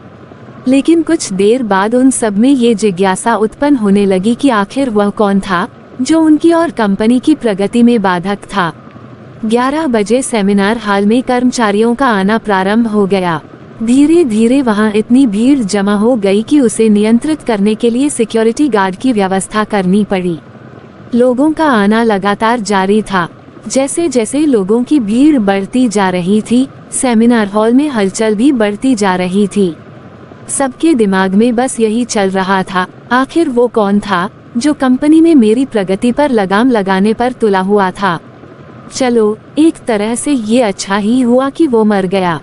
लेकिन कुछ देर बाद उन सब में ये जिज्ञासा उत्पन्न होने लगी कि आखिर वह कौन था जो उनकी और कंपनी की प्रगति में बाधक था 11 बजे सेमिनार हॉल में कर्मचारियों का आना प्रारंभ हो गया धीरे धीरे वहां इतनी भीड़ जमा हो गई कि उसे नियंत्रित करने के लिए सिक्योरिटी गार्ड की व्यवस्था करनी पड़ी लोगों का आना लगातार जारी था जैसे जैसे लोगों की भीड़ बढ़ती जा रही थी सेमिनार हॉल में हलचल भी बढ़ती जा रही थी सबके दिमाग में बस यही चल रहा था आखिर वो कौन था जो कंपनी में मेरी प्रगति पर लगाम लगाने पर तुला हुआ था चलो एक तरह से ये अच्छा ही हुआ कि वो मर गया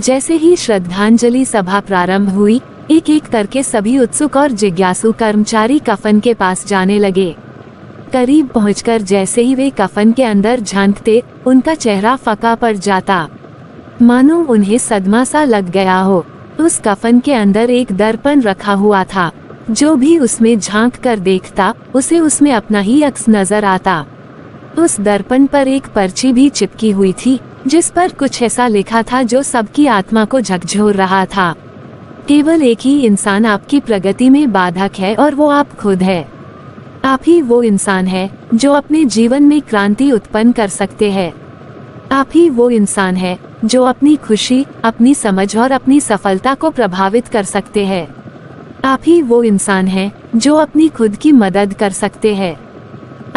जैसे ही श्रद्धांजलि सभा प्रारंभ हुई एक एक करके सभी उत्सुक और जिज्ञासु कर्मचारी कफन के पास जाने लगे करीब पहुंचकर जैसे ही वे कफन के अंदर झांकते उनका चेहरा फका पड़ जाता मानो उन्हें सदमा सा लग गया हो उस कफन के अंदर एक दर्पण रखा हुआ था जो भी उसमें झांक कर देखता उसे उसमें अपना ही अक्स नजर आता उस दर्पण पर एक पर्ची भी चिपकी हुई थी जिस पर कुछ ऐसा लिखा था जो सबकी आत्मा को झकझोर रहा था केवल एक ही इंसान आपकी प्रगति में बाधक है और वो आप खुद है आप ही वो इंसान है जो अपने जीवन में क्रांति उत्पन्न कर सकते हैं आप ही वो इंसान है जो अपनी खुशी अपनी समझ और अपनी सफलता को प्रभावित कर सकते हैं आप ही वो इंसान है जो अपनी खुद की मदद कर सकते हैं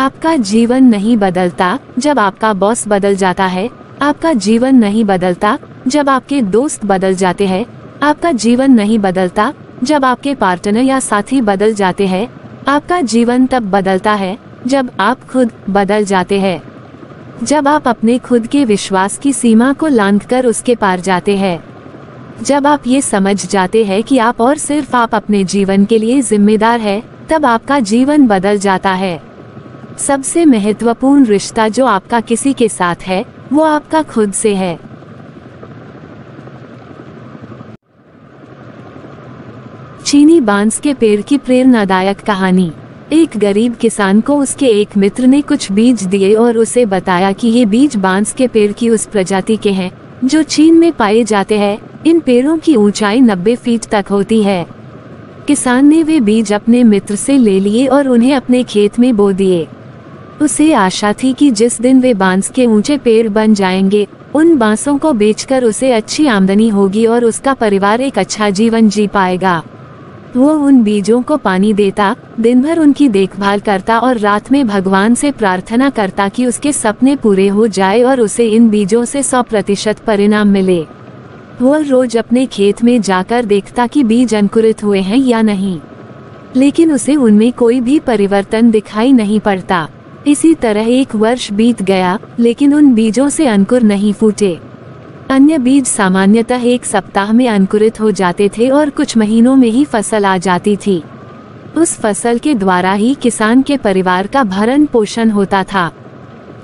आपका जीवन नहीं बदलता जब आपका बॉस बदल जाता है आपका जीवन नहीं बदलता जब आपके दोस्त बदल जाते हैं आपका जीवन नहीं बदलता जब आपके पार्टनर या साथी बदल जाते हैं आपका जीवन तब बदलता है जब आप खुद बदल जाते हैं जब आप अपने खुद के विश्वास की सीमा को कर उसके पार जाते हैं जब आप ये समझ जाते हैं कि आप और सिर्फ आप अपने जीवन के लिए जिम्मेदार है तब आपका जीवन बदल जाता है सबसे महत्वपूर्ण रिश्ता जो आपका किसी के साथ है वो आपका खुद से है चीनी बांस के पेड़ की प्रेरणादायक कहानी एक गरीब किसान को उसके एक मित्र ने कुछ बीज दिए और उसे बताया कि ये बीज बांस के पेड़ की उस प्रजाति के हैं जो चीन में पाए जाते हैं इन पेड़ों की ऊंचाई 90 फीट तक होती है किसान ने वे बीज अपने मित्र से ले लिए और उन्हें अपने खेत में बो दिए उसे आशा थी कि जिस दिन वे बांस के ऊंचे पेड़ बन जाएंगे उन बांसों को बेचकर उसे अच्छी आमदनी होगी और उसका परिवार एक अच्छा जीवन जी पाएगा वो उन बीजों को पानी देता दिन भर उनकी देखभाल करता और रात में भगवान से प्रार्थना करता कि उसके सपने पूरे हो जाए और उसे इन बीजों से सौ प्रतिशत परिणाम मिले वो रोज अपने खेत में जाकर देखता कि बीज अंकुरित हुए हैं या नहीं लेकिन उसे उनमें कोई भी परिवर्तन दिखाई नहीं पड़ता इसी तरह एक वर्ष बीत गया लेकिन उन बीजों से अंकुर नहीं फूटे अन्य बीज सामान्यतः एक सप्ताह में अंकुरित हो जाते थे और कुछ महीनों में ही फसल आ जाती थी उस फसल के द्वारा ही किसान के परिवार का भरण पोषण होता था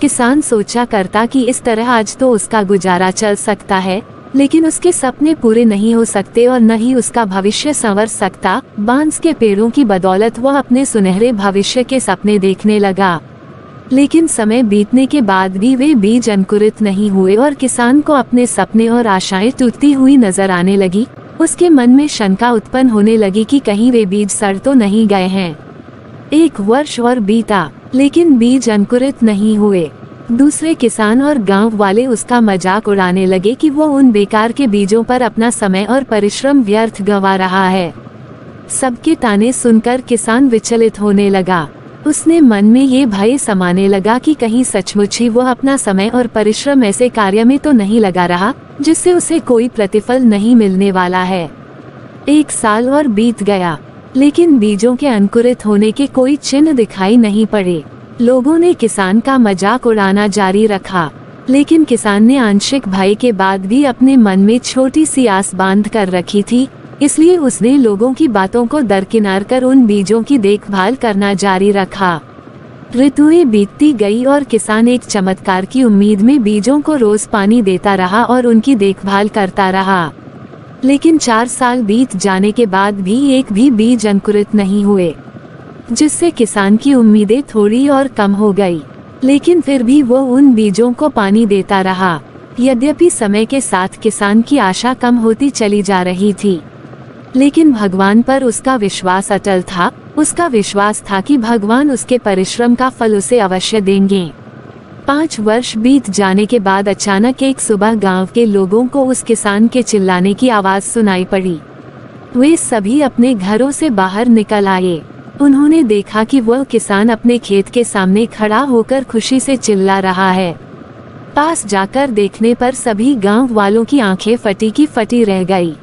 किसान सोचा करता कि इस तरह आज तो उसका गुजारा चल सकता है लेकिन उसके सपने पूरे नहीं हो सकते और न ही उसका भविष्य संवर सकता बांस के पेड़ों की बदौलत वह अपने सुनहरे भविष्य के सपने देखने लगा लेकिन समय बीतने के बाद भी वे बीज अंकुरित नहीं हुए और किसान को अपने सपने और आशाएं टूटती हुई नजर आने लगी उसके मन में शंका उत्पन्न होने लगी कि कहीं वे बीज सड़ तो नहीं गए हैं एक वर्ष और बीता लेकिन बीज अंकुरित नहीं हुए दूसरे किसान और गांव वाले उसका मजाक उड़ाने लगे कि वो उन बेकार के बीजों पर अपना समय और परिश्रम व्यर्थ गवा रहा है सबके ताने सुनकर किसान विचलित होने लगा उसने मन में ये भय समाने लगा कि कहीं सचमुच ही वह अपना समय और परिश्रम ऐसे कार्य में तो नहीं लगा रहा जिससे उसे कोई प्रतिफल नहीं मिलने वाला है एक साल और बीत गया लेकिन बीजों के अंकुरित होने के कोई चिन्ह दिखाई नहीं पड़े लोगों ने किसान का मजाक उड़ाना जारी रखा लेकिन किसान ने आंशिक भय के बाद भी अपने मन में छोटी सी आस बांध कर रखी थी इसलिए उसने लोगों की बातों को दरकिनार कर उन बीजों की देखभाल करना जारी रखा ऋतुएं बीतती गई और किसान एक चमत्कार की उम्मीद में बीजों को रोज पानी देता रहा और उनकी देखभाल करता रहा लेकिन चार साल बीत जाने के बाद भी एक भी बीज अंकुरित नहीं हुए जिससे किसान की उम्मीदें थोड़ी और कम हो गई लेकिन फिर भी वो उन बीजों को पानी देता रहा यद्यपि समय के साथ किसान की आशा कम होती चली जा रही थी लेकिन भगवान पर उसका विश्वास अटल था उसका विश्वास था कि भगवान उसके परिश्रम का फल उसे अवश्य देंगे पाँच वर्ष बीत जाने के बाद अचानक एक सुबह गांव के लोगों को उस किसान के चिल्लाने की आवाज़ सुनाई पड़ी वे सभी अपने घरों से बाहर निकल आए उन्होंने देखा कि वह किसान अपने खेत के सामने खड़ा होकर खुशी से चिल्ला रहा है पास जाकर देखने पर सभी गांव वालों की आंखें फटी की फटी रह गई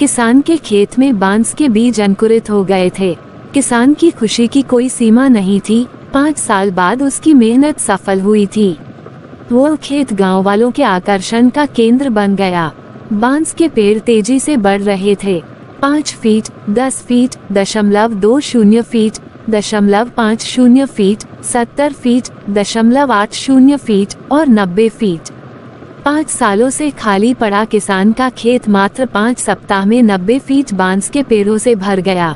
किसान के खेत में बांस के बीज अंकुरित हो गए थे किसान की खुशी की कोई सीमा नहीं थी पाँच साल बाद उसकी मेहनत सफल हुई थी वो खेत गांव वालों के आकर्षण का केंद्र बन गया बांस के पेड़ तेजी से बढ़ रहे थे पाँच फीट दस फीट दशमलव दो शून्य फीट दशमलव पाँच शून्य फीट सत्तर फीट दशमलव आठ शून्य फीट और नब्बे फीट पाँच सालों से खाली पड़ा किसान का खेत मात्र पाँच सप्ताह में नब्बे फीट बांस के पेड़ों से भर गया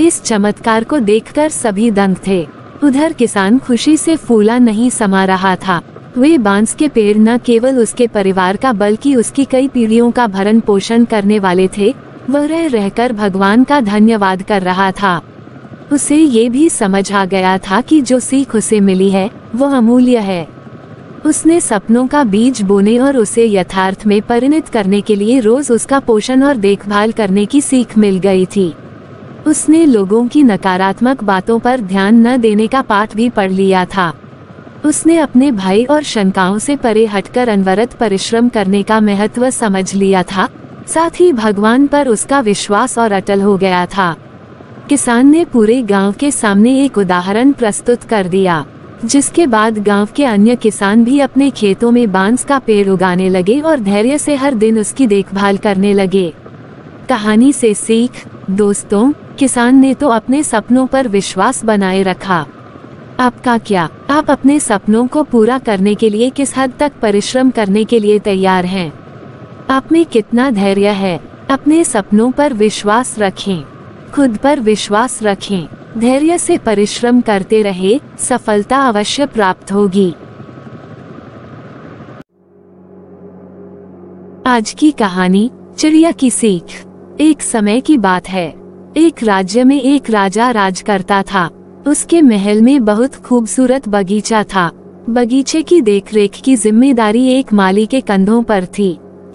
इस चमत्कार को देखकर सभी दंग थे उधर किसान खुशी से फूला नहीं समा रहा था वे बांस के पेड़ न केवल उसके परिवार का बल्कि उसकी कई पीढ़ियों का भरण पोषण करने वाले थे वह रह रहकर भगवान का धन्यवाद कर रहा था उसे ये भी समझ आ गया था कि जो सीख उसे मिली है वो अमूल्य है उसने सपनों का बीज बोने और उसे यथार्थ में परिणित करने के लिए रोज उसका पोषण और देखभाल करने की सीख मिल गई थी उसने लोगों की नकारात्मक बातों पर ध्यान न देने का पाठ भी पढ़ लिया था उसने अपने भाई और शंकाओं से परे हटकर अनवरत परिश्रम करने का महत्व समझ लिया था साथ ही भगवान पर उसका विश्वास और अटल हो गया था किसान ने पूरे गांव के सामने एक उदाहरण प्रस्तुत कर दिया जिसके बाद गांव के अन्य किसान भी अपने खेतों में बांस का पेड़ उगाने लगे और धैर्य से हर दिन उसकी देखभाल करने लगे कहानी से सीख दोस्तों किसान ने तो अपने सपनों पर विश्वास बनाए रखा आपका क्या आप अपने सपनों को पूरा करने के लिए किस हद तक परिश्रम करने के लिए तैयार हैं? आप में कितना धैर्य है अपने सपनों पर विश्वास रखें खुद पर विश्वास रखें धैर्य से परिश्रम करते रहे सफलता अवश्य प्राप्त होगी आज की कहानी चिड़िया की सीख एक समय की बात है एक राज्य में एक राजा राज करता था उसके महल में बहुत खूबसूरत बगीचा था बगीचे की देखरेख की जिम्मेदारी एक माली के कंधों पर थी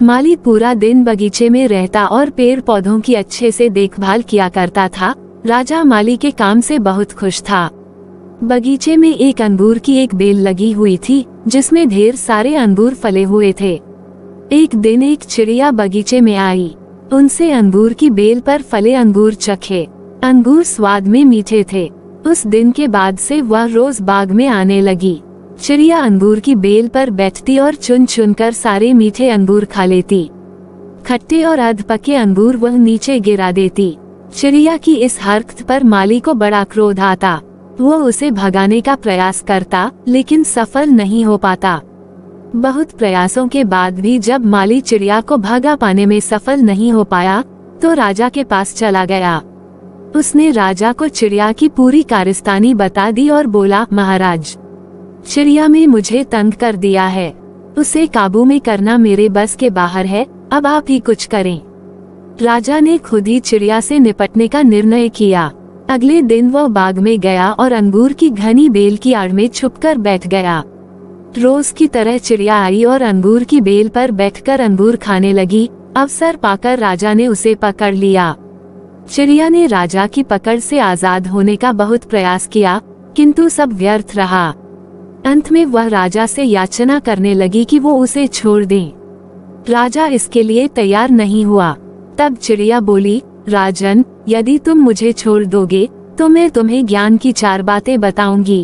माली पूरा दिन बगीचे में रहता और पेड़ पौधों की अच्छे से देखभाल किया करता था राजा माली के काम से बहुत खुश था बगीचे में एक अंगूर की एक बेल लगी हुई थी जिसमें ढेर सारे अंगूर फले हुए थे एक दिन एक चिड़िया बगीचे में आई उनसे अंगूर की बेल पर फले अंगूर चखे अंगूर स्वाद में मीठे थे उस दिन के बाद से वह रोज बाग में आने लगी चिड़िया अंगूर की बेल पर बैठती और चुन चुन कर सारे मीठे अंगूर खा लेती खट्टे और अध पके अंगूर वह नीचे गिरा देती चिड़िया की इस हरकत पर माली को बड़ा क्रोध आता वो उसे भगाने का प्रयास करता लेकिन सफल नहीं हो पाता बहुत प्रयासों के बाद भी जब माली चिड़िया को भगा पाने में सफल नहीं हो पाया तो राजा के पास चला गया उसने राजा को चिड़िया की पूरी कारिस्तानी बता दी और बोला महाराज चिड़िया में मुझे तंग कर दिया है उसे काबू में करना मेरे बस के बाहर है अब आप ही कुछ करें राजा ने खुद ही चिड़िया से निपटने का निर्णय किया अगले दिन वह बाग में गया और अंगूर की घनी बेल की आड़ में छुपकर बैठ गया रोज की तरह चिड़िया आई और अंगूर की बेल पर बैठकर अंगूर खाने लगी अवसर पाकर राजा ने उसे पकड़ लिया चिड़िया ने राजा की पकड़ से आजाद होने का बहुत प्रयास किया किंतु सब व्यर्थ रहा अंत में वह राजा से याचना करने लगी कि वो उसे छोड़ दें। राजा इसके लिए तैयार नहीं हुआ तब चिड़िया बोली राजन यदि तुम मुझे छोड़ दोगे तो मैं तुम्हें ज्ञान की चार बातें बताऊंगी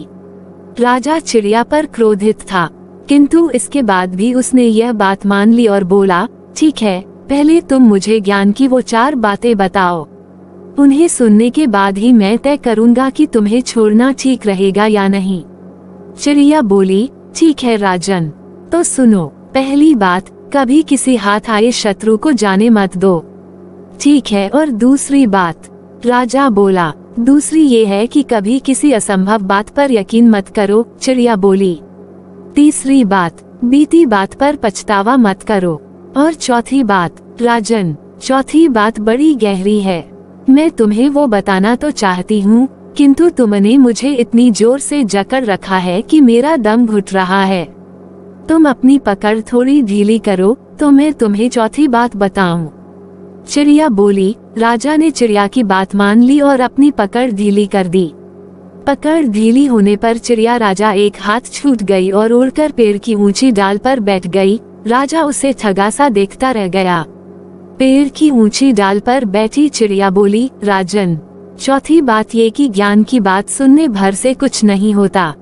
राजा चिड़िया पर क्रोधित था किंतु इसके बाद भी उसने यह बात मान ली और बोला ठीक है पहले तुम मुझे ज्ञान की वो चार बातें बताओ उन्हें सुनने के बाद ही मैं तय करूंगा कि तुम्हें छोड़ना ठीक रहेगा या नहीं चिड़िया बोली ठीक है राजन तो सुनो पहली बात कभी किसी हाथ आए शत्रु को जाने मत दो ठीक है और दूसरी बात राजा बोला दूसरी ये है कि कभी किसी असंभव बात पर यकीन मत करो चिड़िया बोली तीसरी बात बीती बात पर पछतावा मत करो और चौथी बात राजन चौथी बात बड़ी गहरी है मैं तुम्हें वो बताना तो चाहती हूँ किंतु तुमने मुझे इतनी जोर से जकड़ रखा है कि मेरा दम घुट रहा है तुम अपनी पकड़ थोड़ी ढीली करो तो मैं तुम्हें चौथी बात बताऊँ चिड़िया बोली राजा ने चिड़िया की बात मान ली और अपनी पकड़ ढीली कर दी पकड़ ढीली होने पर चिड़िया राजा एक हाथ छूट गई और उड़कर पेड़ की ऊंची डाल पर बैठ गई राजा उसे ठगासा देखता रह गया पेड़ की ऊंची डाल पर बैठी चिड़िया बोली राजन चौथी बात ये कि ज्ञान की बात सुनने भर से कुछ नहीं होता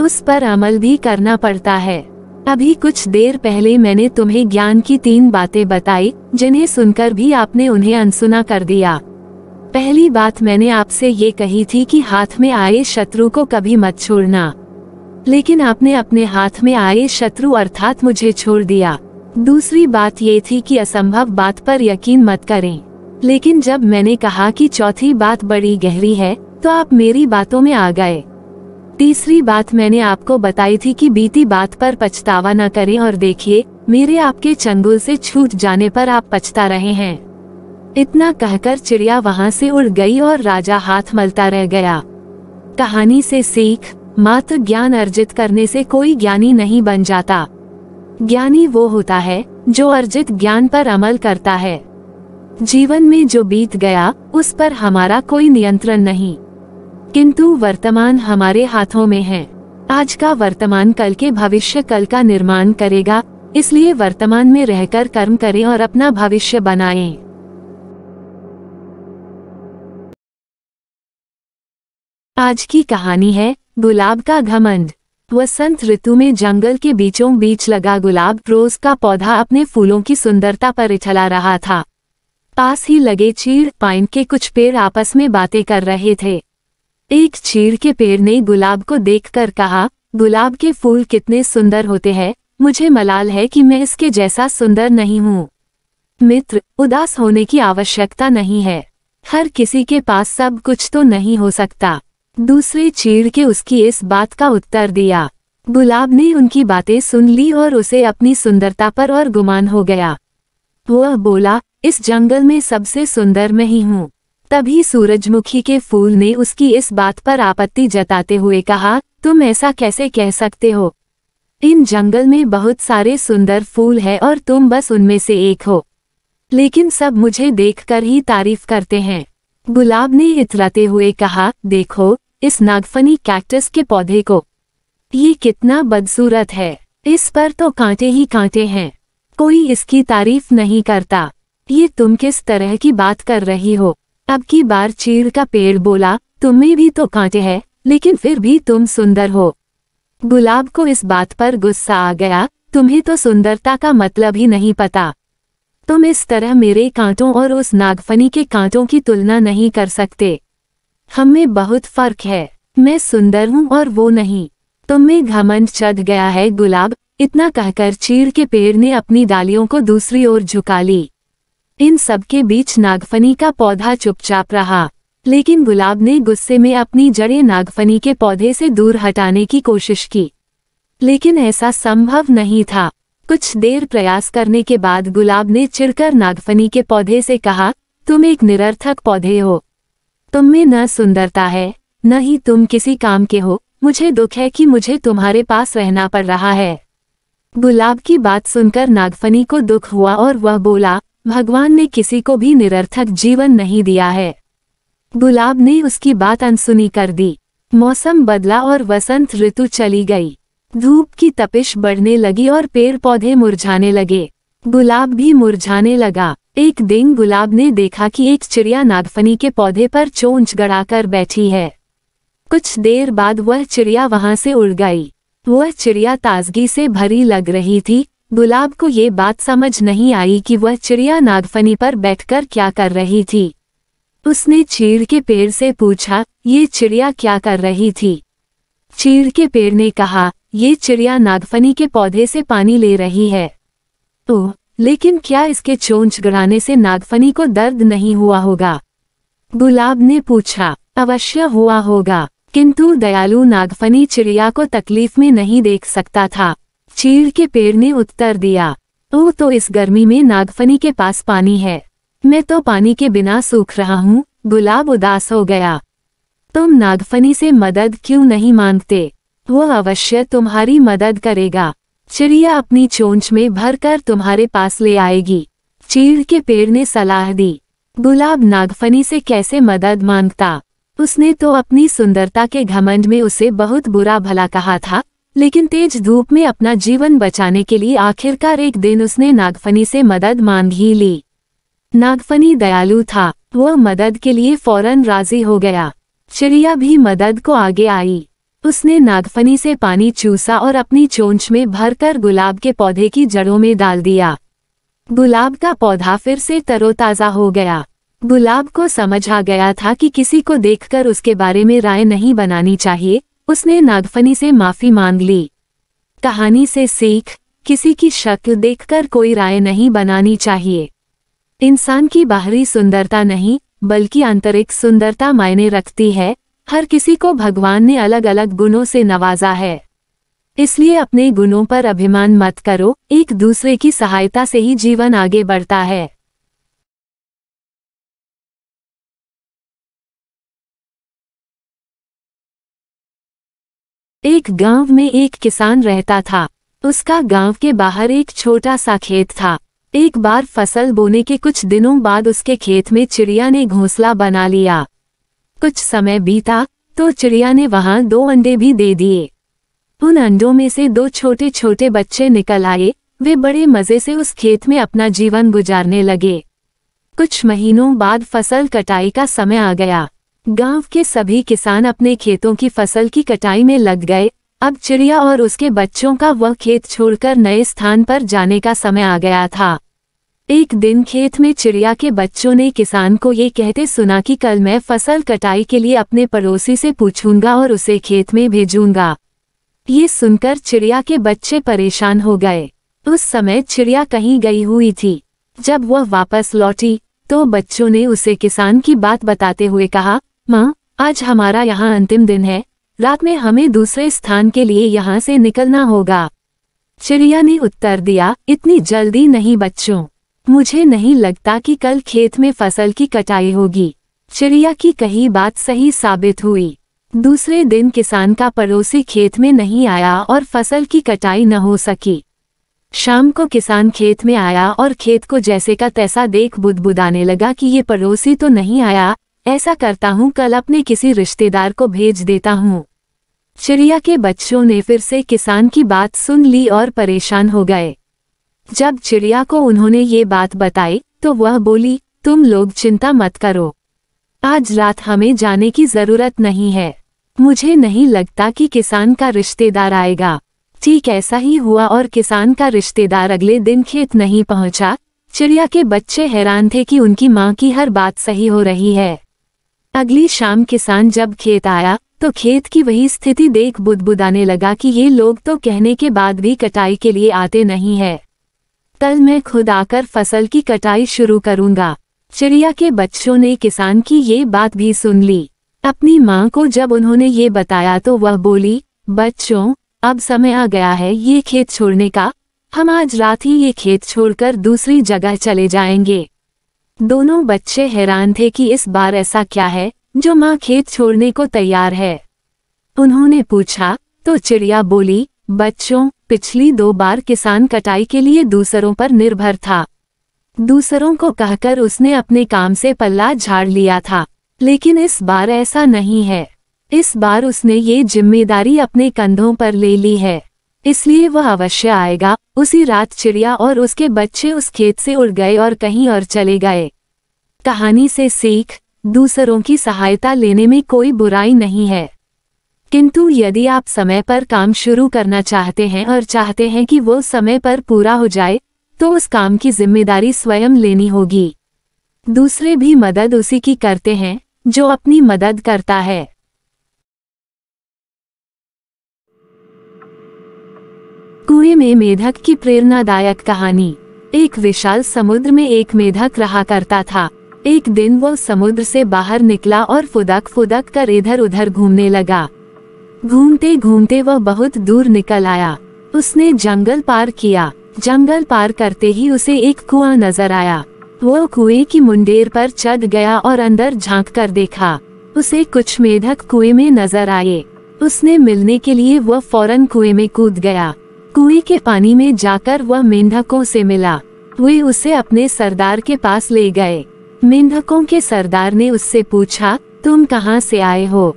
उस पर अमल भी करना पड़ता है अभी कुछ देर पहले मैंने तुम्हें ज्ञान की तीन बातें बताई जिन्हें सुनकर भी आपने उन्हें अनसुना कर दिया पहली बात मैंने आपसे ये कही थी कि हाथ में आए शत्रु को कभी मत छोड़ना लेकिन आपने अपने हाथ में आए शत्रु अर्थात मुझे छोड़ दिया दूसरी बात ये थी कि असंभव बात पर यकीन मत करें लेकिन जब मैंने कहा कि चौथी बात बड़ी गहरी है तो आप मेरी बातों में आ गए तीसरी बात मैंने आपको बताई थी कि बीती बात पर पछतावा न करें और देखिए मेरे आपके चंगुल से छूट जाने पर आप पछता रहे हैं इतना कहकर चिड़िया वहाँ से उड़ गई और राजा हाथ मलता रह गया कहानी से सीख मात्र ज्ञान अर्जित करने से कोई ज्ञानी नहीं बन जाता ज्ञानी वो होता है जो अर्जित ज्ञान पर अमल करता है जीवन में जो बीत गया उस पर हमारा कोई नियंत्रण नहीं किंतु वर्तमान हमारे हाथों में है आज का वर्तमान कल के भविष्य कल का निर्माण करेगा इसलिए वर्तमान में रहकर कर्म करें और अपना भविष्य बनाएं। आज की कहानी है गुलाब का घमंड वसंत ऋतु में जंगल के बीचों बीच लगा गुलाब रोज का पौधा अपने फूलों की सुंदरता पर इछला रहा था पास ही लगे चीड़ पाइन के कुछ पेड़ आपस में बातें कर रहे थे एक चीड़ के पेड़ ने गुलाब को देखकर कहा गुलाब के फूल कितने सुंदर होते हैं मुझे मलाल है कि मैं इसके जैसा सुंदर नहीं हूँ मित्र उदास होने की आवश्यकता नहीं है हर किसी के पास सब कुछ तो नहीं हो सकता दूसरे चीड़ के उसकी इस बात का उत्तर दिया गुलाब ने उनकी बातें सुन ली और उसे अपनी सुंदरता पर और गुमान हो गया वह बोला इस जंगल में सबसे सुंदर मैं ही हूँ तभी सूरजमुखी के फूल ने उसकी इस बात पर आपत्ति जताते हुए कहा तुम ऐसा कैसे कह सकते हो इन जंगल में बहुत सारे सुंदर फूल हैं और तुम बस उनमें से एक हो लेकिन सब मुझे देखकर ही तारीफ करते हैं गुलाब ने इतराते हुए कहा देखो इस नागफनी कैक्टस के पौधे को ये कितना बदसूरत है इस पर तो कांटे ही कांटे हैं कोई इसकी तारीफ नहीं करता ये तुम किस तरह की बात कर रही हो अब की बार चीड़ का पेड़ बोला तुम्हें भी तो कांटे हैं लेकिन फिर भी तुम सुंदर हो गुलाब को इस बात पर गुस्सा आ गया तुम्हें तो सुंदरता का मतलब ही नहीं पता तुम इस तरह मेरे कांटों और उस नागफनी के कांटों की तुलना नहीं कर सकते हम में बहुत फर्क है मैं सुंदर हूँ और वो नहीं तुम में घमंड चढ़ गया है गुलाब इतना कहकर चीड़ के पेड़ ने अपनी डालियों को दूसरी ओर झुका ली इन सबके बीच नागफनी का पौधा चुपचाप रहा लेकिन गुलाब ने गुस्से में अपनी जड़ें नागफनी के पौधे से दूर हटाने की कोशिश की लेकिन ऐसा संभव नहीं था कुछ देर प्रयास करने के बाद गुलाब ने चिड़कर नागफनी के पौधे से कहा तुम एक निरर्थक पौधे हो तुम में न सुंदरता है न ही तुम किसी काम के हो मुझे दुख है कि मुझे तुम्हारे पास रहना पड़ रहा है गुलाब की बात सुनकर नागफनी को दुख हुआ और वह बोला भगवान ने किसी को भी निरर्थक जीवन नहीं दिया है गुलाब ने उसकी बात अनसुनी कर दी मौसम बदला और वसंत ऋतु चली गई धूप की तपिश बढ़ने लगी और पेड़ पौधे मुरझाने लगे गुलाब भी मुरझाने लगा एक दिन गुलाब ने देखा कि एक चिड़िया नागफनी के पौधे पर चोंच गड़ाकर बैठी है कुछ देर बाद वह चिड़िया वहां से उड़ गई वह चिड़िया ताजगी से भरी लग रही थी गुलाब को ये बात समझ नहीं आई कि वह चिड़िया नागफनी पर बैठकर क्या कर रही थी उसने चीर के पेड़ से पूछा ये चिड़िया क्या कर रही थी चीर के पेड़ ने कहा ये चिड़िया नागफनी के पौधे से पानी ले रही है ओह तो, लेकिन क्या इसके चोंच गड़ाने से नागफनी को दर्द नहीं हुआ होगा गुलाब ने पूछा अवश्य हुआ होगा किंतु दयालु नागफनी चिड़िया को तकलीफ में नहीं देख सकता था चीड़ के पेड़ ने उत्तर दिया तू तो इस गर्मी में नागफनी के पास पानी है मैं तो पानी के बिना सूख रहा हूँ गुलाब उदास हो गया तुम नागफनी से मदद क्यों नहीं मांगते वो अवश्य तुम्हारी मदद करेगा चिड़िया अपनी चोंच में भरकर तुम्हारे पास ले आएगी चीड़ के पेड़ ने सलाह दी गुलाब नागफनी से कैसे मदद मांगता उसने तो अपनी सुंदरता के घमंड में उसे बहुत बुरा भला कहा था लेकिन तेज धूप में अपना जीवन बचाने के लिए आखिरकार एक दिन उसने नागफनी से मदद मांग ही ली नागफनी दयालु था वह मदद के लिए फौरन राजी हो गया चिड़िया भी मदद को आगे आई उसने नागफनी से पानी चूसा और अपनी चोंच में भरकर गुलाब के पौधे की जड़ों में डाल दिया गुलाब का पौधा फिर से तरोताज़ा हो गया गुलाब को समझ आ गया था कि किसी को देखकर उसके बारे में राय नहीं बनानी चाहिए उसने नागफनी से माफ़ी मांग ली कहानी से सीख किसी की शक्ल देखकर कोई राय नहीं बनानी चाहिए इंसान की बाहरी सुंदरता नहीं बल्कि आंतरिक सुंदरता मायने रखती है हर किसी को भगवान ने अलग अलग गुणों से नवाजा है इसलिए अपने गुणों पर अभिमान मत करो एक दूसरे की सहायता से ही जीवन आगे बढ़ता है एक गांव में एक किसान रहता था उसका गांव के बाहर एक छोटा सा खेत था एक बार फसल बोने के कुछ दिनों बाद उसके खेत में चिड़िया ने घोंसला बना लिया कुछ समय बीता तो चिड़िया ने वहां दो अंडे भी दे दिए उन अंडों में से दो छोटे छोटे बच्चे निकल आए वे बड़े मजे से उस खेत में अपना जीवन गुजारने लगे कुछ महीनों बाद फसल कटाई का समय आ गया गांव के सभी किसान अपने खेतों की फसल की कटाई में लग गए अब चिड़िया और उसके बच्चों का वह खेत छोड़कर नए स्थान पर जाने का समय आ गया था एक दिन खेत में चिड़िया के बच्चों ने किसान को ये कहते सुना कि कल मैं फसल कटाई के लिए अपने पड़ोसी से पूछूंगा और उसे खेत में भेजूंगा ये सुनकर चिड़िया के बच्चे परेशान हो गए उस समय चिड़िया कहीं गई हुई थी जब वह वापस लौटी तो बच्चों ने उसे किसान की बात बताते हुए कहा माँ आज हमारा यहाँ अंतिम दिन है रात में हमें दूसरे स्थान के लिए यहाँ से निकलना होगा चिड़िया ने उत्तर दिया इतनी जल्दी नहीं बच्चों मुझे नहीं लगता कि कल खेत में फसल की कटाई होगी चिड़िया की कही बात सही साबित हुई दूसरे दिन किसान का पड़ोसी खेत में नहीं आया और फसल की कटाई न हो सकी शाम को किसान खेत में आया और खेत को जैसे का तैसा देख बुदबुदाने लगा कि ये पड़ोसी तो नहीं आया ऐसा करता हूँ कल अपने किसी रिश्तेदार को भेज देता हूँ चिड़िया के बच्चों ने फिर से किसान की बात सुन ली और परेशान हो गए जब चिड़िया को उन्होंने ये बात बताई तो वह बोली तुम लोग चिंता मत करो आज रात हमें जाने की जरूरत नहीं है मुझे नहीं लगता कि किसान का रिश्तेदार आएगा ठीक ऐसा ही हुआ और किसान का रिश्तेदार अगले दिन खेत नहीं पहुंचा चिड़िया के बच्चे हैरान थे कि उनकी माँ की हर बात सही हो रही है अगली शाम किसान जब खेत आया तो खेत की वही स्थिति देख बुदबुदाने लगा कि ये लोग तो कहने के बाद भी कटाई के लिए आते नहीं है कल मैं खुद आकर फसल की कटाई शुरू करूंगा चिड़िया के बच्चों ने किसान की ये बात भी सुन ली अपनी माँ को जब उन्होंने ये बताया तो वह बोली बच्चों अब समय आ गया है ये खेत छोड़ने का हम आज रात ही ये खेत छोड़कर दूसरी जगह चले जाएंगे दोनों बच्चे हैरान थे कि इस बार ऐसा क्या है जो माँ खेत छोड़ने को तैयार है उन्होंने पूछा तो चिड़िया बोली बच्चों पिछली दो बार किसान कटाई के लिए दूसरों पर निर्भर था दूसरों को कहकर उसने अपने काम से पल्ला झाड़ लिया था लेकिन इस बार ऐसा नहीं है इस बार उसने ये जिम्मेदारी अपने कंधों पर ले ली है इसलिए वह अवश्य आएगा उसी रात चिड़िया और उसके बच्चे उस खेत से उड़ गए और कहीं और चले गए कहानी से सीख दूसरों की सहायता लेने में कोई बुराई नहीं है किंतु यदि आप समय पर काम शुरू करना चाहते हैं और चाहते हैं कि वो समय पर पूरा हो जाए तो उस काम की जिम्मेदारी स्वयं लेनी होगी दूसरे भी मदद उसी की करते हैं जो अपनी मदद करता है कुएं में मेधक की प्रेरणादायक कहानी एक विशाल समुद्र में एक मेधक रहा करता था एक दिन वो समुद्र से बाहर निकला और फुदक फुदक कर इधर उधर घूमने लगा घूमते घूमते वह बहुत दूर निकल आया उसने जंगल पार किया जंगल पार करते ही उसे एक कुआं नजर आया वो कुएं की मुंडेर पर चढ़ गया और अंदर झांक कर देखा उसे कुछ मेधक कुएं में नजर आए उसने मिलने के लिए वह फौरन कुएं में कूद गया कुएं के पानी में जाकर वह मेंढकों से मिला वे उसे अपने सरदार के पास ले गए मेंढकों के सरदार ने उससे पूछा तुम कहाँ से आए हो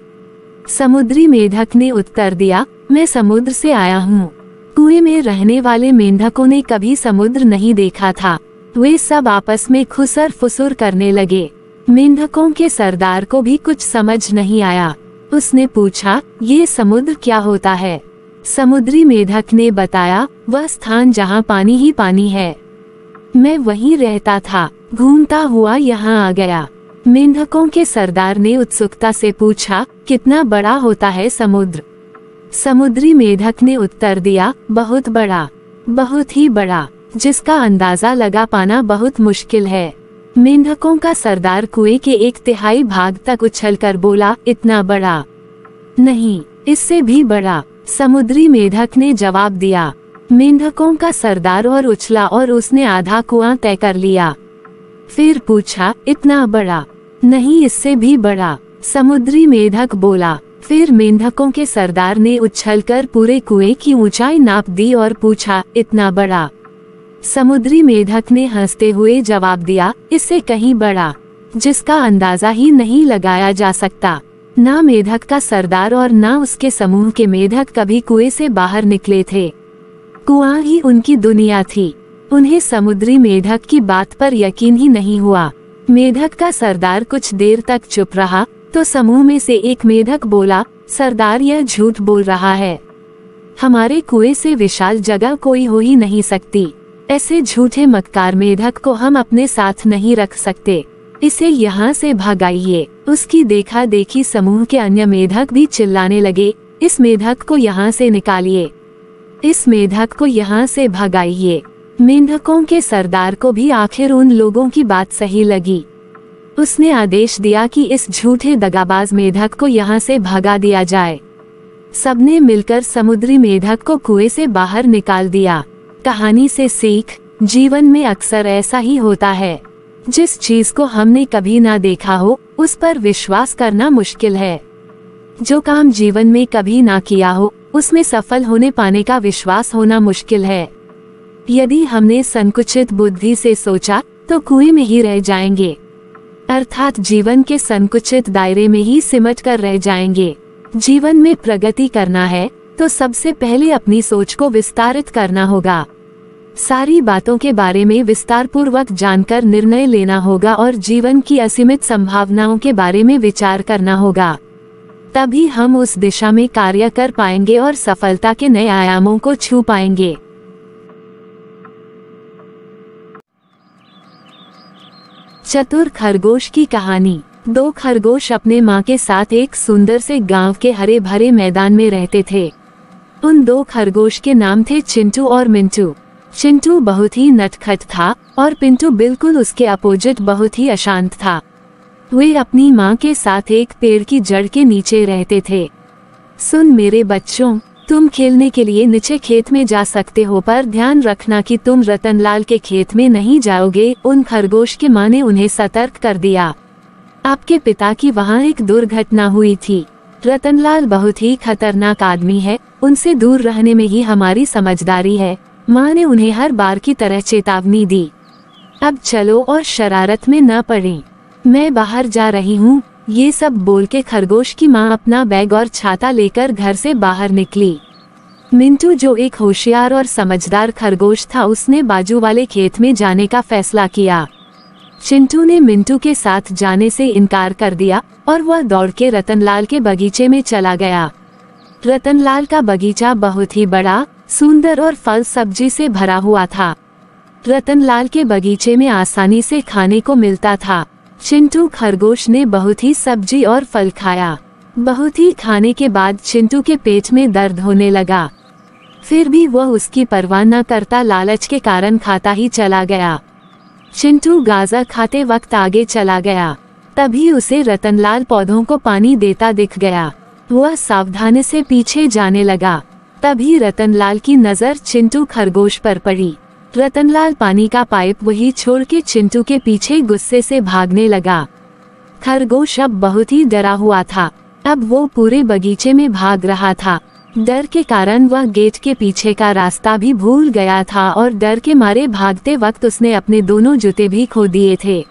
समुद्री मेंढक ने उत्तर दिया मैं समुद्र से आया हूँ कुएं में रहने वाले मेंढकों ने कभी समुद्र नहीं देखा था वे सब आपस में खुसर फुसुर करने लगे मेंढकों के सरदार को भी कुछ समझ नहीं आया उसने पूछा ये समुद्र क्या होता है समुद्री मेधक ने बताया वह स्थान जहाँ पानी ही पानी है मैं वहीं रहता था घूमता हुआ यहाँ आ गया मेंढकों के सरदार ने उत्सुकता से पूछा कितना बड़ा होता है समुद्र समुद्री मेढक ने उत्तर दिया बहुत बड़ा बहुत ही बड़ा जिसका अंदाजा लगा पाना बहुत मुश्किल है मेंढकों का सरदार कुएं के एक तिहाई भाग तक उछल कर बोला इतना बड़ा नहीं इससे भी बड़ा समुद्री मेढक ने जवाब दिया मेंढकों का सरदार और उछला और उसने आधा कुआं तय कर लिया फिर पूछा इतना बड़ा नहीं इससे भी बड़ा समुद्री मेढक बोला फिर मेंढकों के सरदार ने उछलकर पूरे कुएं की ऊंचाई नाप दी और पूछा इतना बड़ा समुद्री मेढक ने हंसते हुए जवाब दिया इससे कहीं बड़ा जिसका अंदाजा ही नहीं लगाया जा सकता न मेधक का सरदार और न उसके समूह के मेधक कभी कुएं से बाहर निकले थे कुआ ही उनकी दुनिया थी उन्हें समुद्री मेधक की बात पर यकीन ही नहीं हुआ मेधक का सरदार कुछ देर तक चुप रहा तो समूह में से एक मेधक बोला सरदार यह झूठ बोल रहा है हमारे कुएं से विशाल जगह कोई हो ही नहीं सकती ऐसे झूठे मक्कार मेधक को हम अपने साथ नहीं रख सकते इसे यहाँ से भगाइए उसकी देखा देखी समूह के अन्य मेधक भी चिल्लाने लगे इस मेधक को यहाँ से निकालिए इस मेधक को यहाँ से भगाइए मेंढकों के सरदार को भी आखिर उन लोगों की बात सही लगी उसने आदेश दिया कि इस झूठे दगाबाज मेधक को यहाँ से भगा दिया जाए सबने मिलकर समुद्री मेधक को कुएं से बाहर निकाल दिया कहानी से सीख जीवन में अक्सर ऐसा ही होता है जिस चीज को हमने कभी ना देखा हो उस पर विश्वास करना मुश्किल है जो काम जीवन में कभी ना किया हो उसमें सफल होने पाने का विश्वास होना मुश्किल है यदि हमने संकुचित बुद्धि से सोचा तो कुएं में ही रह जाएंगे अर्थात जीवन के संकुचित दायरे में ही सिमट कर रह जाएंगे जीवन में प्रगति करना है तो सबसे पहले अपनी सोच को विस्तारित करना होगा सारी बातों के बारे में विस्तार पूर्वक जानकर निर्णय लेना होगा और जीवन की असीमित संभावनाओं के बारे में विचार करना होगा तभी हम उस दिशा में कार्य कर पाएंगे और सफलता के नए आयामों को छू पाएंगे चतुर खरगोश की कहानी दो खरगोश अपने माँ के साथ एक सुंदर से गांव के हरे भरे मैदान में रहते थे उन दो खरगोश के नाम थे चिंटू और मिंटू चिंटू बहुत ही नटखट था और पिंटू बिल्कुल उसके अपोजिट बहुत ही अशांत था वे अपनी माँ के साथ एक पेड़ की जड़ के नीचे रहते थे सुन मेरे बच्चों तुम खेलने के लिए नीचे खेत में जा सकते हो पर ध्यान रखना कि तुम रतनलाल के खेत में नहीं जाओगे उन खरगोश के माँ ने उन्हें सतर्क कर दिया आपके पिता की वहाँ एक दुर्घटना हुई थी रतनलाल बहुत ही खतरनाक आदमी है उनसे दूर रहने में ही हमारी समझदारी है माँ ने उन्हें हर बार की तरह चेतावनी दी अब चलो और शरारत में न पड़े मैं बाहर जा रही हूँ ये सब बोल के खरगोश की माँ अपना बैग और छाता लेकर घर से बाहर निकली मिंटू जो एक होशियार और समझदार खरगोश था उसने बाजू वाले खेत में जाने का फैसला किया चिंटू ने मिंटू के साथ जाने से इनकार कर दिया और वह दौड़ के रतनलाल के बगीचे में चला गया रतनलाल का बगीचा बहुत ही बड़ा सुंदर और फल सब्जी से भरा हुआ था रतनलाल के बगीचे में आसानी से खाने को मिलता था चिंटू खरगोश ने बहुत ही सब्जी और फल खाया बहुत ही खाने के बाद चिंटू के पेट में दर्द होने लगा फिर भी वह उसकी परवाह न करता लालच के कारण खाता ही चला गया चिंटू गाजा खाते वक्त आगे चला गया तभी उसे रतनलाल पौधों को पानी देता दिख गया वह सावधानी से पीछे जाने लगा तभी रतनलाल की नज़र चिंटू खरगोश पर पड़ी रतनलाल पानी का पाइप वही छोड़ के चिंटू के पीछे गुस्से से भागने लगा खरगोश अब बहुत ही डरा हुआ था अब वो पूरे बगीचे में भाग रहा था डर के कारण वह गेट के पीछे का रास्ता भी भूल गया था और डर के मारे भागते वक्त उसने अपने दोनों जूते भी खो दिए थे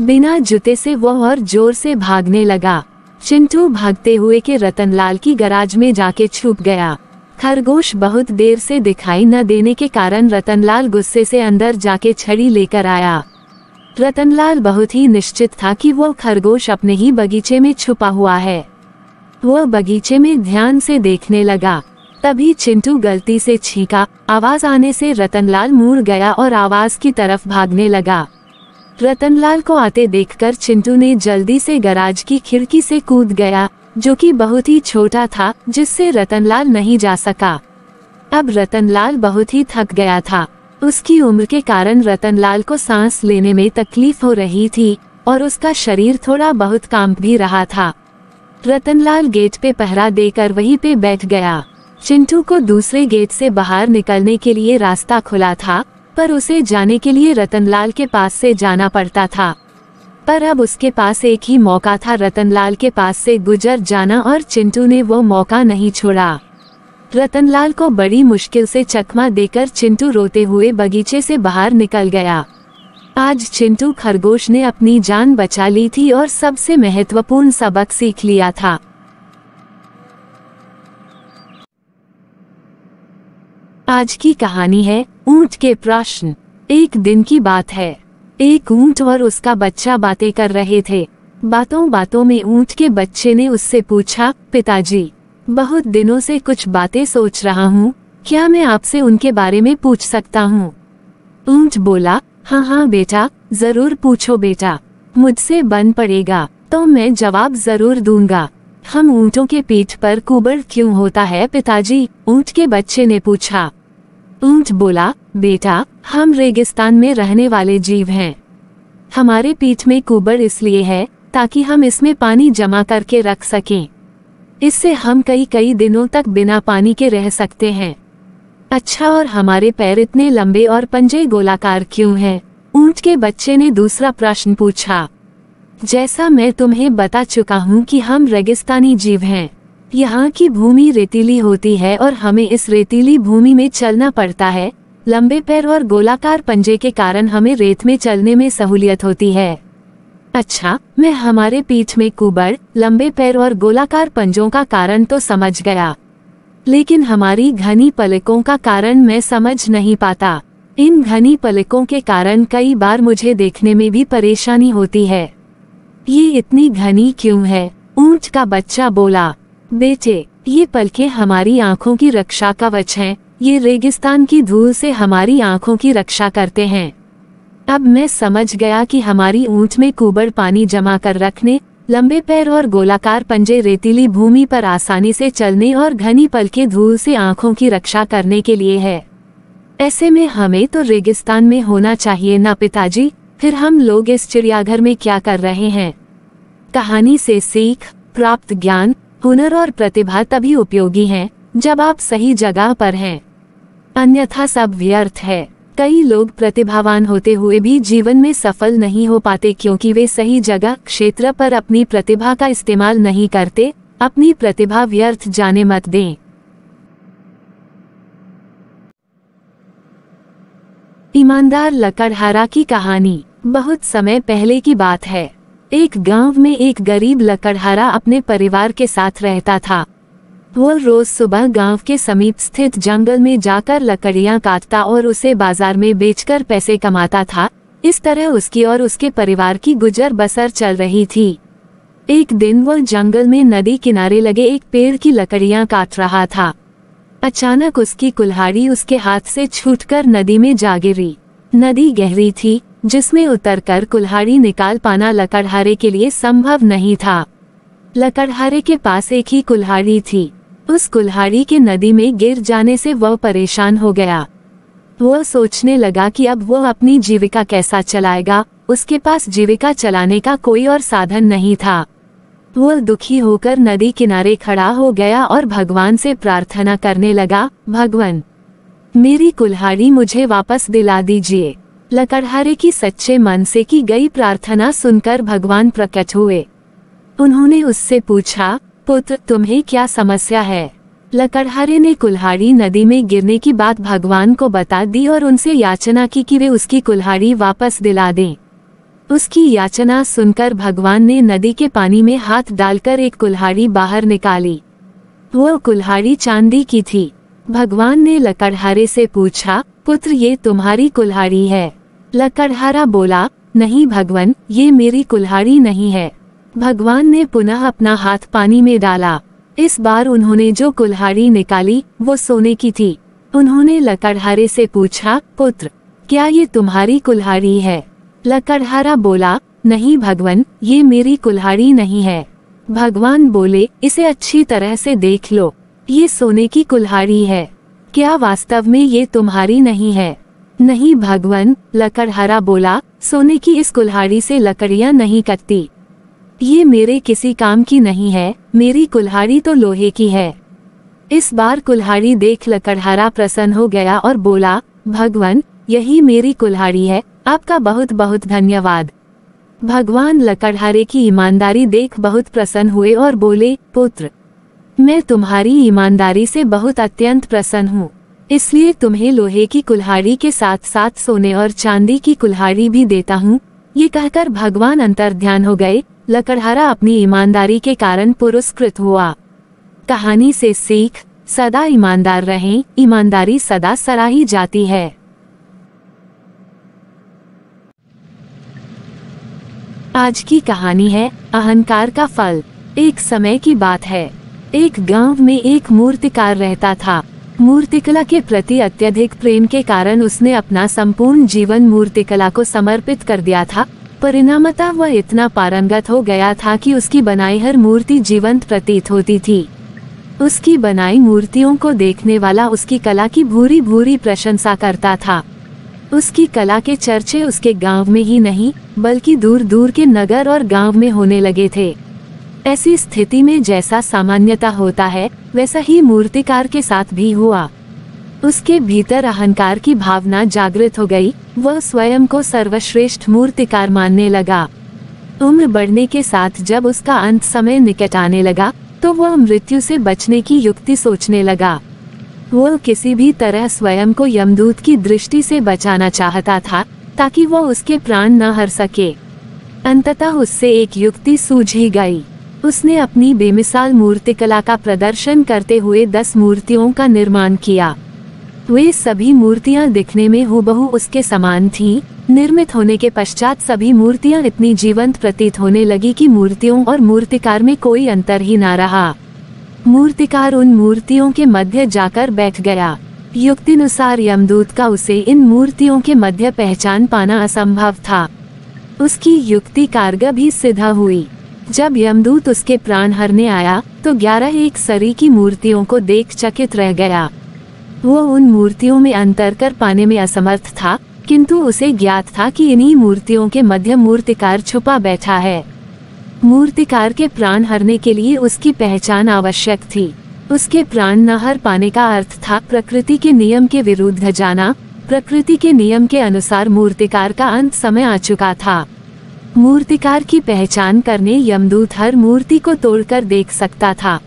बिना जूते से वह और जोर से भागने लगा चिंटू भागते हुए के रतनलाल की गराज में जाके छुप गया खरगोश बहुत देर से दिखाई न देने के कारण रतनलाल गुस्से से अंदर जाके छड़ी लेकर आया रतनलाल बहुत ही निश्चित था कि वो खरगोश अपने ही बगीचे में छुपा हुआ है वो बगीचे में ध्यान से देखने लगा तभी चिंटू गलती से छींका आवाज आने से रतनलाल मुड़ गया और आवाज की तरफ भागने लगा रतनलाल को आते देखकर चिंटू ने जल्दी से गराज की खिड़की से कूद गया जो कि बहुत ही छोटा था जिससे रतनलाल नहीं जा सका अब रतनलाल बहुत ही थक गया था उसकी उम्र के कारण रतनलाल को सांस लेने में तकलीफ हो रही थी और उसका शरीर थोड़ा बहुत कांप भी रहा था रतनलाल गेट पे पहरा देकर वहीं पे बैठ गया चिंटू को दूसरे गेट से बाहर निकलने के लिए रास्ता खुला था पर उसे जाने के लिए रतनलाल के पास से जाना पड़ता था पर अब उसके पास एक ही मौका था रतनलाल के पास से गुजर जाना और चिंटू ने वो मौका नहीं छोड़ा रतनलाल को बड़ी मुश्किल से चकमा देकर चिंटू रोते हुए बगीचे से बाहर निकल गया आज चिंटू खरगोश ने अपनी जान बचा ली थी और सबसे महत्वपूर्ण सबक सीख लिया था आज की कहानी है ऊंट के प्रश्न एक दिन की बात है एक ऊंट और उसका बच्चा बातें कर रहे थे बातों बातों में ऊंट के बच्चे ने उससे पूछा पिताजी बहुत दिनों से कुछ बातें सोच रहा हूँ क्या मैं आपसे उनके बारे में पूछ सकता हूँ ऊंट बोला हाँ हाँ बेटा जरूर पूछो बेटा मुझसे बन पड़ेगा तो मैं जवाब जरूर दूंगा हम ऊँटों के पीठ पर कुबड़ क्यों होता है पिताजी ऊंट के बच्चे ने पूछा ऊंट बोला बेटा हम रेगिस्तान में रहने वाले जीव हैं हमारे पीठ में कुबड़ इसलिए है ताकि हम इसमें पानी जमा करके रख सकें इससे हम कई कई दिनों तक बिना पानी के रह सकते हैं अच्छा और हमारे पैर इतने लंबे और पंजे गोलाकार क्यों हैं? ऊंट के बच्चे ने दूसरा प्रश्न पूछा जैसा मैं तुम्हें बता चुका हूँ कि हम रेगिस्तानी जीव हैं यहाँ की भूमि रेतीली होती है और हमें इस रेतीली भूमि में चलना पड़ता है लंबे पैर और गोलाकार पंजे के कारण हमें रेत में चलने में सहूलियत होती है अच्छा मैं हमारे पीठ में कुबड़ लंबे पैर और गोलाकार पंजों का कारण तो समझ गया लेकिन हमारी घनी पलकों का कारण मैं समझ नहीं पाता इन घनी पलकों के कारण कई बार मुझे देखने में भी परेशानी होती है ये इतनी घनी क्यों है ऊंट का बच्चा बोला बेटे ये पलखे हमारी आँखों की रक्षा कवच हैं ये रेगिस्तान की धूल से हमारी आँखों की रक्षा करते हैं अब मैं समझ गया कि हमारी ऊँट में कुबड़ पानी जमा कर रखने लंबे पैर और गोलाकार पंजे रेतीली भूमि पर आसानी से चलने और घनी पलकें धूल से आँखों की रक्षा करने के लिए है ऐसे में हमें तो रेगिस्तान में होना चाहिए ना पिताजी फिर हम लोग इस चिड़ियाघर में क्या कर रहे हैं कहानी से सीख प्राप्त ज्ञान हुनर और प्रतिभा तभी उपयोगी हैं जब आप सही जगह पर हैं अन्यथा सब व्यर्थ है कई लोग प्रतिभावान होते हुए भी जीवन में सफल नहीं हो पाते क्योंकि वे सही जगह क्षेत्र पर अपनी प्रतिभा का इस्तेमाल नहीं करते अपनी प्रतिभा व्यर्थ जाने मत दें ईमानदार लकड़हारा की कहानी बहुत समय पहले की बात है एक गांव में एक गरीब लकड़हारा अपने परिवार के साथ रहता था वो रोज सुबह गांव के समीप स्थित जंगल में जाकर लकड़ियां काटता और उसे बाजार में बेचकर पैसे कमाता था इस तरह उसकी और उसके परिवार की गुजर बसर चल रही थी एक दिन वह जंगल में नदी किनारे लगे एक पेड़ की लकड़ियां काट रहा था अचानक उसकी कुल्हाड़ी उसके हाथ से छूटकर नदी में जा गिरी नदी गहरी थी जिसमें उतरकर कुल्हाड़ी निकाल पाना लकड़हारे के लिए संभव नहीं था लकड़हारे के पास एक ही कुल्हाड़ी थी उस कुल्हाड़ी के नदी में गिर जाने से वह परेशान हो गया वह सोचने लगा कि अब वह अपनी जीविका कैसा चलाएगा उसके पास जीविका चलाने का कोई और साधन नहीं था वह दुखी होकर नदी किनारे खड़ा हो गया और भगवान से प्रार्थना करने लगा भगवान मेरी कुल्हाड़ी मुझे वापस दिला दीजिए लकड़हारे की सच्चे मन से की गई प्रार्थना सुनकर भगवान प्रकट हुए उन्होंने उससे पूछा पुत्र तुम्हें क्या समस्या है लकड़हारे ने कुल्हाड़ी नदी में गिरने की बात भगवान को बता दी और उनसे याचना की कि वे उसकी कुल्हाड़ी वापस दिला दें उसकी याचना सुनकर भगवान ने नदी के पानी में हाथ डालकर एक कुल्हाड़ी बाहर निकाली वो कुल्हाड़ी चांदी की थी भगवान ने लकड़हारे से पूछा पुत्र ये तुम्हारी कुल्हाड़ी है लकड़हारा बोला नहीं भगवान ये मेरी कुल्हाड़ी नहीं है भगवान ने पुनः अपना हाथ पानी में डाला इस बार उन्होंने जो कुल्हाड़ी निकाली वो सोने की थी उन्होंने लकड़हारे से पूछा पुत्र क्या ये तुम्हारी कुल्हाड़ी है लकड़हारा बोला नहीं भगवान ये मेरी कुल्हाड़ी नहीं है भगवान बोले इसे अच्छी तरह से देख लो ये सोने की कुल्हाड़ी है क्या वास्तव में ये तुम्हारी नहीं है नहीं भगवान लकड़हरा बोला सोने की इस कुल्हाड़ी से लकड़ियाँ नहीं कटती ये मेरे किसी काम की नहीं है मेरी कुल्हाड़ी तो लोहे की है इस बार कुल्हाड़ी देख लकड़हारा प्रसन्न हो गया और बोला भगवान यही मेरी कुल्हाड़ी है आपका बहुत बहुत धन्यवाद भगवान लकड़हारे की ईमानदारी देख बहुत प्रसन्न हुए और बोले पुत्र मैं तुम्हारी ईमानदारी से बहुत अत्यंत प्रसन्न हूँ इसलिए तुम्हें लोहे की कुल्हाड़ी के साथ साथ सोने और चांदी की कुल्हाड़ी भी देता हूँ ये कहकर भगवान अंतर ध्यान हो गए लकड़हारा अपनी ईमानदारी के कारण पुरस्कृत हुआ कहानी से सीख सदा ईमानदार रहें ईमानदारी सदा सराही जाती है आज की कहानी है अहंकार का फल एक समय की बात है एक गांव में एक मूर्तिकार रहता था मूर्तिकला के प्रति अत्यधिक प्रेम के कारण उसने अपना संपूर्ण जीवन मूर्तिकला को समर्पित कर दिया था परिणामता वह इतना पारंगत हो गया था कि उसकी बनाई हर मूर्ति जीवंत प्रतीत होती थी उसकी बनाई मूर्तियों को देखने वाला उसकी कला की भूरी भूरी प्रशंसा करता था उसकी कला के चर्चे उसके गांव में ही नहीं बल्कि दूर दूर के नगर और गांव में होने लगे थे ऐसी स्थिति में जैसा सामान्यता होता है वैसा ही मूर्तिकार के साथ भी हुआ उसके भीतर अहंकार की भावना जागृत हो गई वह स्वयं को सर्वश्रेष्ठ मूर्तिकार मानने लगा उम्र बढ़ने के साथ जब उसका अंत समय निकट आने लगा तो वह मृत्यु से बचने की युक्ति सोचने लगा वह किसी भी तरह स्वयं को यमदूत की दृष्टि से बचाना चाहता था ताकि वह उसके प्राण न हर सके अंततः उससे एक युक्ति सूझी गई उसने अपनी बेमिसाल मूर्तिकला का प्रदर्शन करते हुए दस मूर्तियों का निर्माण किया वे सभी मूर्तियां दिखने में हूबहू उसके समान थीं, निर्मित होने के पश्चात सभी मूर्तियां इतनी जीवंत प्रतीत होने लगी कि मूर्तियों और मूर्तिकार में कोई अंतर ही ना रहा मूर्तिकार उन मूर्तियों के मध्य जाकर बैठ गया युक्तिनुसार यमदूत का उसे इन मूर्तियों के मध्य पहचान पाना असंभव था उसकी युक्ति कारगर भी सिद्ध हुई जब यमदूत उसके प्राण हरने आया तो ग्यारह एक सरी की मूर्तियों को देख चकित रह गया वो उन मूर्तियों में अंतर कर पाने में असमर्थ था किंतु उसे ज्ञात था कि इन्हीं मूर्तियों के मध्य मूर्तिकार छुपा बैठा है मूर्तिकार के प्राण हरने के लिए उसकी पहचान आवश्यक थी उसके प्राण न हर पाने का अर्थ था प्रकृति के नियम के विरुद्ध जाना प्रकृति के नियम के अनुसार मूर्तिकार का अंत समय आ चुका था मूर्तिकार की पहचान करने यमदूत हर मूर्ति को तोड़कर देख सकता था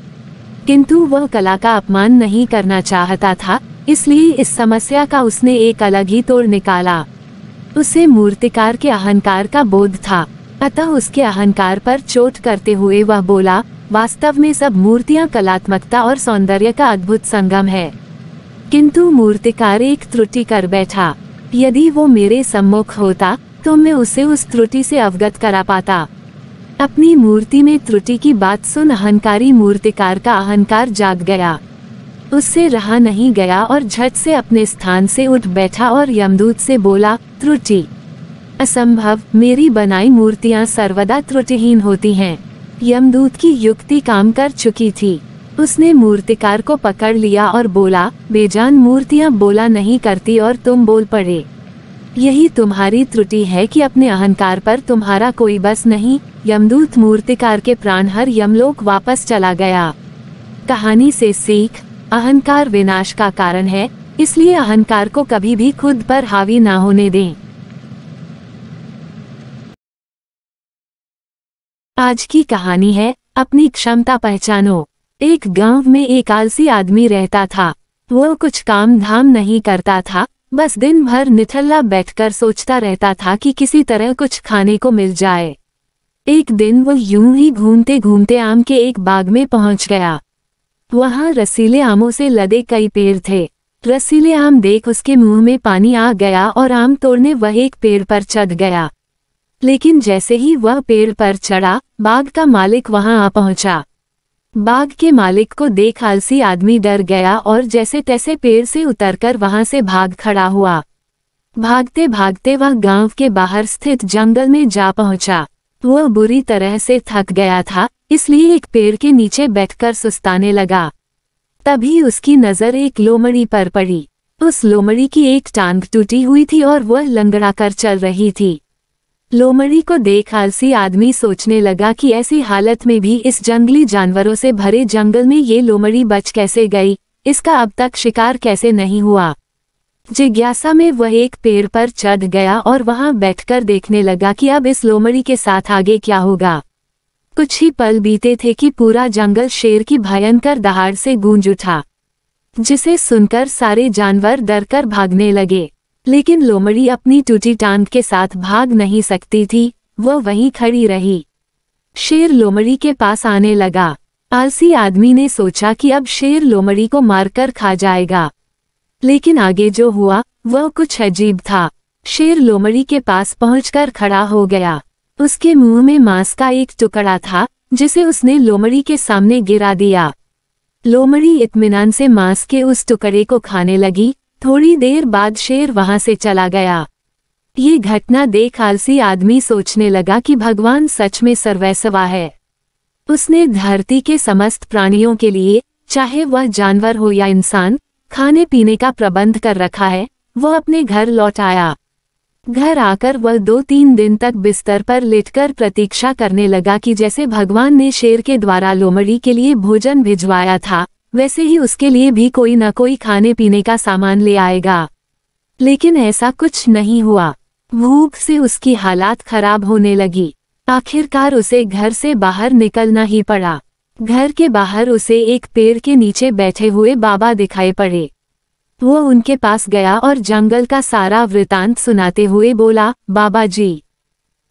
किंतु वह कला का अपमान नहीं करना चाहता था इसलिए इस समस्या का उसने एक अलग ही तोड़ निकाला उसे मूर्तिकार के अहंकार का बोध था अतः उसके अहंकार पर चोट करते हुए वह बोला वास्तव में सब मूर्तियां कलात्मकता और सौंदर्य का अद्भुत संगम है किंतु मूर्तिकार एक त्रुटि कर बैठा यदि वो मेरे सम्मुख होता तो मैं उसे उस त्रुटि से अवगत करा पाता अपनी मूर्ति में त्रुटि की बात सुन अहंकारी मूर्तिकार का अहंकार जाग गया उससे रहा नहीं गया और झट से अपने स्थान से उठ बैठा और यमदूत से बोला त्रुटि असंभव मेरी बनाई मूर्तियाँ सर्वदा त्रुटिहीन होती हैं यमदूत की युक्ति काम कर चुकी थी उसने मूर्तिकार को पकड़ लिया और बोला बेजान मूर्तियाँ बोला नहीं करती और तुम बोल पड़े यही तुम्हारी त्रुटि है कि अपने अहंकार पर तुम्हारा कोई बस नहीं यमदूत मूर्तिकार के प्राण हर यमलोक वापस चला गया कहानी से सीख अहंकार विनाश का कारण है इसलिए अहंकार को कभी भी खुद पर हावी ना होने दें आज की कहानी है अपनी क्षमता पहचानो एक गांव में एक आलसी आदमी रहता था वो कुछ काम धाम नहीं करता था बस दिन भर निठल्ला बैठकर सोचता रहता था कि किसी तरह कुछ खाने को मिल जाए एक दिन वह यूं ही घूमते घूमते आम के एक बाग में पहुंच गया वहां रसीले आमों से लदे कई पेड़ थे रसीले आम देख उसके मुंह में पानी आ गया और आम तोड़ने वह एक पेड़ पर चढ़ गया लेकिन जैसे ही वह पेड़ पर चढ़ा बाग का मालिक वहां आ पहुंचा बाघ के मालिक को देख आलसी आदमी डर गया और जैसे तैसे पेड़ से उतरकर वहां से भाग खड़ा हुआ भागते भागते वह गांव के बाहर स्थित जंगल में जा पहुंचा वह बुरी तरह से थक गया था इसलिए एक पेड़ के नीचे बैठकर सुस्ताने लगा तभी उसकी नज़र एक लोमड़ी पर पड़ी उस लोमड़ी की एक टांग टूटी हुई थी और वह लंगड़ा कर चल रही थी लोमड़ी को देख आलसी आदमी सोचने लगा कि ऐसी हालत में भी इस जंगली जानवरों से भरे जंगल में ये लोमड़ी बच कैसे गई इसका अब तक शिकार कैसे नहीं हुआ जिज्ञासा में वह एक पेड़ पर चढ़ गया और वहां बैठकर देखने लगा कि अब इस लोमड़ी के साथ आगे क्या होगा कुछ ही पल बीते थे कि पूरा जंगल शेर की भयंकर दहाड़ से गूंज उठा जिसे सुनकर सारे जानवर डरकर भागने लगे लेकिन लोमड़ी अपनी टूटी टांग के साथ भाग नहीं सकती थी वह वहीं खड़ी रही शेर लोमड़ी के पास आने लगा आलसी आदमी ने सोचा कि अब शेर लोमड़ी को मारकर खा जाएगा लेकिन आगे जो हुआ वह कुछ अजीब था शेर लोमड़ी के पास पहुंचकर खड़ा हो गया उसके मुंह में मांस का एक टुकड़ा था जिसे उसने लोमड़ी के सामने गिरा दिया लोमड़ी इतमान से मांस के उस टुकड़े को खाने लगी थोड़ी देर बाद शेर वहां से चला गया ये घटना देख आलसी आदमी सोचने लगा कि भगवान सच में सर्वैसवा है उसने धरती के समस्त प्राणियों के लिए चाहे वह जानवर हो या इंसान खाने पीने का प्रबंध कर रखा है वह अपने घर लौट आया घर आकर वह दो तीन दिन तक बिस्तर पर लेटकर प्रतीक्षा करने लगा कि जैसे भगवान ने शेर के द्वारा लोमड़ी के लिए भोजन भिजवाया था वैसे ही उसके लिए भी कोई न कोई खाने पीने का सामान ले आएगा लेकिन ऐसा कुछ नहीं हुआ भूख से उसकी हालात खराब होने लगी आखिरकार उसे घर से बाहर निकलना ही पड़ा घर के बाहर उसे एक पेड़ के नीचे बैठे हुए बाबा दिखाई पड़े वो उनके पास गया और जंगल का सारा वृतांत सुनाते हुए बोला बाबा जी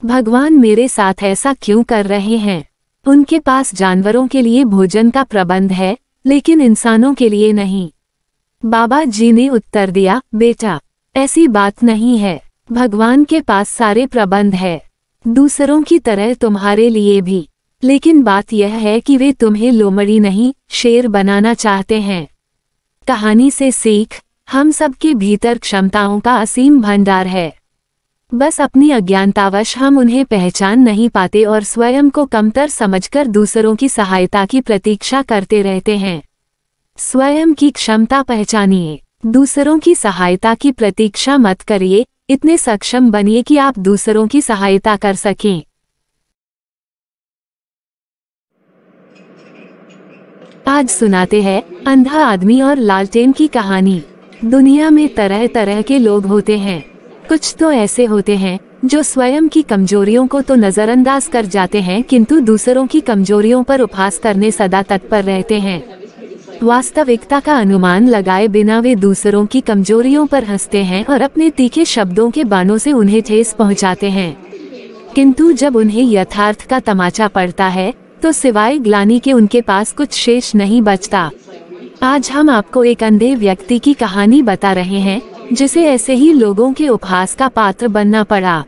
भगवान मेरे साथ ऐसा क्यों कर रहे हैं उनके पास जानवरों के लिए भोजन का प्रबंध है लेकिन इंसानों के लिए नहीं बाबा जी ने उत्तर दिया बेटा ऐसी बात नहीं है भगवान के पास सारे प्रबंध है दूसरों की तरह तुम्हारे लिए भी लेकिन बात यह है कि वे तुम्हें लोमड़ी नहीं शेर बनाना चाहते हैं कहानी से सीख हम सबके भीतर क्षमताओं का असीम भंडार है बस अपनी अज्ञानतावश हम उन्हें पहचान नहीं पाते और स्वयं को कमतर समझकर दूसरों की सहायता की प्रतीक्षा करते रहते हैं स्वयं की क्षमता पहचानिए दूसरों की सहायता की प्रतीक्षा मत करिए इतने सक्षम बनिए कि आप दूसरों की सहायता कर सकें आज सुनाते हैं अंधा आदमी और लालटेन की कहानी दुनिया में तरह तरह के लोग होते हैं कुछ तो ऐसे होते हैं जो स्वयं की कमजोरियों को तो नजरअंदाज कर जाते हैं किंतु दूसरों की कमजोरियों पर उपहास करने सदा तत्पर रहते हैं वास्तविकता का अनुमान लगाए बिना वे दूसरों की कमजोरियों पर हंसते हैं और अपने तीखे शब्दों के बानों से उन्हें ठेस पहुंचाते हैं किंतु जब उन्हें यथार्थ का तमाचा पड़ता है तो सिवाय ग्लानी के उनके पास कुछ शेष नहीं बचता आज हम आपको एक अंधे व्यक्ति की कहानी बता रहे हैं जिसे ऐसे ही लोगों के उपहास का पात्र बनना पड़ा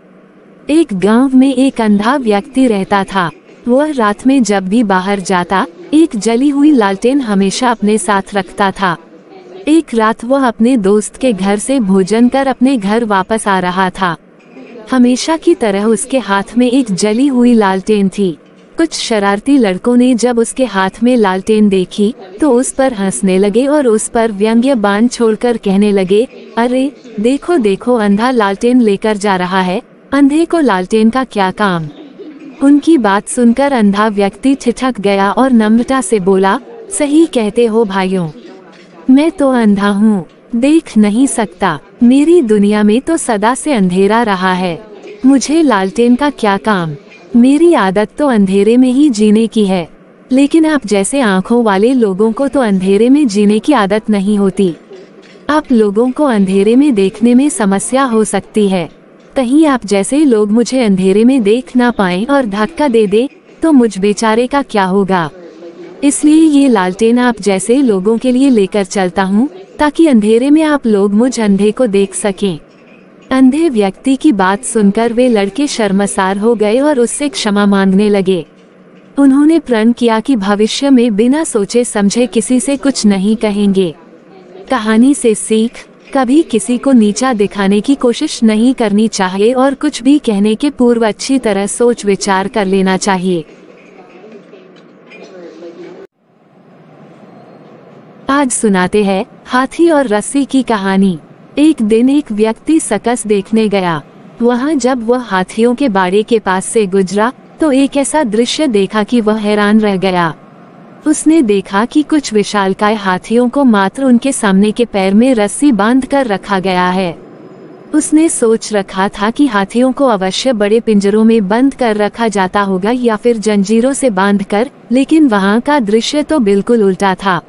एक गांव में एक अंधा व्यक्ति रहता था वह रात में जब भी बाहर जाता एक जली हुई लालटेन हमेशा अपने साथ रखता था एक रात वह अपने दोस्त के घर से भोजन कर अपने घर वापस आ रहा था हमेशा की तरह उसके हाथ में एक जली हुई लालटेन थी कुछ शरारती लड़कों ने जब उसके हाथ में लालटेन देखी तो उस पर हंसने लगे और उस पर व्यंग्य बांध छोड़कर कहने लगे अरे देखो देखो अंधा लालटेन लेकर जा रहा है अंधे को लालटेन का क्या काम उनकी बात सुनकर अंधा व्यक्ति ठिठक गया और नम्रता से बोला सही कहते हो भाइयों मैं तो अंधा हूँ देख नहीं सकता मेरी दुनिया में तो सदा से अंधेरा रहा है मुझे लालटेन का क्या काम मेरी आदत तो अंधेरे में ही जीने की है लेकिन आप जैसे आँखों वाले लोगों को तो अंधेरे में जीने की आदत नहीं होती आप लोगों को अंधेरे में देखने में समस्या हो सकती है कहीं आप जैसे लोग मुझे अंधेरे में देख ना पाए और धक्का दे दे तो मुझ बेचारे का क्या होगा इसलिए ये लालटेन आप जैसे लोगों के लिए लेकर चलता हूँ ताकि अंधेरे में आप लोग मुझ अंधे को देख सकें अंधे व्यक्ति की बात सुनकर वे लड़के शर्मसार हो गए और उससे क्षमा मांगने लगे उन्होंने प्रण किया कि भविष्य में बिना सोचे समझे किसी से कुछ नहीं कहेंगे कहानी से सीख कभी किसी को नीचा दिखाने की कोशिश नहीं करनी चाहिए और कुछ भी कहने के पूर्व अच्छी तरह सोच विचार कर लेना चाहिए आज सुनाते हैं हाथी और रस्सी की कहानी एक दिन एक व्यक्ति सकस देखने गया वहाँ जब वह हाथियों के बाड़े के पास से गुजरा तो एक ऐसा दृश्य देखा कि वह हैरान रह गया उसने देखा कि कुछ विशालकाय हाथियों को मात्र उनके सामने के पैर में रस्सी बांध कर रखा गया है उसने सोच रखा था कि हाथियों को अवश्य बड़े पिंजरों में बंद कर रखा जाता होगा या फिर जंजीरों से बांध कर लेकिन वहाँ का दृश्य तो बिल्कुल उल्टा था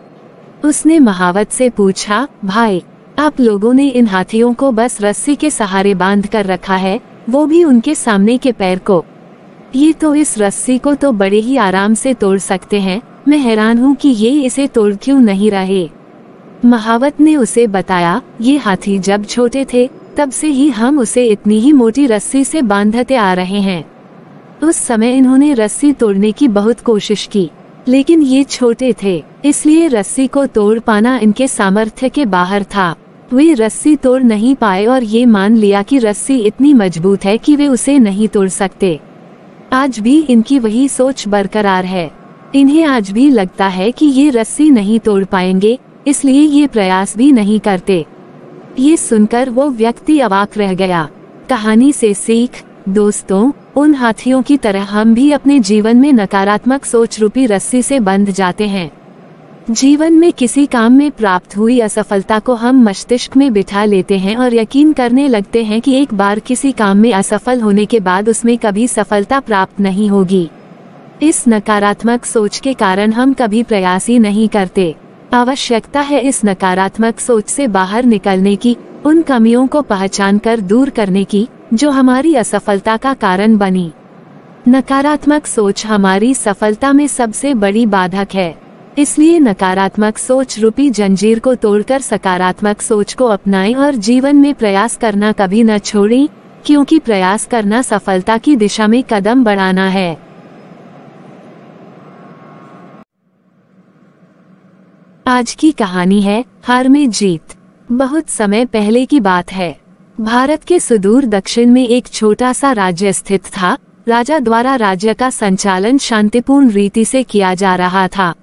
उसने महावत से पूछा भाई आप लोगों ने इन हाथियों को बस रस्सी के सहारे बांध कर रखा है वो भी उनके सामने के पैर को ये तो इस रस्सी को तो बड़े ही आराम से तोड़ सकते हैं मैं हैरान हूँ कि ये इसे तोड़ क्यों नहीं रहे महावत ने उसे बताया ये हाथी जब छोटे थे तब से ही हम उसे इतनी ही मोटी रस्सी से बांधते आ रहे हैं उस समय इन्होंने रस्सी तोड़ने की बहुत कोशिश की लेकिन ये छोटे थे इसलिए रस्सी को तोड़ पाना इनके सामर्थ्य के बाहर था वे रस्सी तोड़ नहीं पाए और ये मान लिया कि रस्सी इतनी मजबूत है कि वे उसे नहीं तोड़ सकते आज भी इनकी वही सोच बरकरार है इन्हें आज भी लगता है कि ये रस्सी नहीं तोड़ पाएंगे इसलिए ये प्रयास भी नहीं करते ये सुनकर वो व्यक्ति अवाक रह गया कहानी से सीख दोस्तों उन हाथियों की तरह हम भी अपने जीवन में नकारात्मक सोच रूपी रस्सी से बंध जाते हैं जीवन में किसी काम में प्राप्त हुई असफलता को हम मस्तिष्क में बिठा लेते हैं और यकीन करने लगते हैं कि एक बार किसी काम में असफल होने के बाद उसमें कभी सफलता प्राप्त नहीं होगी इस नकारात्मक सोच के कारण हम कभी प्रयास ही नहीं करते आवश्यकता है इस नकारात्मक सोच से बाहर निकलने की उन कमियों को पहचान कर दूर करने की जो हमारी असफलता का कारण बनी नकारात्मक सोच हमारी सफलता में सबसे बड़ी बाधक है इसलिए नकारात्मक सोच रूपी जंजीर को तोड़कर सकारात्मक सोच को अपनाएं और जीवन में प्रयास करना कभी न छोड़ें क्योंकि प्रयास करना सफलता की दिशा में कदम बढ़ाना है आज की कहानी है हार में जीत बहुत समय पहले की बात है भारत के सुदूर दक्षिण में एक छोटा सा राज्य स्थित था राजा द्वारा राज्य का संचालन शांतिपूर्ण रीति से किया जा रहा था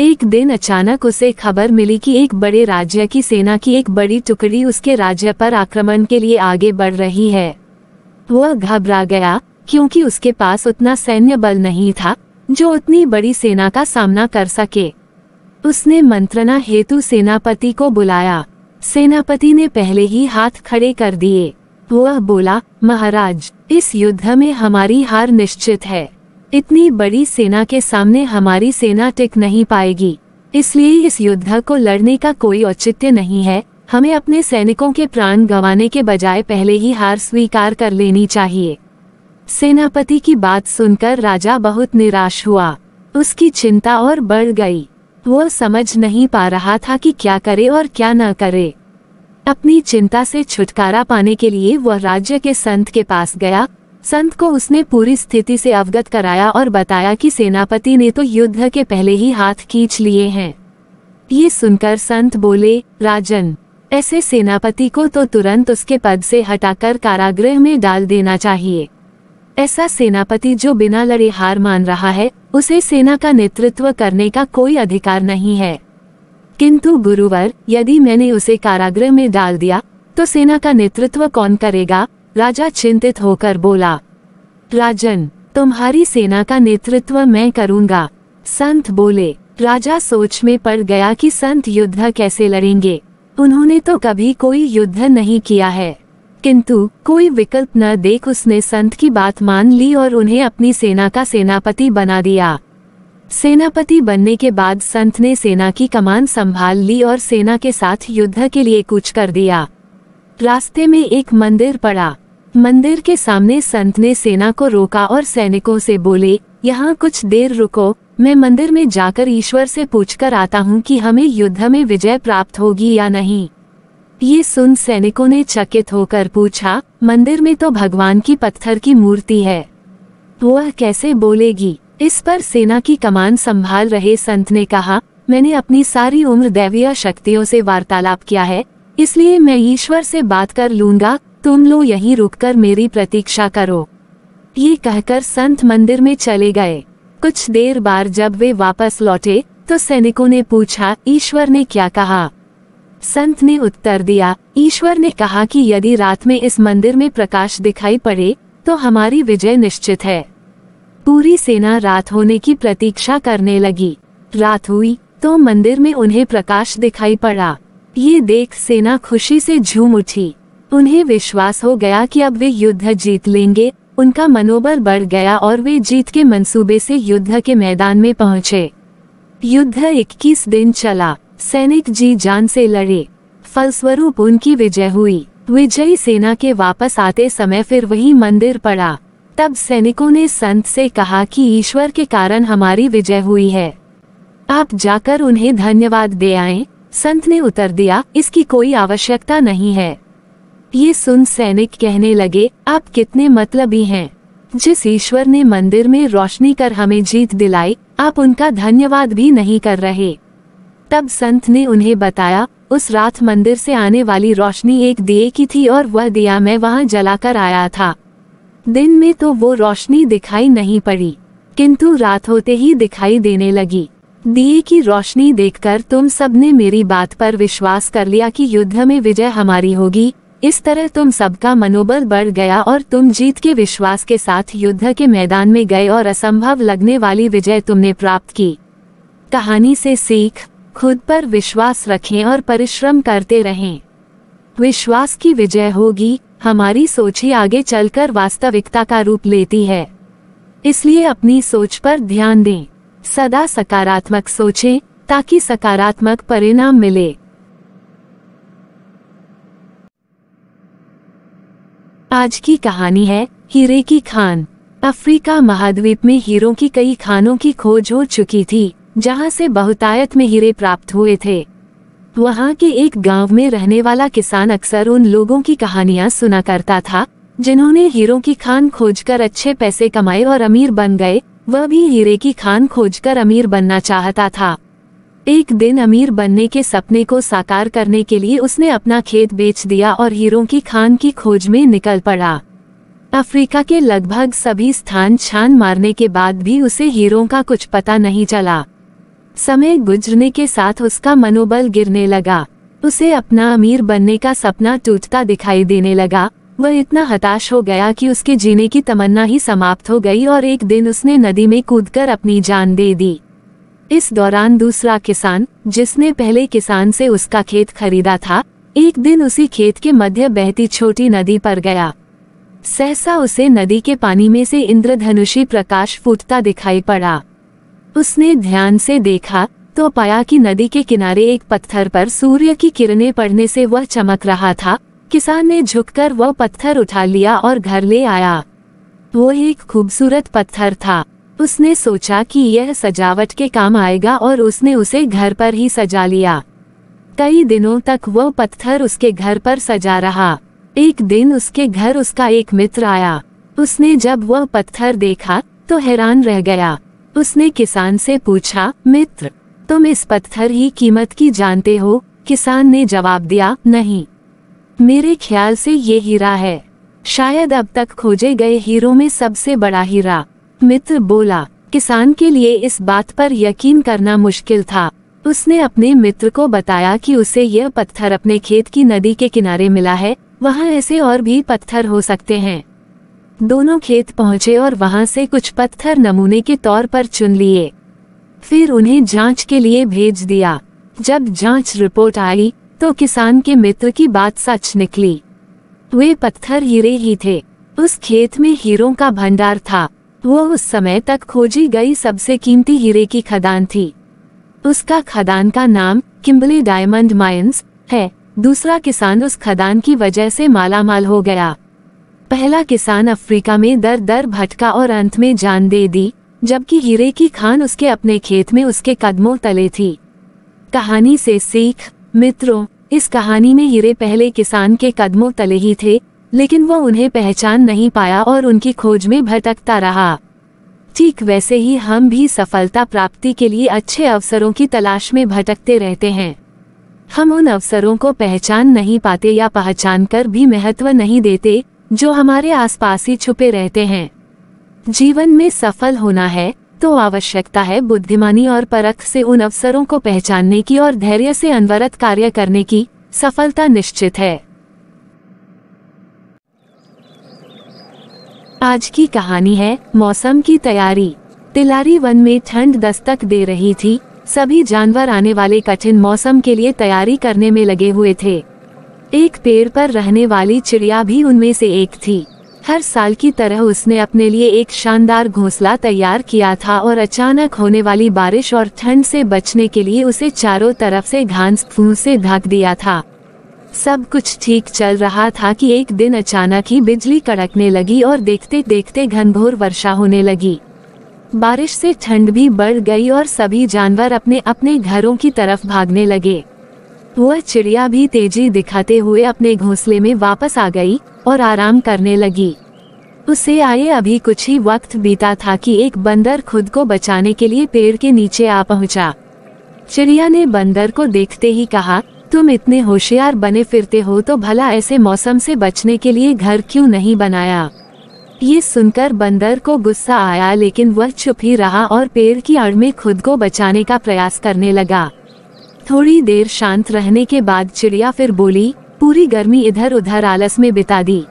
एक दिन अचानक उसे खबर मिली कि एक बड़े राज्य की सेना की एक बड़ी टुकड़ी उसके राज्य पर आक्रमण के लिए आगे बढ़ रही है वह घबरा गया क्योंकि उसके पास उतना सैन्य बल नहीं था जो उतनी बड़ी सेना का सामना कर सके उसने मंत्रणा हेतु सेनापति को बुलाया सेनापति ने पहले ही हाथ खड़े कर दिए वह बोला महाराज इस युद्ध में हमारी हार निश्चित है इतनी बड़ी सेना के सामने हमारी सेना टिक नहीं पाएगी इसलिए इस युद्ध को लड़ने का कोई औचित्य नहीं है हमें अपने सैनिकों के प्राण गंवाने के बजाय पहले ही हार स्वीकार कर लेनी चाहिए सेनापति की बात सुनकर राजा बहुत निराश हुआ उसकी चिंता और बढ़ गई वो समझ नहीं पा रहा था कि क्या करे और क्या न करे अपनी चिंता से छुटकारा पाने के लिए वह राज्य के संत के पास गया संत को उसने पूरी स्थिति से अवगत कराया और बताया कि सेनापति ने तो युद्ध के पहले ही हाथ खींच लिए हैं ये सुनकर संत बोले राजन ऐसे सेनापति को तो तुरंत उसके पद से हटाकर कारागृह में डाल देना चाहिए ऐसा सेनापति जो बिना लड़े हार मान रहा है उसे सेना का नेतृत्व करने का कोई अधिकार नहीं है किंतु गुरुवर यदि मैंने उसे कारागृह में डाल दिया तो सेना का नेतृत्व कौन करेगा राजा चिंतित होकर बोला राजन तुम्हारी सेना का नेतृत्व मैं करूंगा संत बोले राजा सोच में पड़ गया कि संत युद्ध कैसे लड़ेंगे उन्होंने तो कभी कोई युद्ध नहीं किया है किंतु कोई विकल्प न देख उसने संत की बात मान ली और उन्हें अपनी सेना का सेनापति बना दिया सेनापति बनने के बाद संत ने सेना की कमान संभाल ली और सेना के साथ युद्ध के लिए कूच कर दिया रास्ते में एक मंदिर पड़ा मंदिर के सामने संत ने सेना को रोका और सैनिकों से बोले यहाँ कुछ देर रुको मैं मंदिर में जाकर ईश्वर से पूछकर आता हूँ कि हमें युद्ध में विजय प्राप्त होगी या नहीं ये सुन सैनिकों ने चकित होकर पूछा मंदिर में तो भगवान की पत्थर की मूर्ति है वह कैसे बोलेगी इस पर सेना की कमान संभाल रहे संत ने कहा मैंने अपनी सारी उम्र दैवीय शक्तियों से वार्तालाप किया है इसलिए मैं ईश्वर से बात कर लूंगा तुम लोग रुक रुककर मेरी प्रतीक्षा करो ये कहकर संत मंदिर में चले गए कुछ देर बाद जब वे वापस लौटे तो सैनिकों ने पूछा ईश्वर ने क्या कहा संत ने उत्तर दिया ईश्वर ने कहा कि यदि रात में इस मंदिर में प्रकाश दिखाई पड़े तो हमारी विजय निश्चित है पूरी सेना रात होने की प्रतीक्षा करने लगी रात हुई तो मंदिर में उन्हें प्रकाश दिखाई पड़ा ये देख सेना खुशी से झूम उठी उन्हें विश्वास हो गया कि अब वे युद्ध जीत लेंगे उनका मनोबल बढ़ गया और वे जीत के मंसूबे से युद्ध के मैदान में पहुंचे युद्ध 21 दिन चला सैनिक जी जान से लड़े फलस्वरूप उनकी विजय हुई विजयी सेना के वापस आते समय फिर वही मंदिर पड़ा तब सैनिकों ने संत से कहा कि ईश्वर के कारण हमारी विजय हुई है आप जाकर उन्हें धन्यवाद दे आए संत ने उतर दिया इसकी कोई आवश्यकता नहीं है ये सुन सैनिक कहने लगे आप कितने मतलबी हैं जिस ईश्वर ने मंदिर में रोशनी कर हमें जीत दिलाई आप उनका धन्यवाद भी नहीं कर रहे तब संत ने उन्हें बताया उस रात मंदिर से आने वाली रोशनी एक दिए की थी और वह दिया मैं वहां जलाकर आया था दिन में तो वो रोशनी दिखाई नहीं पड़ी किंतु रात होते ही दिखाई देने लगी दिए की रोशनी देखकर तुम सब ने मेरी बात पर विश्वास कर लिया कि युद्ध में विजय हमारी होगी इस तरह तुम सबका मनोबल बढ़ गया और तुम जीत के विश्वास के साथ युद्ध के मैदान में गए और असंभव लगने वाली विजय तुमने प्राप्त की कहानी से सीख खुद पर विश्वास रखें और परिश्रम करते रहें विश्वास की विजय होगी हमारी सोच ही आगे चलकर वास्तविकता का रूप लेती है इसलिए अपनी सोच पर ध्यान दें सदा सकारात्मक सोचें ताकि सकारात्मक परिणाम मिले आज की कहानी है हीरे की खान अफ्रीका महाद्वीप में हीरों की कई खानों की खोज हो चुकी थी जहां से बहुतायत में हीरे प्राप्त हुए थे वहां के एक गांव में रहने वाला किसान अक्सर उन लोगों की कहानियां सुना करता था जिन्होंने हीरों की खान खोज कर अच्छे पैसे कमाए और अमीर बन गए वह भी हीरे की खान खोजकर अमीर बनना चाहता था एक दिन अमीर बनने के सपने को साकार करने के लिए उसने अपना खेत बेच दिया और हीरों की खान की खोज में निकल पड़ा अफ्रीका के लगभग सभी स्थान छान मारने के बाद भी उसे हीरों का कुछ पता नहीं चला समय गुजरने के साथ उसका मनोबल गिरने लगा उसे अपना अमीर बनने का सपना टूटता दिखाई देने लगा वह इतना हताश हो गया कि उसके जीने की तमन्ना ही समाप्त हो गई और एक दिन उसने नदी में कूदकर अपनी जान दे दी इस दौरान दूसरा किसान जिसने पहले किसान से उसका खेत खरीदा था एक दिन उसी खेत के मध्य बहती छोटी नदी पर गया सहसा उसे नदी के पानी में से इंद्रधनुषी प्रकाश फूटता दिखाई पड़ा उसने ध्यान से देखा तो पाया कि नदी के किनारे एक पत्थर पर सूर्य की किरणें पड़ने से वह चमक रहा था किसान ने झुककर वह पत्थर उठा लिया और घर ले आया वो एक खूबसूरत पत्थर था उसने सोचा कि यह सजावट के काम आएगा और उसने उसे घर पर ही सजा लिया कई दिनों तक वह पत्थर उसके घर पर सजा रहा एक दिन उसके घर उसका एक मित्र आया उसने जब वह पत्थर देखा तो हैरान रह गया उसने किसान से पूछा मित्र तुम इस पत्थर ही कीमत की जानते हो किसान ने जवाब दिया नहीं मेरे ख्याल से ये हीरा है शायद अब तक खोजे गए हीरो में सबसे बड़ा हीरा मित्र बोला किसान के लिए इस बात पर यकीन करना मुश्किल था उसने अपने मित्र को बताया कि उसे यह पत्थर अपने खेत की नदी के किनारे मिला है वहाँ ऐसे और भी पत्थर हो सकते हैं दोनों खेत पहुँचे और वहाँ से कुछ पत्थर नमूने के तौर पर चुन लिए फिर उन्हें जांच के लिए भेज दिया जब जांच रिपोर्ट आई तो किसान के मित्र की बात सच निकली वे पत्थर हीरे ही थे उस खेत में हीरों का भंडार था वो उस समय तक खोजी गई सबसे कीमती हीरे की खदान थी उसका खदान का नाम किम्बली डायमंड माइंस है दूसरा किसान उस खदान की वजह से मालामाल हो गया पहला किसान अफ्रीका में दर दर भटका और अंत में जान दे दी जबकि हीरे की खान उसके अपने खेत में उसके कदमों तले थी कहानी से सीख मित्रों इस कहानी में हीरे पहले किसान के कदमों तले ही थे लेकिन वो उन्हें पहचान नहीं पाया और उनकी खोज में भटकता रहा ठीक वैसे ही हम भी सफलता प्राप्ति के लिए अच्छे अवसरों की तलाश में भटकते रहते हैं हम उन अवसरों को पहचान नहीं पाते या पहचान कर भी महत्व नहीं देते जो हमारे आसपास ही छुपे रहते हैं जीवन में सफल होना है तो आवश्यकता है बुद्धिमानी और परख से उन अवसरों को पहचानने की और धैर्य से अनवरत कार्य करने की सफलता निश्चित है आज की कहानी है मौसम की तैयारी तिलारी वन में ठंड दस्तक दे रही थी सभी जानवर आने वाले कठिन मौसम के लिए तैयारी करने में लगे हुए थे एक पेड़ पर रहने वाली चिड़िया भी उनमें से एक थी हर साल की तरह उसने अपने लिए एक शानदार घोंसला तैयार किया था और अचानक होने वाली बारिश और ठंड से बचने के लिए उसे चारों तरफ से घास फूस से ढक दिया था सब कुछ ठीक चल रहा था कि एक दिन अचानक ही बिजली कड़कने लगी और देखते देखते घनघोर वर्षा होने लगी बारिश से ठंड भी बढ़ गई और सभी जानवर अपने अपने घरों की तरफ भागने लगे वह चिड़िया भी तेजी दिखाते हुए अपने घोंसले में वापस आ गई और आराम करने लगी उसे आए अभी कुछ ही वक्त बीता था कि एक बंदर खुद को बचाने के लिए पेड़ के नीचे आ पहुंचा। चिड़िया ने बंदर को देखते ही कहा तुम इतने होशियार बने फिरते हो तो भला ऐसे मौसम से बचने के लिए घर क्यों नहीं बनाया ये सुनकर बंदर को गुस्सा आया लेकिन वह चुप ही रहा और पेड़ की आड़ में खुद को बचाने का प्रयास करने लगा थोड़ी देर शांत रहने के बाद चिड़िया फिर बोली पूरी गर्मी इधर उधर आलस में बिता दी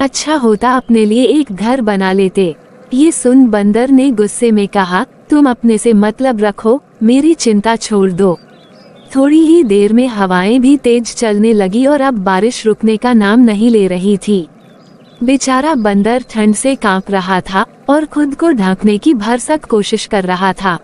अच्छा होता अपने लिए एक घर बना लेते ये सुन बंदर ने गुस्से में कहा तुम अपने से मतलब रखो मेरी चिंता छोड़ दो थोड़ी ही देर में हवाएं भी तेज चलने लगी और अब बारिश रुकने का नाम नहीं ले रही थी बेचारा बंदर ठंड से कांप रहा था और खुद को ढांकने की भरसक कोशिश कर रहा था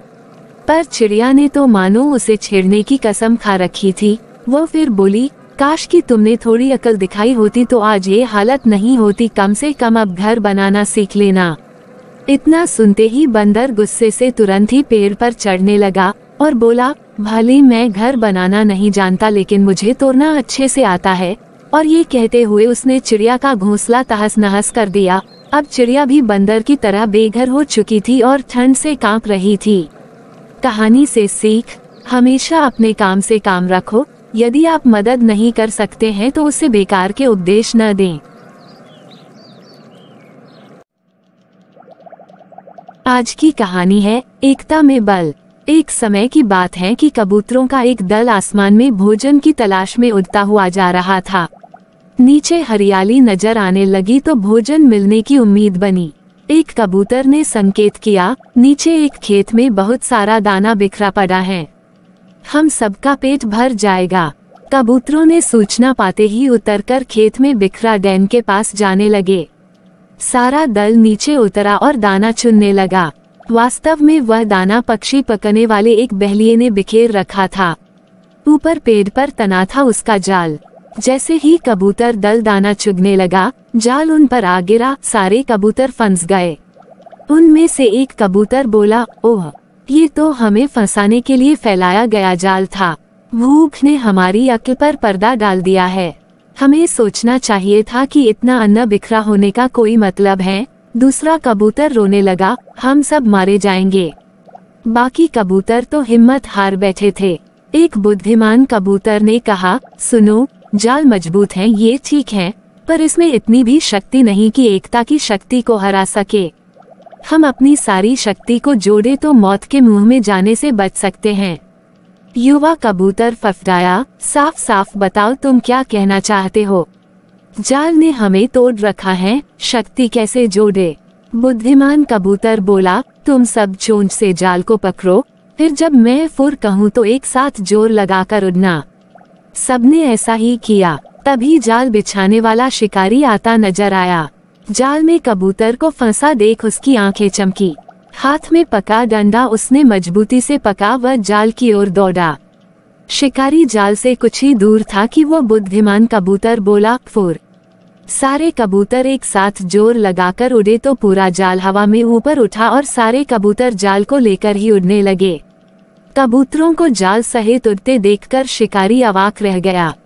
पर चिड़िया ने तो मानो उसे छेड़ने की कसम खा रखी थी वो फिर बोली काश कि तुमने थोड़ी अकल दिखाई होती तो आज ये हालत नहीं होती कम से कम अब घर बनाना सीख लेना इतना सुनते ही बंदर गुस्से से तुरंत ही पेड़ पर चढ़ने लगा और बोला भले मैं घर बनाना नहीं जानता लेकिन मुझे तोड़ना अच्छे से आता है और ये कहते हुए उसने चिड़िया का घोंसला तहस नहस कर दिया अब चिड़िया भी बंदर की तरह बेघर हो चुकी थी और ठंड से कांप रही थी कहानी से सीख हमेशा अपने काम से काम रखो यदि आप मदद नहीं कर सकते हैं तो उसे बेकार के उपदेश न दें आज की कहानी है एकता में बल एक समय की बात है कि कबूतरों का एक दल आसमान में भोजन की तलाश में उड़ता हुआ जा रहा था नीचे हरियाली नजर आने लगी तो भोजन मिलने की उम्मीद बनी एक कबूतर ने संकेत किया नीचे एक खेत में बहुत सारा दाना बिखरा पड़ा है हम सबका पेट भर जाएगा कबूतरों ने सूचना पाते ही उतरकर खेत में बिखरा डैन के पास जाने लगे सारा दल नीचे उतरा और दाना चुनने लगा वास्तव में वह दाना पक्षी पकने वाले एक बहलिए ने बिखेर रखा था ऊपर पेड़ पर तना था उसका जाल जैसे ही कबूतर दल दाना चुगने लगा जाल उन पर आ गिरा सारे कबूतर फंस गए उनमें से एक कबूतर बोला ओह ये तो हमें फंसाने के लिए फैलाया गया जाल था भूख ने हमारी अक्ल पर पर्दा डाल दिया है हमें सोचना चाहिए था कि इतना अन्न बिखरा होने का कोई मतलब है दूसरा कबूतर रोने लगा हम सब मारे जाएंगे बाकी कबूतर तो हिम्मत हार बैठे थे एक बुद्धिमान कबूतर ने कहा सुनो जाल मजबूत हैं ये ठीक है पर इसमें इतनी भी शक्ति नहीं कि एकता की शक्ति को हरा सके हम अपनी सारी शक्ति को जोड़े तो मौत के मुंह में जाने से बच सकते हैं युवा कबूतर फफडाया साफ साफ बताओ तुम क्या कहना चाहते हो जाल ने हमें तोड़ रखा है शक्ति कैसे जोड़े बुद्धिमान कबूतर बोला तुम सब चोंच से जाल को पकड़ो फिर जब मैं फुर कहूँ तो एक साथ जोर लगाकर उड़ना सबने ऐसा ही किया तभी जाल बिछाने वाला शिकारी आता नजर आया जाल में कबूतर को फंसा देख उसकी आंखें चमकी हाथ में पका डंडा उसने मजबूती से पका व जाल की ओर दौड़ा शिकारी जाल से कुछ ही दूर था कि वो बुद्धिमान कबूतर बोला फोर सारे कबूतर एक साथ जोर लगाकर उड़े तो पूरा जाल हवा में ऊपर उठा और सारे कबूतर जाल को लेकर ही उड़ने लगे कबूतरों को जाल सहित उड़ते देखकर शिकारी अवाक रह गया